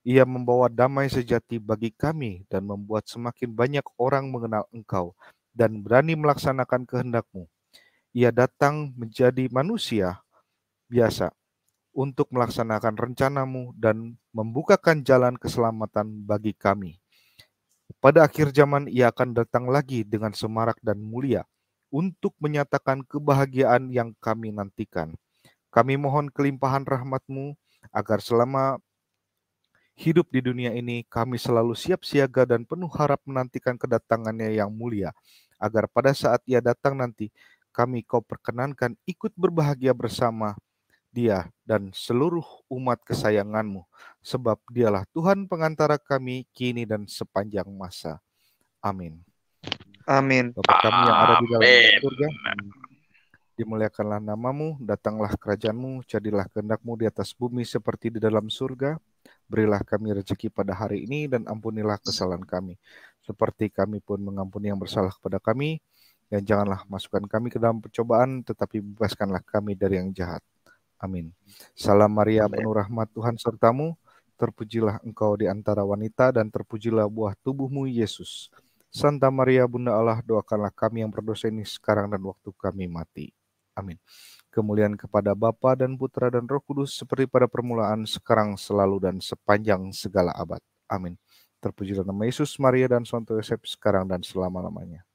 [SPEAKER 1] Ia membawa damai sejati bagi kami dan membuat semakin banyak orang mengenal Engkau dan berani melaksanakan kehendakmu. Ia datang menjadi manusia biasa untuk melaksanakan rencanamu dan membukakan jalan keselamatan bagi kami. Pada akhir zaman ia akan datang lagi dengan semarak dan mulia untuk menyatakan kebahagiaan yang kami nantikan. Kami mohon kelimpahan rahmatmu agar selama hidup di dunia ini, kami selalu siap siaga dan penuh harap menantikan kedatangannya yang mulia, agar pada saat ia datang nanti, kami kau perkenankan ikut berbahagia bersama dia dan seluruh umat kesayanganmu, sebab dialah Tuhan pengantara kami kini dan sepanjang masa. Amin. Amin. Bapak kami yang ada di dalam surga, dimuliakanlah namamu, datanglah kerajaanmu, jadilah kehendakmu di atas bumi seperti di dalam surga. Berilah kami rezeki pada hari ini dan ampunilah kesalahan kami. Seperti kami pun mengampuni yang bersalah kepada kami. Dan janganlah masukkan kami ke dalam percobaan tetapi bebaskanlah kami dari yang jahat. Amin. Salam Maria, penuh rahmat Tuhan sertamu. Terpujilah engkau di antara wanita dan terpujilah buah tubuhmu, Yesus. Santa Maria, Bunda Allah, doakanlah kami yang berdosa ini sekarang dan waktu kami mati. Amin kemuliaan kepada Bapa dan Putra dan Roh Kudus seperti pada permulaan, sekarang, selalu, dan sepanjang segala abad. Amin. Terpujilah nama Yesus, Maria, dan Santo Yosef sekarang dan selama-lamanya.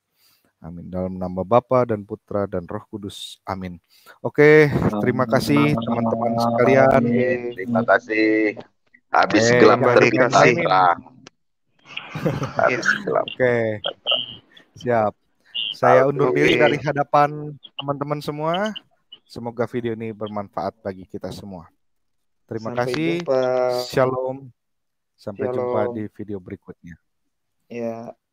[SPEAKER 1] Amin. Dalam nama Bapa dan Putra dan Roh Kudus. Amin. Oke, terima kasih teman-teman sekalian. Terima
[SPEAKER 6] kasih. Habis eh, gelap terima kasih.
[SPEAKER 1] Habis gelap. Oke. Siap. Saya undur diri dari hadapan teman-teman semua. Semoga video ini bermanfaat bagi kita semua. Terima Sampai kasih. Jumpa. Shalom. Sampai Shalom. jumpa di video berikutnya.
[SPEAKER 5] Ya.